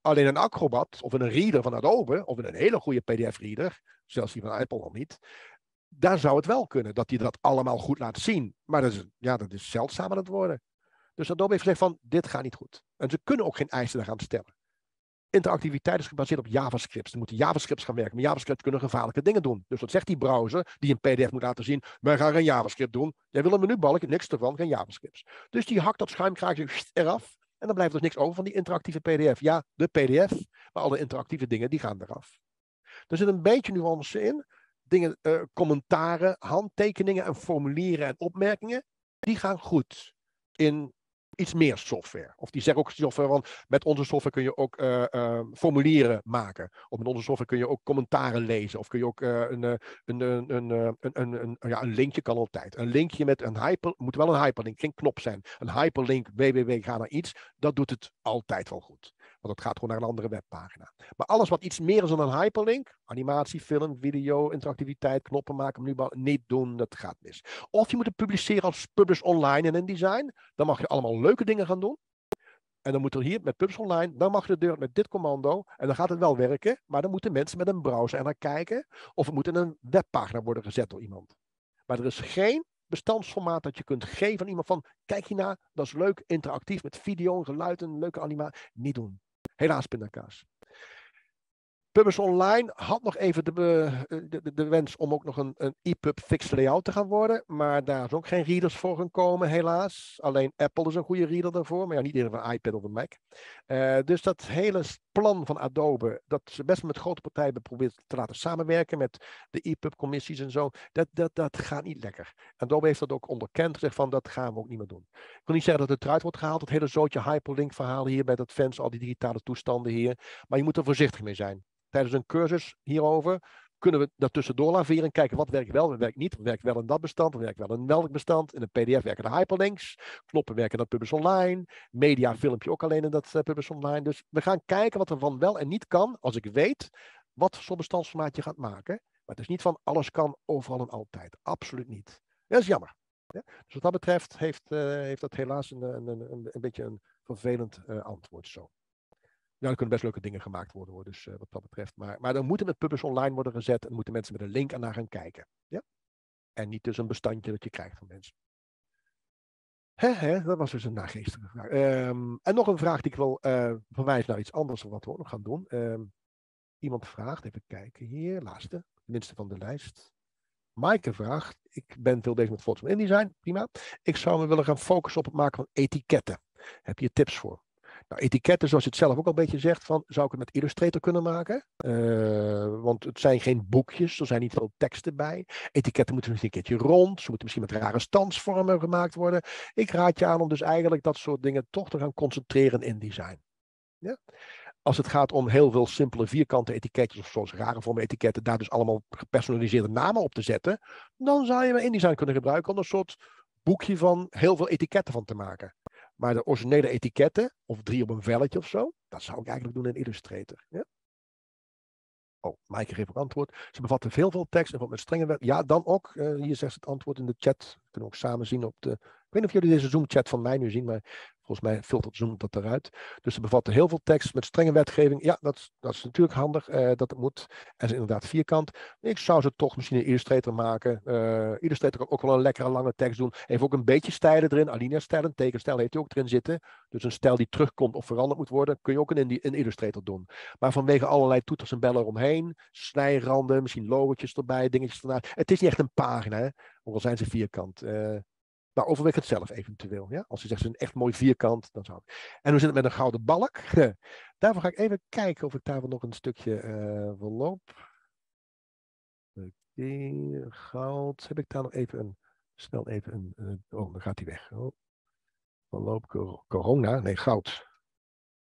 Speaker 2: Alleen een Acrobat of een reader van Adobe, of een hele goede PDF-reader, zelfs die van Apple al niet, daar zou het wel kunnen dat die dat allemaal goed laat zien. Maar dat is, ja, dat is zeldzaam het worden. Dus Adobe heeft gezegd van, dit gaat niet goed. En ze kunnen ook geen eisen eraan stellen interactiviteit is gebaseerd op JavaScript. Er moeten JavaScripts gaan werken. Maar JavaScript kunnen gevaarlijke dingen doen. Dus wat zegt die browser, die een PDF moet laten zien. Wij gaan geen JavaScript doen. Jij wil een menubalk, niks ervan, geen JavaScripts. Dus die hakt dat schuimkraagje eraf. En dan blijft er dus niks over van die interactieve PDF. Ja, de PDF, maar alle interactieve dingen, die gaan eraf. Er zit een beetje nuance in. Dingen, eh, commentaren, handtekeningen en formulieren en opmerkingen, die gaan goed. In iets meer software. Of die zeggen ook software, want met onze software kun je ook eh, eh, formulieren maken. Of met onze software kun je ook commentaren lezen. Of kun je ook eh, een, een, een, een, een, een, ja, een linkje kan altijd. Een linkje met een hyper, moet wel een hyperlink, geen knop zijn. Een hyperlink, www, ga naar iets, dat doet het altijd wel goed. Want dat gaat gewoon naar een andere webpagina. Maar alles wat iets meer is dan een hyperlink, animatie, film, video, interactiviteit, knoppen maken, nu niet doen, dat gaat mis. Of je moet het publiceren als Publish Online in InDesign. Dan mag je allemaal leuke dingen gaan doen. En dan moet er hier met Pubs Online, dan mag je de deur met dit commando. En dan gaat het wel werken, maar dan moeten mensen met een browser er naar kijken. Of het moet in een webpagina worden gezet door iemand. Maar er is geen bestandsformaat dat je kunt geven aan iemand van, kijk hierna, dat is leuk, interactief met video geluid een leuke animatie. Niet doen. Helaas pindakaas. Pubbers Online had nog even de, de, de, wens om ook nog een, een EPUB fixed layout te gaan worden. Maar daar is ook geen readers voor gekomen, komen, helaas. Alleen Apple is een goede reader daarvoor, maar ja, niet iedereen van iPad of een Mac. Eh, dus dat hele plan van Adobe, dat ze best met grote partijen proberen te laten samenwerken met de EPUB-commissies en zo, dat, dat, dat gaat niet lekker. Adobe heeft dat ook onderkend, gezegd van dat gaan we ook niet meer doen. Ik wil niet zeggen dat het eruit wordt gehaald, dat hele zootje hyperlink-verhaal hier bij dat fans, al die digitale toestanden hier, maar je moet er voorzichtig mee zijn. Tijdens een cursus hierover kunnen we daartussendoor laveren. Kijken wat werkt wel, wat werkt niet. Wat werkt wel in dat bestand, wat werkt wel in welk bestand. In een PDF werken de hyperlinks. Knoppen werken dat Publish Online. Media, filmpje ook alleen in dat uh, Online. Dus we gaan kijken wat er van wel en niet kan. Als ik weet wat zo'n bestandsformaat je gaat maken. Maar het is niet van alles kan, overal en altijd. Absoluut niet. Dat is jammer. Ja? Dus wat dat betreft heeft, eh, heeft dat helaas een, een, een, een beetje een vervelend eh, antwoord zo er kunnen best leuke dingen gemaakt worden hoor, dus eh, wat dat betreft. Maar, maar dan moeten met puppets online worden gezet en moeten mensen met een link naar gaan kijken. Ja? En niet dus een bestandje dat je krijgt van mensen. dat was dus een nageestige vraag. Ehm, en nog een vraag die ik wil uh, verwijzen naar iets anders wat we ook nog gaan doen. Ehm, iemand vraagt, even kijken hier, laatste, minste van de lijst. Maaike vraagt, ik ben veel bezig met Photoshop InDesign, prima. Ik zou me willen gaan focussen op het maken van etiketten. Heb je tips voor? Nou, etiketten, zoals je het zelf ook al een beetje zegt, van zou ik het met Illustrator kunnen maken? Eh, want het zijn geen boekjes, er zijn niet veel teksten bij. Etiketten moeten misschien een keertje rond, ze moeten misschien met rare standsvormen gemaakt worden. Ik raad je aan om dus eigenlijk dat soort dingen toch te gaan concentreren in design. Ja? Als het gaat om heel veel simpele vierkante etiketten of zoals rare vormen etiketten, daar dus allemaal gepersonaliseerde namen op te zetten, dan zou je InDesign kunnen gebruiken om een soort boekje van heel veel etiketten van te maken. Maar de originele etiketten, of drie op een velletje of zo, dat zou ik eigenlijk doen in Illustrator. Ja? Oh, Mike geeft ook antwoord. Ze bevatten veel, veel tekst en wat met strenge wet. Ja, dan ook. Eh, hier zegt het antwoord in de chat. We kunnen ook samen zien op de ik weet niet of jullie deze Zoom-chat van mij nu zien, maar volgens mij filtert Zoom dat eruit. Dus ze bevatten heel veel tekst met strenge wetgeving. Ja, dat, dat is natuurlijk handig eh, dat het moet. En ze inderdaad vierkant. Ik zou ze toch misschien een Illustrator maken. Eh, Illustrator kan ook wel een lekkere lange tekst doen. Heeft ook een beetje stijlen erin. Alinea-stijl tekenstel tekenstijl heeft ook erin zitten. Dus een stijl die terugkomt of veranderd moet worden, kun je ook in, in Illustrator doen. Maar vanwege allerlei toeters en bellen omheen, snijranden, misschien logoetjes erbij, dingetjes ernaar. Het is niet echt een pagina, hè? ook al zijn ze vierkant. Eh, overweg nou, overweeg het zelf eventueel. Ja? Als je zegt, een echt mooi vierkant, dan zou En hoe zit het met een gouden balk? Daarvoor ga ik even kijken of ik daar wel nog een stukje uh, eh, wil goud. Heb ik daar nog even een, snel even een, oh, dan gaat hij weg. Oh. Verloop corona, nee, goud.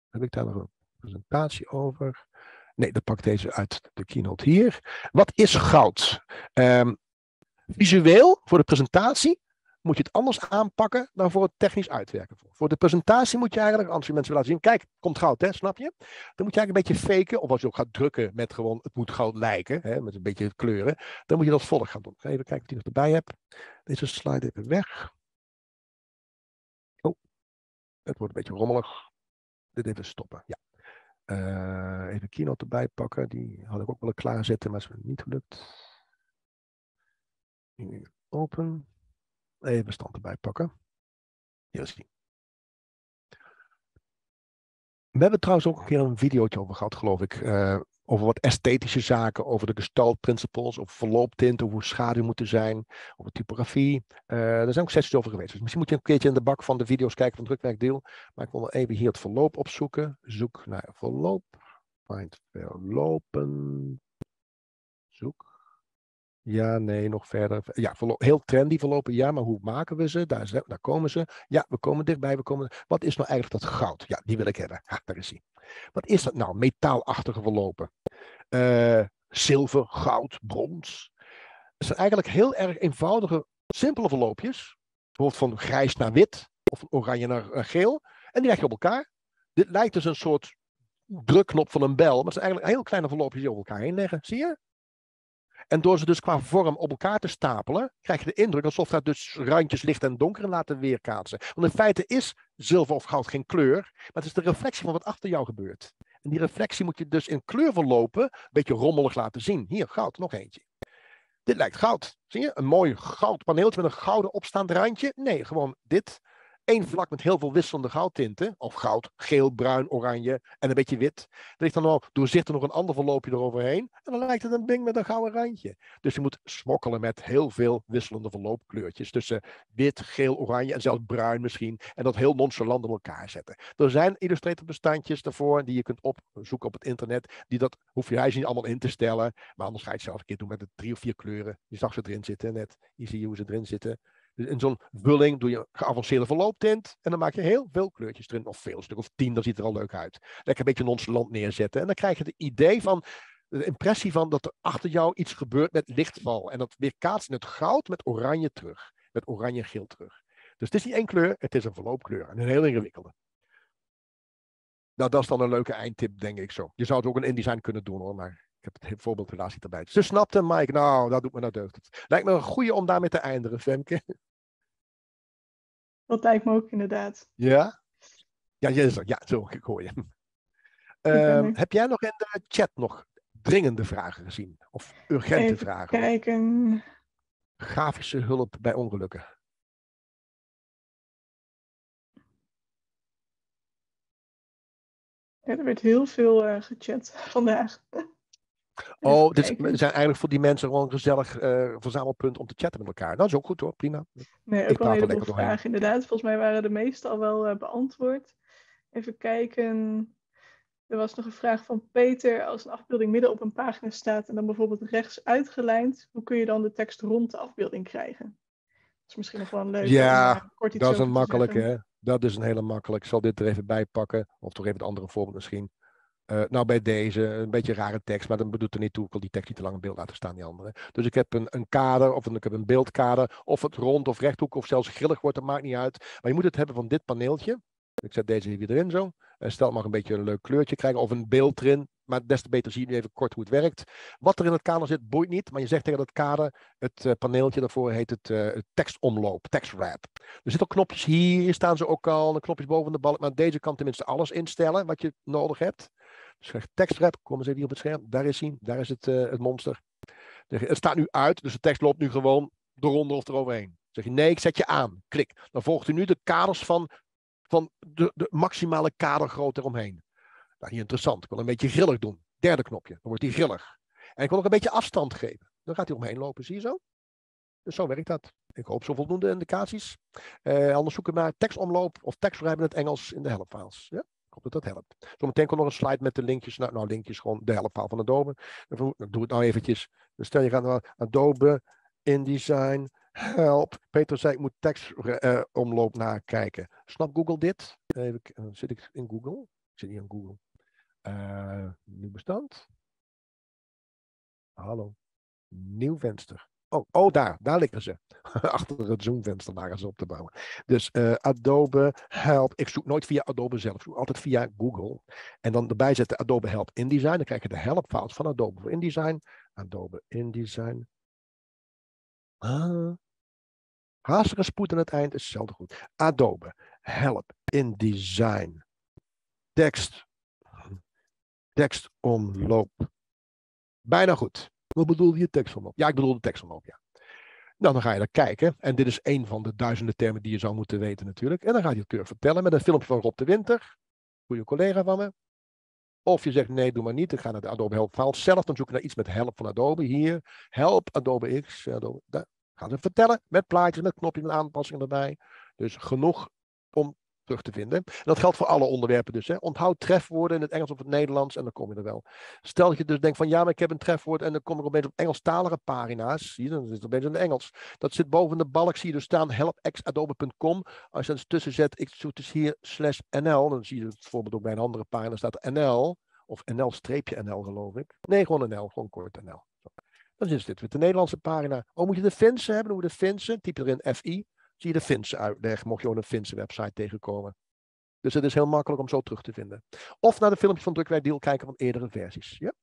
Speaker 2: Heb ik daar nog een presentatie over? Nee, dan pak deze uit de keynote hier. Wat is goud? Ehm, visueel voor de presentatie moet je het anders aanpakken dan voor het technisch uitwerken. Voor de presentatie moet je eigenlijk, als je mensen wil laten zien, kijk, komt goud, hè, snap je? Dan moet je eigenlijk een beetje faken, of als je ook gaat drukken met gewoon, het moet goud lijken, hè, met een beetje kleuren, dan moet je dat volg gaan doen. Even kijken of ik nog erbij heb. Deze slide even weg. Oh, het wordt een beetje rommelig. Dit even stoppen, ja. Uh, even Keynote erbij pakken, die had ik ook willen klaarzetten, maar is niet gelukt. Open. Even stand erbij pakken. Hier We hebben trouwens ook een keer een videootje over gehad, geloof ik. Eh, over wat esthetische zaken, over de gestalt principles, over verlooptinten, hoe schaduw moeten zijn, over typografie. daar eh, zijn ook sessies over geweest. Dus misschien moet je een keertje in de bak van de video's kijken van drukwerkdeel. Maar ik wil even hier het verloop opzoeken. Zoek naar verloop. Find verlopen. Zoek. Ja, nee, nog verder. Ja, heel trendy verlopen. Ja, maar hoe maken we ze? Daar, daar, komen ze. Ja, we komen dichtbij. We komen... Wat is nou eigenlijk dat goud? Ja, die wil ik hebben. Ha, daar is ie. Wat is dat nou? Metaalachtige verlopen. Uh, zilver, goud, brons. Het zijn eigenlijk heel erg eenvoudige, simpele verloopjes. Bijvoorbeeld van grijs naar wit of van oranje naar eh, geel. En die leg je op elkaar. Dit lijkt dus een soort drukknop van een bel. Maar het zijn eigenlijk heel kleine verloopjes die op elkaar heen leggen. Zie je? En door ze dus qua vorm op elkaar te stapelen, krijg je de indruk alsof dat dus randjes licht en donker laten weerkaatsen. Want in feite is zilver of goud geen kleur, maar het is de reflectie van wat achter jou gebeurt. En die reflectie moet je dus in kleur verlopen, een beetje rommelig laten zien. Hier, goud, nog eentje. Dit lijkt goud. Zie je? Een mooi goud paneeltje met een gouden opstaand randje. Nee, gewoon dit één vlak met heel veel wisselende goudtinten. Of goud, geel, bruin, oranje en een beetje wit. Er ligt dan al doorzichtig nog een ander verloopje eroverheen. En dan lijkt het een bing met een gouden randje. Dus je moet smokkelen met heel veel wisselende verloopkleurtjes. Tussen wit, geel, oranje en zelfs bruin misschien. En dat heel nonchalant op elkaar zetten. Er zijn illustrator bestandjes daarvoor die je kunt opzoeken op het internet. Die dat hoef je niet allemaal in te stellen. Maar anders ga je het zelf een keer doen met de drie of vier kleuren. Je zag ze erin zitten net. Je hoe ze erin zitten. Dus in zo'n vulling doe je geavanceerde verlooptint. En dan maak je heel veel kleurtjes erin. Of veel, stuk of tien, dat ziet er al leuk uit. Lekker een beetje nonchalant neerzetten. En dan krijg je het idee van, de impressie van dat er achter jou iets gebeurt met lichtval. En dat weerkaatst in het goud met oranje terug. Met oranje-geel terug. Dus het is niet één kleur, het is een verloopkleur. En een heel ingewikkelde. Nou, dat is dan een leuke eindtip, denk ik zo. Je zou het ook in InDesign kunnen doen hoor, maar ik heb het voorbeeld helaas niet erbij. Ze snapte, Mike, nou, dat doet me nou deugd. Lijkt me een goede om daarmee te eindigen, Femke.
Speaker 1: Dat lijkt me ook inderdaad.
Speaker 2: Ja? Ja, Jezus, ja, zo, ik hoor je. Ehm, heb jij nog in de chat nog dringende vragen gezien? Of urgente Even vragen?
Speaker 1: kijken.
Speaker 2: Grafische hulp bij ongelukken.
Speaker 1: er werd heel veel uh, gechat vandaag.
Speaker 2: Oh, dit zijn eigenlijk voor die mensen gewoon een gezellig eh, verzamelpunt om te chatten met elkaar. Dat is ook goed hoor, prima. Nee, Ik wel een heleboel vragen
Speaker 1: inderdaad. Volgens mij waren de meeste al wel eh, beantwoord. Even kijken. Er was nog een vraag van Peter. Als een afbeelding midden op een pagina staat en dan bijvoorbeeld rechts uitgelijnd, hoe kun je dan de tekst rond de afbeelding krijgen? Dat is misschien nog wel een leuke. Ja, eh, kort dat is een makkelijke. Hè?
Speaker 2: Dat is een hele makkelijk. Ik zal dit er even bij pakken. Of toch even het andere voorbeeld misschien. Eh, nou, bij deze, een beetje rare tekst, maar dat bedoelt er niet toe. Ik wil die tekst niet te lang in beeld laten staan, die andere. Dus ik heb een, een kader of ik heb een beeldkader. Of het rond of rechthoek of zelfs grillig wordt, dat maakt niet uit. Maar je moet het hebben van dit paneeltje. Ik zet deze hier weer erin zo. En eh, stel, het mag een beetje een leuk kleurtje krijgen of een beeld erin. Maar des te beter zie je nu even kort hoe het werkt. Wat er in het kader zit, boeit niet. Maar je zegt tegen dat kader, het eh, paneeltje daarvoor heet het, tekstomloop, tekstwrap. Er zitten knopjes hier, hier staan ze ook al, knopjes boven de balk. Maar deze kan tenminste alles instellen wat je nodig hebt. Slecht dus tekstrep, komen ze hier op het scherm. Daar is hij. daar is het, eh, het monster. Het staat nu uit, dus de tekst loopt nu gewoon eronder of eroverheen. Zeg je nee, ik zet je aan. Klik. Dan volgt u nu de kaders van, van de, de maximale kadergrootte eromheen. Nou, hier interessant. Ik wil een beetje grillig doen. Derde knopje, dan wordt hij grillig. En ik wil ook een beetje afstand geven. Dan gaat hij omheen lopen, zie je zo? Dus zo werkt dat. Ik hoop zo voldoende indicaties. Eh, anders zoeken we naar tekstomloop of tekstschrijven in het Engels in de helpfiles. Ja? hoop dat dat helpt. Zometeen komt nog een slide met de linkjes. Nou, linkjes gewoon de helft van Adobe. Nou, doe het nou eventjes. Dus stel je gaat naar Adobe, InDesign, help. Peter zei ik moet tekstomloop eh, eh, uh, nakijken. Snap Google dit? Even, eh, zit ik in Google? Ik zit niet in Google. nieuw bestand. Hallo. Nieuw venster. Oh, oh, daar, daar liggen ze. Achter het Zoom-venster waren ze op te bouwen. Dus eh, Adobe Help. Ik zoek nooit via Adobe zelf. Ik zoek altijd via Google. En dan erbij zetten Adobe Help InDesign. Dan krijg je de Helpfout van Adobe voor InDesign. Adobe InDesign. Ah. Haastige spoed aan het eind is hetzelfde goed. Adobe Help InDesign. Tekst. Tekstomloop. Bijna goed. Wat bedoel je tekstverloop? Ja, ik bedoel de tekstverloop, ja. Nou, dan ga je naar kijken. En dit is een van de duizenden termen die je zou moeten weten natuurlijk. En dan gaat je het keurig vertellen met een filmpje van Rob de Winter. Goede collega van me. Of je zegt, nee, doe maar niet. Ik ga naar de Adobe Help File zelf. Dan zoek ik naar iets met help van Adobe. Hier, help Adobe X. Adobe, daar gaan ze vertellen met plaatjes, met knopjes, met aanpassingen erbij. Dus genoeg om terug te vinden. En dat geldt voor alle onderwerpen dus. Hè. Onthoud trefwoorden in het Engels of het Nederlands en dan kom je er wel. Stel dat je dus denkt van ja, maar ik heb een trefwoord en dan kom ik opeens op Engelstalige pagina's. Zie je, dan zit het opeens in het Engels. Dat zit boven de balk, zie je dus staan helpxadobe.com Als je dan tussen zet, ik zoek dus hier slash NL, dan zie je het bijvoorbeeld ook bij een andere pagina staat NL. Of NL-NL geloof ik. Nee, gewoon NL, gewoon kort NL. Dan is dit weer de Nederlandse pagina. Oh, moet je de Finse hebben? Dan moet de Finse. Typ erin FI zie je de Finse uitleg, mocht je ook een Finse website tegenkomen. Dus het is heel makkelijk om zo terug te vinden. Of naar de filmpjes van Drukwijk Deal kijken van eerdere versies. Ja?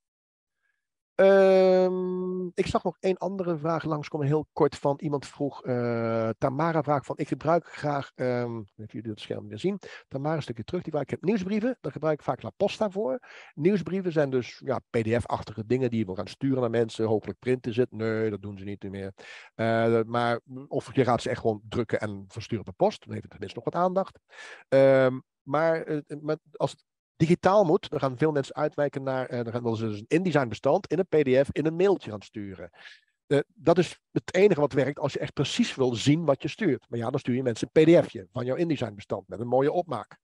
Speaker 2: Ehm, ik zag nog één andere vraag langskomen, heel kort van iemand vroeg. Eh, Tamara vraagt van, ik gebruik graag, um, ehm, even jullie het scherm weer zien. Tamara een stukje terug, die waar ik heb nieuwsbrieven, daar gebruik ik vaak La post voor. Nieuwsbrieven zijn dus ja, pdf-achtige dingen die je wil gaan sturen naar mensen. Hopelijk printen ze het, nee, dat doen ze niet meer. Eh, maar, of je gaat ze echt gewoon drukken en versturen per post, dan heeft het tenminste nog wat aandacht. Ehm, maar, eh, maar als het digitaal moet, dan gaan veel mensen uitwijken naar, eh, dan gaan ze dus een InDesign bestand in een PDF in een mailtje gaan sturen. Eh, dat is het enige wat werkt als je echt precies wil zien wat je stuurt. Maar ja, dan stuur je mensen een pdfje van jouw InDesign bestand met een mooie opmaak.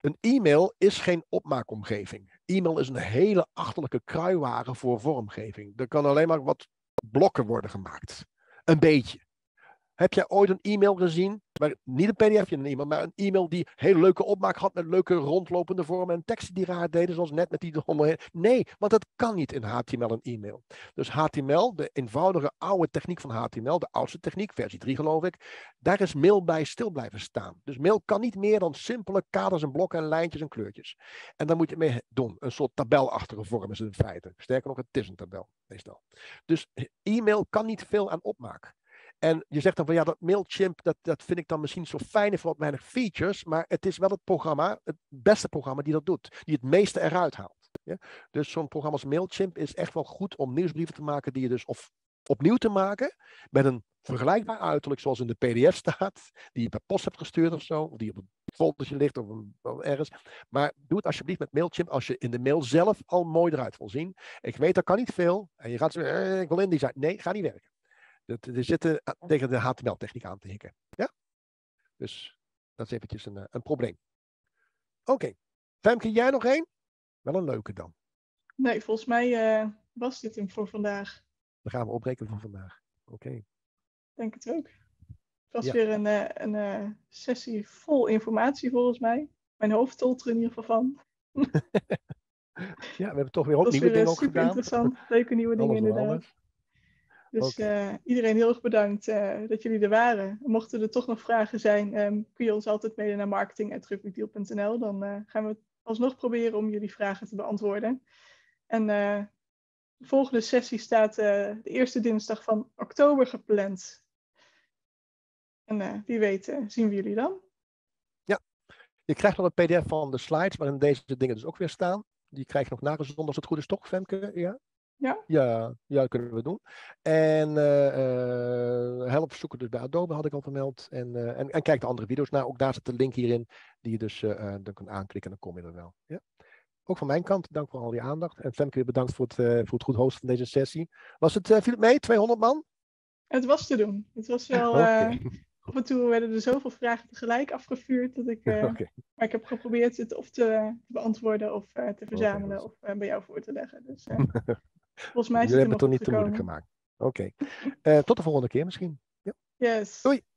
Speaker 2: Een e-mail is geen opmaakomgeving. E-mail is een hele achterlijke kruiwagen voor vormgeving. Er kan alleen maar wat blokken worden gemaakt. Een beetje. Heb jij ooit een e-mail gezien maar niet een PDF-e-mail, maar een e-mail die heel leuke opmaak had met leuke rondlopende vormen en teksten die raar deden, zoals net met die eromheen. Nee, want dat kan niet in HTML een e-mail. Dus HTML, de eenvoudige oude techniek van HTML, de oudste techniek, versie 3 geloof ik, daar is mail bij stil blijven staan. Dus mail kan niet meer dan simpele kaders en blokken en lijntjes en kleurtjes. En daar moet je mee doen. Een soort tabelachtige vorm is het in feite. Sterker nog, het is een tabel meestal. Dus e-mail kan niet veel aan opmaak. En je zegt dan van ja, dat Mailchimp, dat, dat vind ik dan misschien zo fijn voor wat weinig features, maar het is wel het programma, het beste programma die dat doet, die het meeste eruit haalt. Ja? Dus zo'n programma als Mailchimp is echt wel goed om nieuwsbrieven te maken die je dus of opnieuw te maken met een vergelijkbaar uiterlijk zoals in de PDF staat, die je per post hebt gestuurd of zo, of die op een foldertje ligt of, een, ergens. Maar doe het alsjeblieft met Mailchimp als je in de mail zelf al mooi eruit wil zien. Ik weet dat kan niet veel en je gaat zeggen, eh, ik wil zijn. Nee, ga niet werken er zitten ah, tegen de HTML-techniek aan te hikken. Ja? Dus dat is eventjes een, eh, een probleem. Oké, okay. Femke, jij nog één? Wel een leuke dan.
Speaker 1: Nee, volgens mij eh, was dit hem voor vandaag.
Speaker 2: Dan gaan we opbreken van vandaag. Oké. Denk
Speaker 1: het ook. Het was weer een, eh, een, sessie vol informatie volgens mij. Mijn hoofd tolt in ieder geval van.
Speaker 2: ja, we hebben toch weer ook nieuwe dingen ook gedaan. interessant. Leuke nieuwe dingen inderdaad.
Speaker 1: Dus eh, iedereen heel erg bedankt eh, dat jullie er waren. Mochten er toch nog vragen zijn, ehm, kun je ons altijd mailen naar marketing.republiekdeal.nl. Dan eh, gaan we alsnog proberen om jullie vragen te beantwoorden. En de volgende sessie staat de eerste dinsdag van oktober gepland. En wie weet zien we jullie
Speaker 2: dan. Ja, Je krijgt nog een PDF van de slides waarin deze dingen dus ook weer staan. Die krijg je nog nagezonden als het goed is, toch, Femke? Ja? Ja? Ja, ja, kunnen we doen. En eh, eh, help zoeken dus bij Adobe, had ik al vermeld. En, eh, en, en, kijk de andere video's naar. Nou, ook daar zit de link hierin, die je dus dan kunt aanklikken dan kom je er wel. Ja? Ook van mijn kant, dank voor al die aandacht. En Femke, weer bedankt voor het, voor het goed hosten van deze sessie. Was het, viel mee, 200 man? Het was te doen. Het was wel. af en toe werden er zoveel vragen
Speaker 1: tegelijk afgevuurd. Dat ik, Maar ik heb geprobeerd het of te, beantwoorden of te verzamelen of bij jou voor te leggen. Dus, Volgens mij Jullie hebben het toch niet te moeilijk gemaakt.
Speaker 2: Oké. Eh, tot de volgende keer misschien.
Speaker 1: Ja. Yes. Doei.